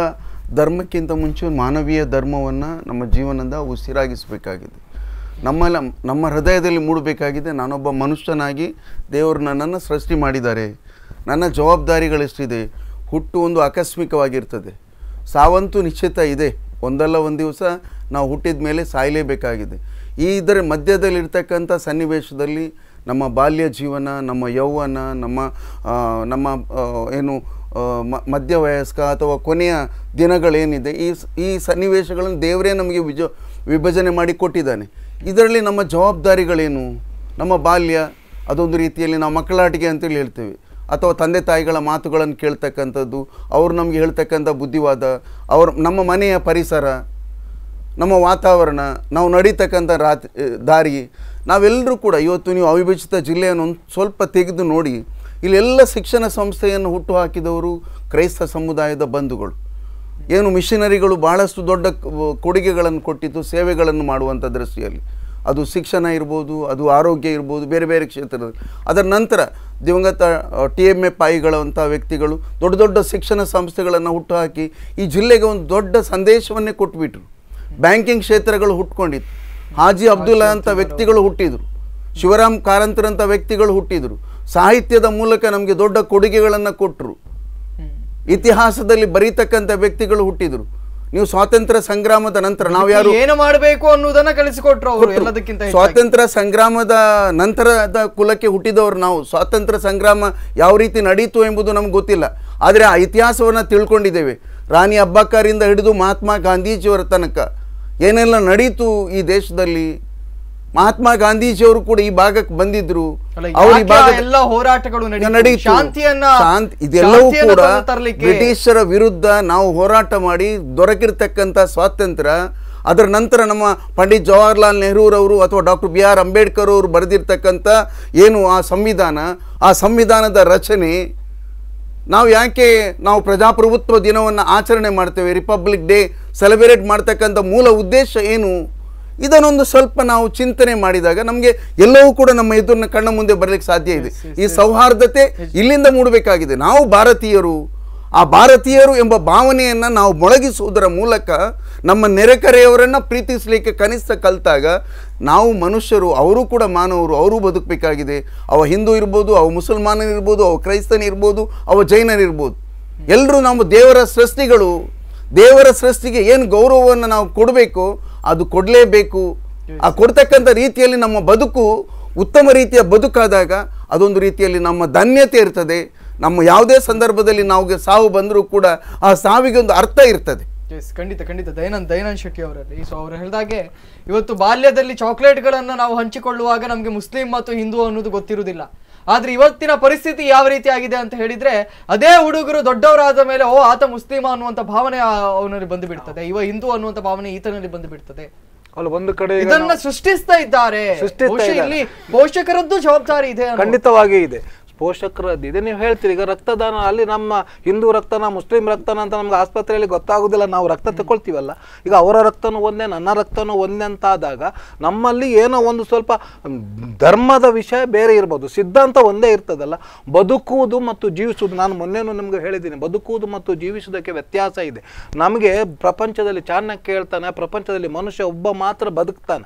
Speaker 3: ಧರ್ಮಕ್ಕಿಂತ ಮುಂಚೆ ಮಾನವೀಯ ಧರ್ಮವನ್ನು ನಮ್ಮ ಜೀವನದ ಉಸಿರಾಗಿಸಬೇಕಾಗಿದೆ ನಮ್ಮಲ್ಲ ನಮ್ಮ ಹೃದಯದಲ್ಲಿ ಮೂಡಬೇಕಾಗಿದೆ ನಾನೊಬ್ಬ ಮನುಷ್ಯನಾಗಿ ದೇವರು ನನ್ನನ್ನು ಸೃಷ್ಟಿ ಮಾಡಿದ್ದಾರೆ ನನ್ನ ಜವಾಬ್ದಾರಿಗಳೆಷ್ಟಿದೆ ಹುಟ್ಟು ಒಂದು ಆಕಸ್ಮಿಕವಾಗಿರ್ತದೆ ಸಾವಂತೂ ನಿಶ್ಚಿತ ಇದೆ ಒಂದಲ್ಲ ಒಂದು ದಿವಸ ನಾವು ಹುಟ್ಟಿದ ಮೇಲೆ ಸಾಯಲೇಬೇಕಾಗಿದೆ ಈ ಇದರ ಮಧ್ಯದಲ್ಲಿರ್ತಕ್ಕಂಥ ಸನ್ನಿವೇಶದಲ್ಲಿ ನಮ್ಮ ಬಾಲ್ಯ ಜೀವನ ನಮ್ಮ ಯೌವನ ನಮ್ಮ ನಮ್ಮ ಏನು ಮಧ್ಯವಯಸ್ಕ ಅಥವಾ ಕೊನೆಯ ದಿನಗಳೇನಿದೆ ಈ ಈ ಸನ್ನಿವೇಶಗಳನ್ನು ದೇವರೇ ನಮಗೆ ವಿಜ ವಿಭಜನೆ ಮಾಡಿ ಕೊಟ್ಟಿದ್ದಾನೆ ಇದರಲ್ಲಿ ನಮ್ಮ ಜವಾಬ್ದಾರಿಗಳೇನು ನಮ್ಮ ಬಾಲ್ಯ ಅದೊಂದು ರೀತಿಯಲ್ಲಿ ನಾವು ಮಕ್ಕಳಾಟಿಗೆ ಅಂತೇಳಿ ಹೇಳ್ತೇವೆ ಅಥವಾ ತಂದೆ ತಾಯಿಗಳ ಮಾತುಗಳನ್ನು ಕೇಳ್ತಕ್ಕಂಥದ್ದು ಅವರು ನಮಗೆ ಹೇಳ್ತಕ್ಕಂಥ ಬುದ್ಧಿವಾದ ಅವ್ರ ನಮ್ಮ ಮನೆಯ ಪರಿಸರ ನಮ್ಮ ವಾತಾವರಣ ನಾವು ನಡೀತಕ್ಕಂಥ ರಾತ್ ದಾರಿ ನಾವೆಲ್ಲರೂ ಕೂಡ ಇವತ್ತು ನೀವು ಅವಿಭಜಿತ ಜಿಲ್ಲೆಯನ್ನು ಒಂದು ಸ್ವಲ್ಪ ತೆಗೆದು ನೋಡಿ ಇಲ್ಲೆಲ್ಲ ಶಿಕ್ಷಣ ಸಂಸ್ಥೆಯನ್ನು ಹುಟ್ಟು ಹಾಕಿದವರು ಕ್ರೈಸ್ತ ಸಮುದಾಯದ ಬಂಧುಗಳು ಏನು ಮಿಷನರಿಗಳು ಭಾಳಷ್ಟು ದೊಡ್ಡ ಕೊಡುಗೆಗಳನ್ನು ಕೊಟ್ಟಿದ್ದು ಸೇವೆಗಳನ್ನು ಮಾಡುವಂಥ ದೃಷ್ಟಿಯಲ್ಲಿ ಅದು ಶಿಕ್ಷಣ ಇರ್ಬೋದು ಅದು ಆರೋಗ್ಯ ಇರ್ಬೋದು ಬೇರೆ ಬೇರೆ ಕ್ಷೇತ್ರದಲ್ಲಿ ಅದರ ನಂತರ ದಿವಂಗತ ಟಿ ಎಮ್ ಎ ಪಾಯಿಗಳಂಥ ವ್ಯಕ್ತಿಗಳು ದೊಡ್ಡ ದೊಡ್ಡ ಶಿಕ್ಷಣ ಸಂಸ್ಥೆಗಳನ್ನು ಹುಟ್ಟುಹಾಕಿ ಈ ಜಿಲ್ಲೆಗೆ ಒಂದು ದೊಡ್ಡ ಸಂದೇಶವನ್ನೇ ಕೊಟ್ಬಿಟ್ರು ಬ್ಯಾಂಕಿಂಗ್ ಕ್ಷೇತ್ರಗಳು ಹುಟ್ಕೊಂಡಿತ್ತು ಹಾಜಿ ಅಬ್ದುಲ್ಲಾ ಅಂತ ವ್ಯಕ್ತಿಗಳು ಹುಟ್ಟಿದ್ರು ಶಿವರಾಮ್ ಕಾರಂತರಂಥ ವ್ಯಕ್ತಿಗಳು ಹುಟ್ಟಿದ್ರು ಸಾಹಿತ್ಯದ ಮೂಲಕ ನಮಗೆ ದೊಡ್ಡ ಕೊಡುಗೆಗಳನ್ನು ಕೊಟ್ಟರು ಇತಿಹಾಸದಲ್ಲಿ ಬರೀತಕ್ಕಂಥ ವ್ಯಕ್ತಿಗಳು ಹುಟ್ಟಿದ್ರು ನೀವು ಸ್ವಾತಂತ್ರ್ಯ ಸಂಗ್ರಾಮದ ನಂತರ ನಾವು ಯಾರು ಏನು
Speaker 1: ಮಾಡಬೇಕು ಅನ್ನೋದನ್ನ ಕಳಿಸಿಕೊಟ್ರು ಎಲ್ಲದಕ್ಕಿಂತ ಸ್ವಾತಂತ್ರ್ಯ
Speaker 3: ಸಂಗ್ರಾಮದ ನಂತರದ ಕುಲಕ್ಕೆ ಹುಟ್ಟಿದವರು ನಾವು ಸ್ವಾತಂತ್ರ್ಯ ಸಂಗ್ರಾಮ ಯಾವ ರೀತಿ ನಡೀತು ಎಂಬುದು ನಮ್ಗೆ ಗೊತ್ತಿಲ್ಲ ಆದರೆ ಆ ಇತಿಹಾಸವನ್ನು ತಿಳ್ಕೊಂಡಿದ್ದೇವೆ ರಾಣಿ ಅಬ್ಬಕ್ಕರಿಂದ ಹಿಡಿದು ಮಹಾತ್ಮ ಗಾಂಧೀಜಿಯವರ ತನಕ ಏನೆಲ್ಲ ನಡೀತು ಈ ದೇಶದಲ್ಲಿ ಮಹಾತ್ಮ ಗಾಂಧೀಜಿಯವರು ಕೂಡ ಈ ಭಾಗಕ್ಕೆ ಬಂದಿದ್ರು
Speaker 1: ಅವರು ಈ ಭಾಗ ಹೋರಾಟಗಳು ಶಾಂತಿಯನ್ನ ಇದೆಲ್ಲವೂ ಕೂಡ ಬ್ರಿಟಿಷರ
Speaker 3: ವಿರುದ್ಧ ನಾವು ಹೋರಾಟ ಮಾಡಿ ದೊರಕಿರ್ತಕ್ಕಂಥ ಸ್ವಾತಂತ್ರ್ಯ ಅದರ ನಂತರ ನಮ್ಮ ಪಂಡಿತ್ ಜವಾಹರ್ಲಾಲ್ ನೆಹರೂರವರು ಅಥವಾ ಡಾಕ್ಟರ್ ಬಿ ಆರ್ ಅಂಬೇಡ್ಕರ್ ಅವರು ಬರೆದಿರ್ತಕ್ಕಂಥ ಏನು ಆ ಸಂವಿಧಾನ ಆ ಸಂವಿಧಾನದ ರಚನೆ ನಾವು ಯಾಕೆ ನಾವು ಪ್ರಜಾಪ್ರಭುತ್ವ ದಿನವನ್ನು ಆಚರಣೆ ಮಾಡ್ತೇವೆ ರಿಪಬ್ಲಿಕ್ ಡೇ ಸೆಲೆಬ್ರೇಟ್ ಮಾಡ್ತಕ್ಕಂಥ ಮೂಲ ಉದ್ದೇಶ ಏನು ಇದನ್ನೊಂದು ಸ್ವಲ್ಪ ನಾವು ಚಿಂತನೆ ಮಾಡಿದಾಗ ನಮಗೆ ಎಲ್ಲವೂ ಕೂಡ ನಮ್ಮ ಎದುರನ್ನ ಕಣ್ಣ ಮುಂದೆ ಬರಲಿಕ್ಕೆ ಸಾಧ್ಯ ಇದೆ ಈ ಸೌಹಾರ್ದತೆ ಇಲ್ಲಿಂದ ಮೂಡಬೇಕಾಗಿದೆ ನಾವು ಭಾರತೀಯರು ಆ ಭಾರತೀಯರು ಎಂಬ ಭಾವನೆಯನ್ನು ನಾವು ಮೊಳಗಿಸುವುದರ ಮೂಲಕ ನಮ್ಮ ನೆರೆಕರೆಯವರನ್ನು ಪ್ರೀತಿಸಲಿಕ್ಕೆ ಕನಿಷ್ಠ ಕಲಿತಾಗ ನಾವು ಮನುಷ್ಯರು ಅವರು ಕೂಡ ಮಾನವರು ಅವರು ಬದುಕಬೇಕಾಗಿದೆ ಅವ ಹಿಂದೂ ಇರ್ಬೋದು ಅವ ಮುಸಲ್ಮಾನನಿರ್ಬೋದು ಅವ ಕ್ರೈಸ್ತನಿರ್ಬೋದು ಅವ ಜೈನರಿರ್ಬೋದು ಎಲ್ಲರೂ ನಮ್ಮ ದೇವರ ಸೃಷ್ಟಿಗಳು ದೇವರ ಸೃಷ್ಟಿಗೆ ಏನು ಗೌರವವನ್ನು ನಾವು ಕೊಡಬೇಕು ಅದು ಕೊಡಲೇಬೇಕು ಆ ಕೊಡ್ತಕ್ಕಂಥ ರೀತಿಯಲ್ಲಿ ನಮ್ಮ ಬದುಕು ಉತ್ತಮ ರೀತಿಯ ಬದುಕಾದಾಗ ಅದೊಂದು ರೀತಿಯಲ್ಲಿ ನಮ್ಮ ಧನ್ಯತೆ ಇರ್ತದೆ ನಮ್ಮ ಯಾವುದೇ ಸಂದರ್ಭದಲ್ಲಿ ನಾವು ಸಾವು ಬಂದರೂ ಕೂಡ ಆ ಸಾವಿಗೆ ಒಂದು ಅರ್ಥ ಇರ್ತದೆ
Speaker 1: ಎಸ್ ಖಂಡಿತ ಖಂಡಿತ ದಯನಂದ್ ದಯನಂದ್ ಶೆಟ್ಟಿ ಅವರಲ್ಲಿ ಸೊ ಅವರು ಹೇಳಿದಾಗೆ ಇವತ್ತು ಬಾಲ್ಯದಲ್ಲಿ ಚಾಕ್ಲೇಟ್ಗಳನ್ನು ನಾವು ಹಂಚಿಕೊಳ್ಳುವಾಗ ನಮಗೆ ಮುಸ್ಲಿಂ ಮತ್ತು ಹಿಂದೂ ಅನ್ನೋದು ಗೊತ್ತಿರುವುದಿಲ್ಲ ಆದರೆ ಇವತ್ತಿನ ಪರಿಸ್ಥಿತಿ ಯಾವ ರೀತಿ ಆಗಿದೆ ಅಂತ ಹೇಳಿದ್ರೆ ಅದೇ ಹುಡುಗರು ದೊಡ್ಡವರಾದ ಮೇಲೆ ಓ ಆತ ಮುಸ್ಲಿಮ ಅನ್ನುವಂಥ ಭಾವನೆ ಅವನಲ್ಲಿ ಬಂದು ಬಿಡ್ತದೆ ಇವ ಹಿಂದೂ ಅನ್ನುವಂಥ ಭಾವನೆ ಈತನಲ್ಲಿ ಬಂದು ಬಿಡ್ತದೆ ಒಂದು ಕಡೆ ಇದನ್ನ ಸೃಷ್ಟಿಸ್ತಾ ಇದ್ದಾರೆ ಇಲ್ಲಿ ಪೋಷಕರದ್ದು ಜವಾಬ್ದಾರಿ ಇದೆ ಖಂಡಿತವಾಗಿ
Speaker 2: ಇದೆ ಪೋಷಕರು ಇದೆ ನೀವು ಹೇಳ್ತೀರಿ ಈಗ ರಕ್ತದಾನ ಅಲ್ಲಿ ನಮ್ಮ ಹಿಂದೂ ರಕ್ತನ ಮುಸ್ಲಿಂ ರಕ್ತನ ಅಂತ ನಮ್ಗೆ ಆಸ್ಪತ್ರೆಯಲ್ಲಿ ಗೊತ್ತಾಗೋದಿಲ್ಲ ನಾವು ರಕ್ತ ತಗೊಳ್ತೀವಲ್ಲ ಈಗ ಅವರ ರಕ್ತನೂ ಒಂದೇ ನನ್ನ ರಕ್ತನೂ ಒಂದೇ ಅಂತಾದಾಗ ನಮ್ಮಲ್ಲಿ ಏನೋ ಒಂದು ಸ್ವಲ್ಪ ಧರ್ಮದ ವಿಷಯ ಬೇರೆ ಇರ್ಬೋದು ಸಿದ್ಧಾಂತ ಒಂದೇ ಇರ್ತದಲ್ಲ ಬದುಕುವುದು ಮತ್ತು ಜೀವಿಸುವುದು ನಾನು ಮೊನ್ನೆನೂ ನಿಮಗೆ ಹೇಳಿದ್ದೀನಿ ಬದುಕುವುದು ಮತ್ತು ಜೀವಿಸುವುದಕ್ಕೆ ವ್ಯತ್ಯಾಸ ಇದೆ ನಮಗೆ ಪ್ರಪಂಚದಲ್ಲಿ ಚಾಣಕ್ಯ ಕೇಳ್ತಾನೆ ಪ್ರಪಂಚದಲ್ಲಿ ಮನುಷ್ಯ ಒಬ್ಬ ಮಾತ್ರ ಬದುಕ್ತಾನೆ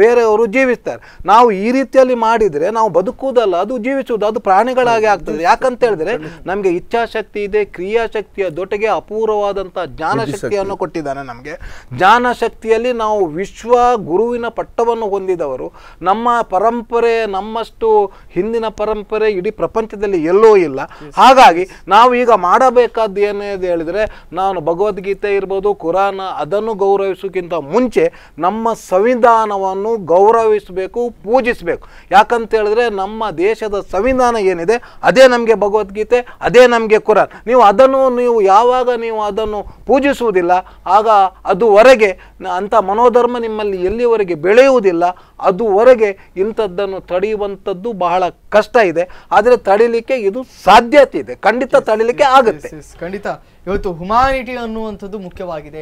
Speaker 2: ಬೇರೆಯವರು ಜೀವಿಸ್ತಾರೆ ನಾವು ಈ ರೀತಿಯಲ್ಲಿ ಮಾಡಿದರೆ ನಾವು ಬದುಕುವುದಲ್ಲ ಅದು ಜೀವಿಸುವುದು ಅದು ಪ್ರಾಣಿ ಆಗ್ತದೆ ಯಾಕಂತ ಹೇಳಿದ್ರೆ ನಮಗೆ ಇಚ್ಛಾಶಕ್ತಿ ಇದೆ ಕ್ರಿಯಾಶಕ್ತಿಯ ಜೊತೆಗೆ ಜ್ಞಾನ ಜ್ಞಾನಶಕ್ತಿಯನ್ನು ಕೊಟ್ಟಿದ್ದಾನೆ ನಮಗೆ ಜ್ಞಾನಶಕ್ತಿಯಲ್ಲಿ ನಾವು ವಿಶ್ವ ಗುರುವಿನ ಪಟ್ಟವನ್ನು ಹೊಂದಿದವರು ನಮ್ಮ ಪರಂಪರೆ ನಮ್ಮಷ್ಟು ಹಿಂದಿನ ಪರಂಪರೆ ಇಡೀ ಪ್ರಪಂಚದಲ್ಲಿ ಎಲ್ಲೋ ಇಲ್ಲ ಹಾಗಾಗಿ ನಾವು ಈಗ ಮಾಡಬೇಕಾದ್ದು ಏನೇ ಹೇಳಿದ್ರೆ ನಾನು ಭಗವದ್ಗೀತೆ ಇರ್ಬೋದು ಕುರಾನ ಅದನ್ನು ಗೌರವಿಸೋಕ್ಕಿಂತ ಮುಂಚೆ ನಮ್ಮ ಸಂವಿಧಾನವನ್ನು ಗೌರವಿಸಬೇಕು ಪೂಜಿಸಬೇಕು ಯಾಕಂತ ಹೇಳಿದ್ರೆ ನಮ್ಮ ದೇಶದ ಸಂವಿಧಾನ ಏನು ಏನಿದೆ ಅದೇ ನಮಗೆ ಭಗವದ್ಗೀತೆ ಅದೇ ನಮಗೆ ಕುರಾನ್ ನೀವು ಅದನ್ನು ನೀವು ಯಾವಾಗ ನೀವು ಅದನ್ನು ಪೂಜಿಸುವುದಿಲ್ಲ ಆಗ ಅದುವರೆಗೆ ಅಂಥ ಮನೋಧರ್ಮ ನಿಮ್ಮಲ್ಲಿ ಎಲ್ಲಿವರೆಗೆ ಬೆಳೆಯುವುದಿಲ್ಲ ಅದುವರೆಗೆ ಇಂಥದ್ದನ್ನು ತಡೆಯುವಂಥದ್ದು ಬಹಳ ಕಷ್ಟ ಇದೆ ಆದರೆ ತಡಿಲಿಕ್ಕೆ ಇದು ಸಾಧ್ಯತೆ ಇದೆ ಖಂಡಿತ ತಡಿಲಿಕ್ಕೆ ಆಗುತ್ತೆ
Speaker 1: ಖಂಡಿತ ಇವತ್ತು ಹ್ಯುಮಾನಿಟಿ ಅನ್ನುವಂಥದ್ದು ಮುಖ್ಯವಾಗಿದೆ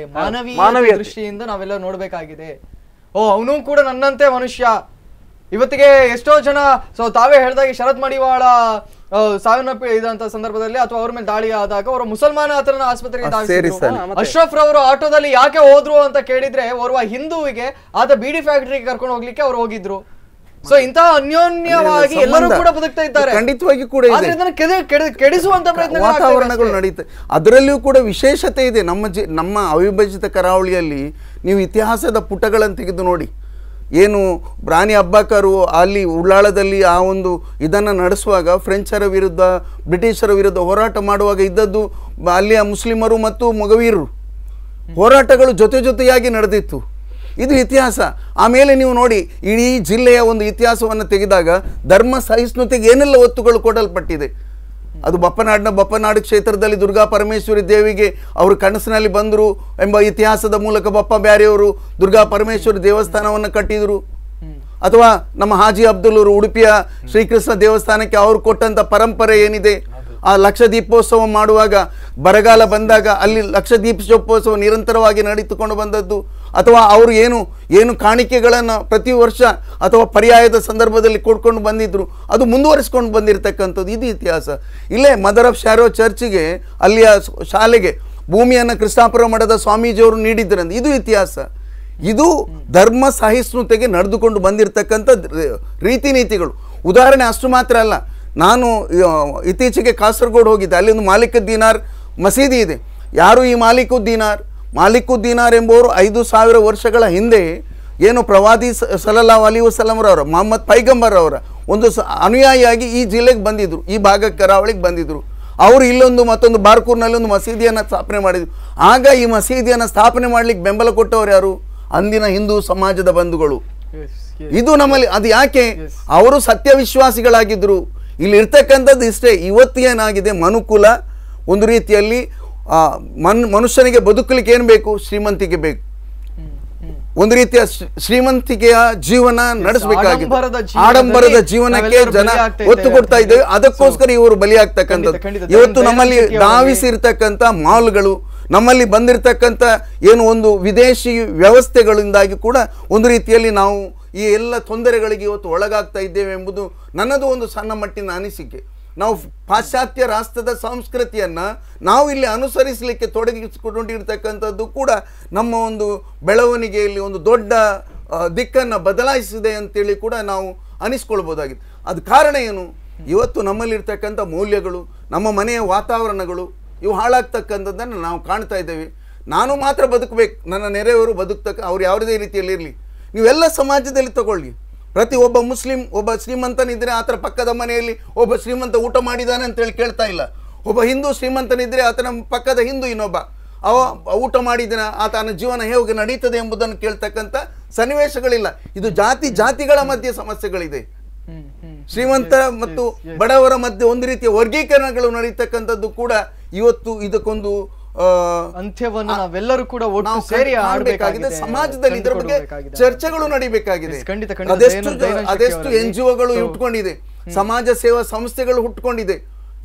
Speaker 1: ಮಾನವೀಯ ದೃಷ್ಟಿಯಿಂದ ನಾವೆಲ್ಲ ನೋಡಬೇಕಾಗಿದೆ ಓ ಅವನು ಕೂಡ ನನ್ನಂತೆ ಮನುಷ್ಯ ಇವತ್ತಿಗೆ ಎಷ್ಟೋ ಜನ ಸೊ ತಾವೇ ಹೇಳಿದಾಗ ಶರತ್ ಮಡಿವಾಳ ಸಾವನ್ನಪ್ಪಿ ಇದಂತ ಸಂದರ್ಭದಲ್ಲಿ ಅಥವಾ ಅವ್ರ ಮೇಲೆ ದಾಳಿ ಆದಾಗ ಅವರು ಮುಸಲ್ಮಾನ ಹತ್ರನ ಆಸ್ಪತ್ರೆಗೆ ಅಶ್ರಫ್ ರವರು ಆಟೋದಲ್ಲಿ ಯಾಕೆ ಹೋದ್ರು ಅಂತ ಕೇಳಿದ್ರೆ ಓರ್ವ ಹಿಂದೂವಿಗೆ ಆತ ಬಿಡಿ ಫ್ಯಾಕ್ಟರಿಗೆ ಕರ್ಕೊಂಡು ಹೋಗ್ಲಿಕ್ಕೆ ಅವ್ರು ಹೋಗಿದ್ರು ಸೊ ಇಂತಹ ಅನ್ಯೋನ್ಯವಾಗಿ ಎಲ್ಲರೂ ಕೂಡ ಬದುಕ್ತಾ ಇದ್ದಾರೆ ಖಂಡಿತವಾಗಿ ಕೂಡ ಕೆಡಿಸುವಂತ ಪ್ರಯತ್ನ ವಾತಾವರಣಗಳು
Speaker 3: ನಡೀತೆ ಅದರಲ್ಲಿಯೂ ಕೂಡ ವಿಶೇಷತೆ ಇದೆ ನಮ್ಮ ನಮ್ಮ ಅವಿಭಜಿತ ಕರಾವಳಿಯಲ್ಲಿ ನೀವು ಇತಿಹಾಸದ ಪುಟಗಳನ್ನು ತೆಗೆದು ನೋಡಿ ಏನು ಬ್ರಾನಿ ಅಬ್ಬಾಕರು ಅಲ್ಲಿ ಉಳ್ಳಾಳದಲ್ಲಿ ಆ ಒಂದು ಇದನ್ನು ನಡೆಸುವಾಗ ಫ್ರೆಂಚರ ವಿರುದ್ಧ ಬ್ರಿಟಿಷರ ವಿರುದ್ಧ ಹೋರಾಟ ಮಾಡುವಾಗ ಇದ್ದದ್ದು ಅಲ್ಲಿಯ ಮುಸ್ಲಿಮರು ಮತ್ತು ಮೊಗವೀರರು ಹೋರಾಟಗಳು ಜೊತೆ ಜೊತೆಯಾಗಿ ನಡೆದಿತ್ತು ಇದು ಇತಿಹಾಸ ಆಮೇಲೆ ನೀವು ನೋಡಿ ಇಡೀ ಜಿಲ್ಲೆಯ ಒಂದು ಇತಿಹಾಸವನ್ನು ತೆಗೆದಾಗ ಧರ್ಮ ಸಹಿಷ್ಣುತೆಗೆ ಏನೆಲ್ಲ ಒತ್ತುಗಳು ಕೊಡಲ್ಪಟ್ಟಿದೆ ಅದು ಬಪ್ಪನಾಡಿನ ಬಪ್ಪನಾಡು ಕ್ಷೇತ್ರದಲ್ಲಿ ದುರ್ಗಾ ಪರಮೇಶ್ವರಿ ದೇವಿಗೆ ಅವರು ಕನಸಿನಲ್ಲಿ ಬಂದರು ಎಂಬ ಇತಿಹಾಸದ ಮೂಲಕ ಬಪ್ಪ ಬ್ಯಾರೆಯವರು ದುರ್ಗಾ ಪರಮೇಶ್ವರಿ ದೇವಸ್ಥಾನವನ್ನು ಕಟ್ಟಿದರು ಅಥವಾ ನಮ್ಮ ಹಾಜಿ ಅವರು ಉಡುಪಿಯ ಶ್ರೀಕೃಷ್ಣ ದೇವಸ್ಥಾನಕ್ಕೆ ಅವರು ಕೊಟ್ಟಂಥ ಪರಂಪರೆ ಏನಿದೆ ಆ ಲಕ್ಷ ದೀಪೋತ್ಸವ ಮಾಡುವಾಗ ಬರಗಾಲ ಬಂದಾಗ ಅಲ್ಲಿ ಲಕ್ಷ ದೀಪೋತ್ಸವ ನಿರಂತರವಾಗಿ ನಡೆದುಕೊಂಡು ಬಂದದ್ದು ಅಥವಾ ಅವರು ಏನು ಏನು ಕಾಣಿಕೆಗಳನ್ನು ಪ್ರತಿ ವರ್ಷ ಅಥವಾ ಪರ್ಯಾಯದ ಸಂದರ್ಭದಲ್ಲಿ ಕೊಡ್ಕೊಂಡು ಬಂದಿದ್ದರು ಅದು ಮುಂದುವರಿಸ್ಕೊಂಡು ಬಂದಿರತಕ್ಕಂಥದ್ದು ಇದು ಇತಿಹಾಸ ಇಲ್ಲೇ ಮದರ್ ಆಫ್ ಶಾರೋ ಚರ್ಚಿಗೆ ಅಲ್ಲಿಯ ಶಾಲೆಗೆ ಭೂಮಿಯನ್ನು ಕೃಷ್ಣಾಪುರ ಮಠದ ಸ್ವಾಮೀಜಿಯವರು ನೀಡಿದ್ದರಂದು ಇದು ಇತಿಹಾಸ ಇದು ಧರ್ಮ ಸಹಿಷ್ಣುತೆಗೆ ನಡೆದುಕೊಂಡು ಬಂದಿರತಕ್ಕಂಥ ರೀತಿ ನೀತಿಗಳು ಉದಾಹರಣೆ ಅಷ್ಟು ಮಾತ್ರ ಅಲ್ಲ ನಾನು ಇತ್ತೀಚೆಗೆ ಕಾಸರಗೋಡು ಹೋಗಿದ್ದೆ ಅಲ್ಲಿ ಒಂದು ಮಾಲೀಕದ್ದೀನಾರ್ ದೀನಾರ್ ಮಸೀದಿ ಇದೆ ಯಾರು ಈ ಮಾಲೀಕದ್ದೀನಾರ್ ಮಾಲಿಕುದ್ದೀನಾರ್ ಎಂಬುವರು ಐದು ಸಾವಿರ ವರ್ಷಗಳ ಹಿಂದೆ ಏನು ಪ್ರವಾದಿ ಸಲಲ್ಲಾ ಅಲಿ ಮಹಮ್ಮದ್ ಮೊಹಮ್ಮದ್ ಅವರ ಒಂದು ಅನುಯಾಯಿಯಾಗಿ ಈ ಜಿಲ್ಲೆಗೆ ಬಂದಿದ್ದರು ಈ ಭಾಗಕ್ಕೆ ಕರಾವಳಿಗೆ ಬಂದಿದ್ದರು ಅವರು ಇಲ್ಲೊಂದು ಮತ್ತೊಂದು ಬಾರ್ಕೂರ್ನಲ್ಲಿ ಒಂದು ಮಸೀದಿಯನ್ನು ಸ್ಥಾಪನೆ ಮಾಡಿದ್ರು ಆಗ ಈ ಮಸೀದಿಯನ್ನು ಸ್ಥಾಪನೆ ಮಾಡಲಿಕ್ಕೆ ಬೆಂಬಲ ಕೊಟ್ಟವರು ಯಾರು ಅಂದಿನ ಹಿಂದೂ ಸಮಾಜದ ಬಂಧುಗಳು ಇದು ನಮ್ಮಲ್ಲಿ ಅದು ಯಾಕೆ ಅವರು ಸತ್ಯ ವಿಶ್ವಾಸಿಗಳಾಗಿದ್ದರು ಇಲ್ಲಿ ಇಷ್ಟೇ ಇವತ್ತು ಏನಾಗಿದೆ ಮನುಕುಲ ಒಂದು ರೀತಿಯಲ್ಲಿ ಆ ಮನ್ ಮನುಷ್ಯನಿಗೆ ಬದುಕಲಿಕ್ಕೆ ಏನು ಬೇಕು ಶ್ರೀಮಂತಿಕೆ ಬೇಕು ಒಂದು ರೀತಿಯ ಶ್ರೀಮಂತಿಕೆಯ ಜೀವನ ನಡೆಸಬೇಕಾಗಿದೆ ಆಡಂಬರದ ಜೀವನಕ್ಕೆ ಜನ ಒತ್ತು ಕೊಡ್ತಾ ಇದ್ದೇವೆ ಅದಕ್ಕೋಸ್ಕರ ಇವರು ಬಲಿಯಾಗ್ತಕ್ಕಂಥದ್ದು ಇವತ್ತು ನಮ್ಮಲ್ಲಿ ಧಾವಿಸಿರ್ತಕ್ಕಂಥ ಮಾಲ್ಗಳು ನಮ್ಮಲ್ಲಿ ಬಂದಿರತಕ್ಕಂಥ ಏನು ಒಂದು ವಿದೇಶಿ ವ್ಯವಸ್ಥೆಗಳಿಂದಾಗಿ ಕೂಡ ಒಂದು ರೀತಿಯಲ್ಲಿ ನಾವು ಈ ಎಲ್ಲ ತೊಂದರೆಗಳಿಗೆ ಇವತ್ತು ಒಳಗಾಗ್ತಾ ಇದ್ದೇವೆ ಎಂಬುದು ನನ್ನದು ಒಂದು ಸಣ್ಣ ಮಟ್ಟಿನ ಅನಿಸಿಕೆ ನಾವು ಪಾಶ್ಚಾತ್ಯ ರಾಷ್ಟ್ರದ ಸಂಸ್ಕೃತಿಯನ್ನು ನಾವು ಇಲ್ಲಿ ಅನುಸರಿಸಲಿಕ್ಕೆ ತೊಡಗಿಸಿಕೊಂಡಿರ್ತಕ್ಕಂಥದ್ದು ಕೂಡ ನಮ್ಮ ಒಂದು ಬೆಳವಣಿಗೆಯಲ್ಲಿ ಒಂದು ದೊಡ್ಡ ದಿಕ್ಕನ್ನು ಬದಲಾಯಿಸಿದೆ ಅಂತೇಳಿ ಕೂಡ ನಾವು ಅನಿಸ್ಕೊಳ್ಬೋದಾಗಿದೆ ಅದು ಕಾರಣ ಏನು ಇವತ್ತು ನಮ್ಮಲ್ಲಿರ್ತಕ್ಕಂಥ ಮೌಲ್ಯಗಳು ನಮ್ಮ ಮನೆಯ ವಾತಾವರಣಗಳು ಇವು ಹಾಳಾಗ್ತಕ್ಕಂಥದ್ದನ್ನು ನಾವು ಕಾಣ್ತಾ ಇದ್ದೇವೆ ನಾನು ಮಾತ್ರ ಬದುಕಬೇಕು ನನ್ನ ನೆರೆಯವರು ಬದುಕ್ತಕ್ಕ ಅವ್ರು ಯಾವುದೇ ರೀತಿಯಲ್ಲಿ ಇರಲಿ ನೀವೆಲ್ಲ ಸಮಾಜದಲ್ಲಿ ತಗೊಳ್ಳಿ ಪ್ರತಿ ಒಬ್ಬ ಮುಸ್ಲಿಂ ಒಬ್ಬ ಶ್ರೀಮಂತನಿದ್ರೆ ಆತನ ಪಕ್ಕದ ಮನೆಯಲ್ಲಿ ಒಬ್ಬ ಶ್ರೀಮಂತ ಊಟ ಮಾಡಿದಾನೆ ಅಂತೇಳಿ ಕೇಳ್ತಾ ಇಲ್ಲ ಒಬ್ಬ ಹಿಂದೂ ಶ್ರೀಮಂತನಿದ್ರೆ ಆತನ ಪಕ್ಕದ ಹಿಂದೂ ಇನ್ನೊಬ್ಬ ಅವ ಊಟ ಮಾಡಿದಿನ ಆತನ ಜೀವನ ಹೇಗೆ ನಡೀತದೆ ಎಂಬುದನ್ನು ಕೇಳ್ತಕ್ಕಂಥ ಸನ್ನಿವೇಶಗಳಿಲ್ಲ ಇದು ಜಾತಿ ಜಾತಿಗಳ ಮಧ್ಯೆ ಸಮಸ್ಯೆಗಳಿದೆ
Speaker 1: ಶ್ರೀಮಂತ ಮತ್ತು ಬಡವರ
Speaker 3: ಮಧ್ಯೆ ಒಂದು ರೀತಿಯ ವರ್ಗೀಕರಣಗಳು ನಡೀತಕ್ಕಂಥದ್ದು ಕೂಡ ಇವತ್ತು ಇದಕ್ಕೊಂದು
Speaker 1: ಅಂತ್ಯವನ್ನು ನಾವೆಲ್ಲರೂ ಕೂಡ ಒಟ್ಟು ಸೇರಿ ಆಡಬೇಕಾಗಿದೆ ಸಮಾಜದಲ್ಲಿ ಇದರ ಬಗ್ಗೆ ಚರ್ಚೆಗಳು ನಡೀಬೇಕಾಗಿದೆ ಖಂಡಿತ ಅದೆಷ್ಟು ಅದೆಷ್ಟು ಎನ್ ಜಿ ಒಗಳು ಹುಟ್ಕೊಂಡಿದೆ ಸಮಾಜ ಸೇವಾ
Speaker 3: ಸಂಸ್ಥೆಗಳು ಹುಟ್ಕೊಂಡಿದೆ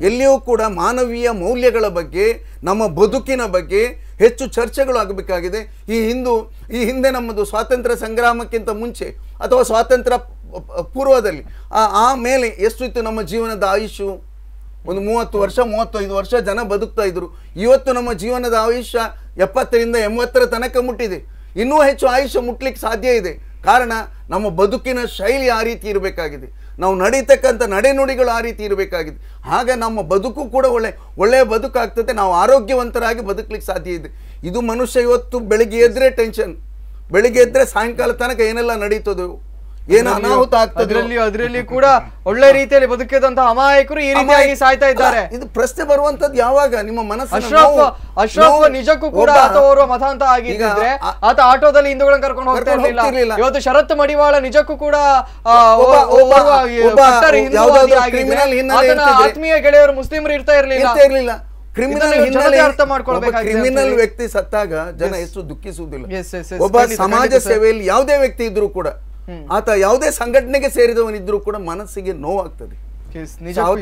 Speaker 3: ಎಲ್ಲಿಯೂ ಕೂಡ ಮಾನವೀಯ ಮೌಲ್ಯಗಳ ಬಗ್ಗೆ ನಮ್ಮ ಬದುಕಿನ ಬಗ್ಗೆ ಹೆಚ್ಚು ಚರ್ಚೆಗಳು ಆಗಬೇಕಾಗಿದೆ ಈ ಹಿಂದೂ ಈ ಹಿಂದೆ ನಮ್ಮದು ಸ್ವಾತಂತ್ರ್ಯ ಸಂಗ್ರಾಮಕ್ಕಿಂತ ಮುಂಚೆ ಅಥವಾ ಸ್ವಾತಂತ್ರ್ಯ ಪೂರ್ವದಲ್ಲಿ ಆ ಮೇಲೆ ಇತ್ತು ನಮ್ಮ ಜೀವನದ ಆಯುಷು ಒಂದು ಮೂವತ್ತು ವರ್ಷ ಮೂವತ್ತೈದು ವರ್ಷ ಜನ ಬದುಕ್ತಾ ಇದ್ರು ಇವತ್ತು ನಮ್ಮ ಜೀವನದ ಆಯುಷ್ಯ ಎಪ್ಪತ್ತರಿಂದ ಎಂಬತ್ತರ ತನಕ ಮುಟ್ಟಿದೆ ಇನ್ನೂ ಹೆಚ್ಚು ಆಯುಷ್ಯ ಮುಟ್ಲಿಕ್ಕೆ ಸಾಧ್ಯ ಇದೆ ಕಾರಣ ನಮ್ಮ ಬದುಕಿನ ಶೈಲಿ ಆ ರೀತಿ ಇರಬೇಕಾಗಿದೆ ನಾವು ನಡೀತಕ್ಕಂಥ ನಡೆನುಡಿಗಳು ಆ ರೀತಿ ಇರಬೇಕಾಗಿದೆ ಹಾಗೆ ನಮ್ಮ ಬದುಕು ಕೂಡ ಒಳ್ಳೆ ಒಳ್ಳೆಯ ಬದುಕಾಗ್ತದೆ ನಾವು ಆರೋಗ್ಯವಂತರಾಗಿ ಬದುಕಲಿಕ್ಕೆ ಸಾಧ್ಯ ಇದೆ ಇದು ಮನುಷ್ಯ ಇವತ್ತು ಬೆಳಿಗ್ಗೆ ಎದ್ರೆ ಟೆನ್ಷನ್ ಬೆಳಿಗ್ಗೆ ಎದ್ರೆ ಸಾಯಂಕಾಲ ತನಕ
Speaker 1: ಏನೆಲ್ಲ ನಡೀತದೆ ಏನು ಅನಾಹುತ ಆಗ್ತದೆ ಅದರಲ್ಲಿ ಕೂಡ ಒಳ್ಳೆ ರೀತಿಯಲ್ಲಿ ಬದುಕಿದಂತಹ ಅಮಾಯಕರು ಈ ರೀತಿಯಾಗಿ ಸಾಯ್ತಾ ಇದ್ದಾರೆ ಇದು ಪ್ರಶ್ನೆ ಬರುವಂತದ್ದು ಯಾವಾಗ ನಿಮ್ಮ ಮನಸ್ಸು ಅಶ್ರಫ್ ಅಶ್ರಫ್ ನಿಜಕ್ಕೂ ಕೂಡ ಆತ ಓರ್ವ ಮತಾಂತ ಆಗಿದ್ರೆ ಆತ ಆಟೋದಲ್ಲಿ ಹಿಂದೂಗಳನ್ನ ಕರ್ಕೊಂಡು ಹೋಗ್ತಾ ಇರ್ಲಿಲ್ಲ ಇವತ್ತು ಶರತ್ ಮಡಿವಾಳ ನಿಜಕ್ಕೂ ಕೂಡ ಆತ್ಮೀಯ ಗೆಳೆಯರು ಮುಸ್ಲಿಮರು ಇರ್ತಾ ಇರ್ಲಿಲ್ಲ ಕ್ರಿಮಿನಲ್ ಹಿನ್ನೆಲೆ ಅರ್ಥ ಕ್ರಿಮಿನಲ್ ವ್ಯಕ್ತಿ
Speaker 3: ಸತ್ತಾಗ ಜನ ಎಷ್ಟು ದುಃಖಿಸುವುದಿಲ್ಲ ಒಬ್ಬ ಸಮಾಜ ಸೇವೆಯಲ್ಲಿ ಯಾವುದೇ ವ್ಯಕ್ತಿ ಇದ್ರು ಕೂಡ ಆತ ಯಾವುದೇ ಸಂಘಟನೆಗೆ ಸೇರಿದವನಿದ್ರು ಕೂಡ ಮನಸ್ಸಿಗೆ ನೋವಾಗ್ತದೆ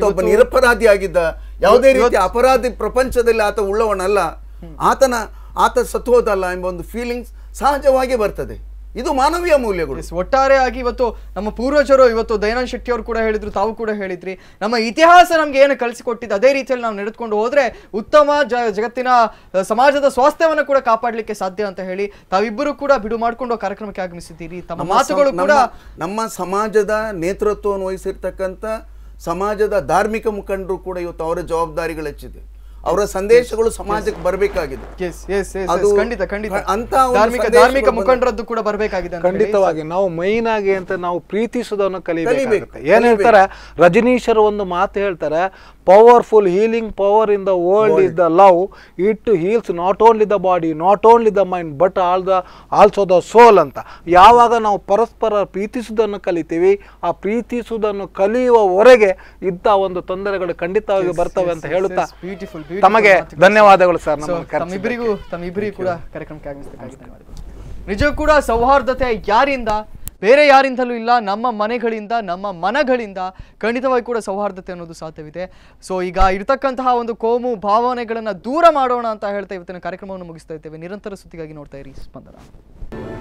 Speaker 1: ಒಬ್ಬ ನಿರಪರಾಧಿ
Speaker 3: ಆಗಿದ್ದ ಯಾವುದೇ ರೀತಿ ಅಪರಾಧಿ ಪ್ರಪಂಚದಲ್ಲಿ ಆತ ಉಳ್ಳವನಲ್ಲ
Speaker 1: ಆತನ ಆತ ಹೋದಲ್ಲ ಎಂಬ ಒಂದು ಫೀಲಿಂಗ್ಸ್ ಸಹಜವಾಗಿ ಬರ್ತದೆ ಇದು ಮಾನವೀಯ ಮೌಲ್ಯಗಳು ಆಗಿ ಇವತ್ತು ನಮ್ಮ ಪೂರ್ವಜರು ಇವತ್ತು ದಯಾನಂದ್ ಶೆಟ್ಟಿ ಅವರು ಕೂಡ ಹೇಳಿದ್ರು ತಾವು ಕೂಡ ಹೇಳಿದ್ರಿ ನಮ್ಮ ಇತಿಹಾಸ ನಮ್ಗೆ ಏನು ಕಲಿಸಿಕೊಟ್ಟಿದ್ದು ಅದೇ ರೀತಿಯಲ್ಲಿ ನಾವು ನಡೆದುಕೊಂಡು ಹೋದ್ರೆ ಉತ್ತಮ ಜಗತ್ತಿನ ಸಮಾಜದ ಸ್ವಾಸ್ಥ್ಯವನ್ನು ಕೂಡ ಕಾಪಾಡಲಿಕ್ಕೆ ಸಾಧ್ಯ ಅಂತ ಹೇಳಿ ತಾವಿಬ್ಬರು ಕೂಡ ಬಿಡು ಮಾಡಿಕೊಂಡು ಕಾರ್ಯಕ್ರಮಕ್ಕೆ ಆಗಮಿಸಿದ್ದೀರಿ ತಮ್ಮ ಮಾತುಗಳು ಕೂಡ
Speaker 3: ನಮ್ಮ ಸಮಾಜದ ನೇತೃತ್ವವನ್ನು ವಹಿಸಿರ್ತಕ್ಕಂಥ ಸಮಾಜದ ಧಾರ್ಮಿಕ ಮುಖಂಡರು ಕೂಡ ಇವತ್ತು ಅವರ ಜವಾಬ್ದಾರಿಗಳು ಹೆಚ್ಚಿದೆ ಅವರ ಸಂದೇಶಗಳು ಸಮಾಜಕ್ಕೆ ಬರಬೇಕಾಗಿದೆ
Speaker 1: ಧಾರ್ಮಿಕ ಮುಖಂಡರದ್ದು ಕೂಡ ಬರಬೇಕಾಗಿದೆ ಖಂಡಿತವಾಗಿ
Speaker 2: ನಾವು ಮೈನ್ ಆಗಿ ಅಂತ ನಾವು ಪ್ರೀತಿಸೋದನ್ನು ಕಲಿಬೇಕು ಏನ್ ಹೇಳ್ತಾರೆ ರಜನೀಶರು ಒಂದು ಮಾತು ಹೇಳ್ತಾರೆ powerful healing power in the world is the love it too heals not only the body not only the mind but all the also the soul ಅಂತ ಯಾವಾಗ ನಾವು ಪರಸ್ಪರ ಪ್ರೀತಿಸುವುದನ್ನು ಕಲಿತೀವಿ ಆ ಪ್ರೀತಿಸುವುದನ್ನು ಕಲಿಯುವವರೆಗೆ ಇದ್ದ ಒಂದು ತೊಂದರೆಗಳು ಖಂಡಿತವಾಗಿ ಬರ್ತವೆ ಅಂತ ಹೇಳುತ್ತಾ ಬ್ಯೂಟಿಫುಲ್ ತಮಗೆ ಧನ್ಯವಾದಗಳು ಸರ್ ತಮ್ಮಿಬ್ಬರಿಗೂ
Speaker 1: ತಮ್ಮಿಬ್ಬರಿಗೂ ಕೂಡ ಕಾರ್ಯಕ್ರಮಕ್ಕೆ ಆಗಮಿಸಬೇಕಾಗಿ ನಿಜ ಕೂಡ ಸೌಹಾರ್ದತೆ ಯಾರಿಂದ ಬೇರೆ ಯಾರಿಂದಲೂ ಇಲ್ಲ ನಮ್ಮ ಮನೆಗಳಿಂದ ನಮ್ಮ ಮನಗಳಿಂದ ಖಂಡಿತವಾಗಿ ಕೂಡ ಸೌಹಾರ್ದತೆ ಅನ್ನೋದು ಸಾಧ್ಯವಿದೆ ಸೊ ಈಗ ಇರತಕ್ಕಂತಹ ಒಂದು ಕೋಮು ಭಾವನೆಗಳನ್ನು ದೂರ ಮಾಡೋಣ ಅಂತ ಹೇಳ್ತಾ ಇವತ್ತಿನ ಕಾರ್ಯಕ್ರಮವನ್ನು ಮುಗಿಸ್ತಾ ಇದ್ದೇವೆ ನಿರಂತರ ಸುದ್ದಿಗಾಗಿ ನೋಡ್ತಾ ಇರಿ ಸ್ಪಂದನ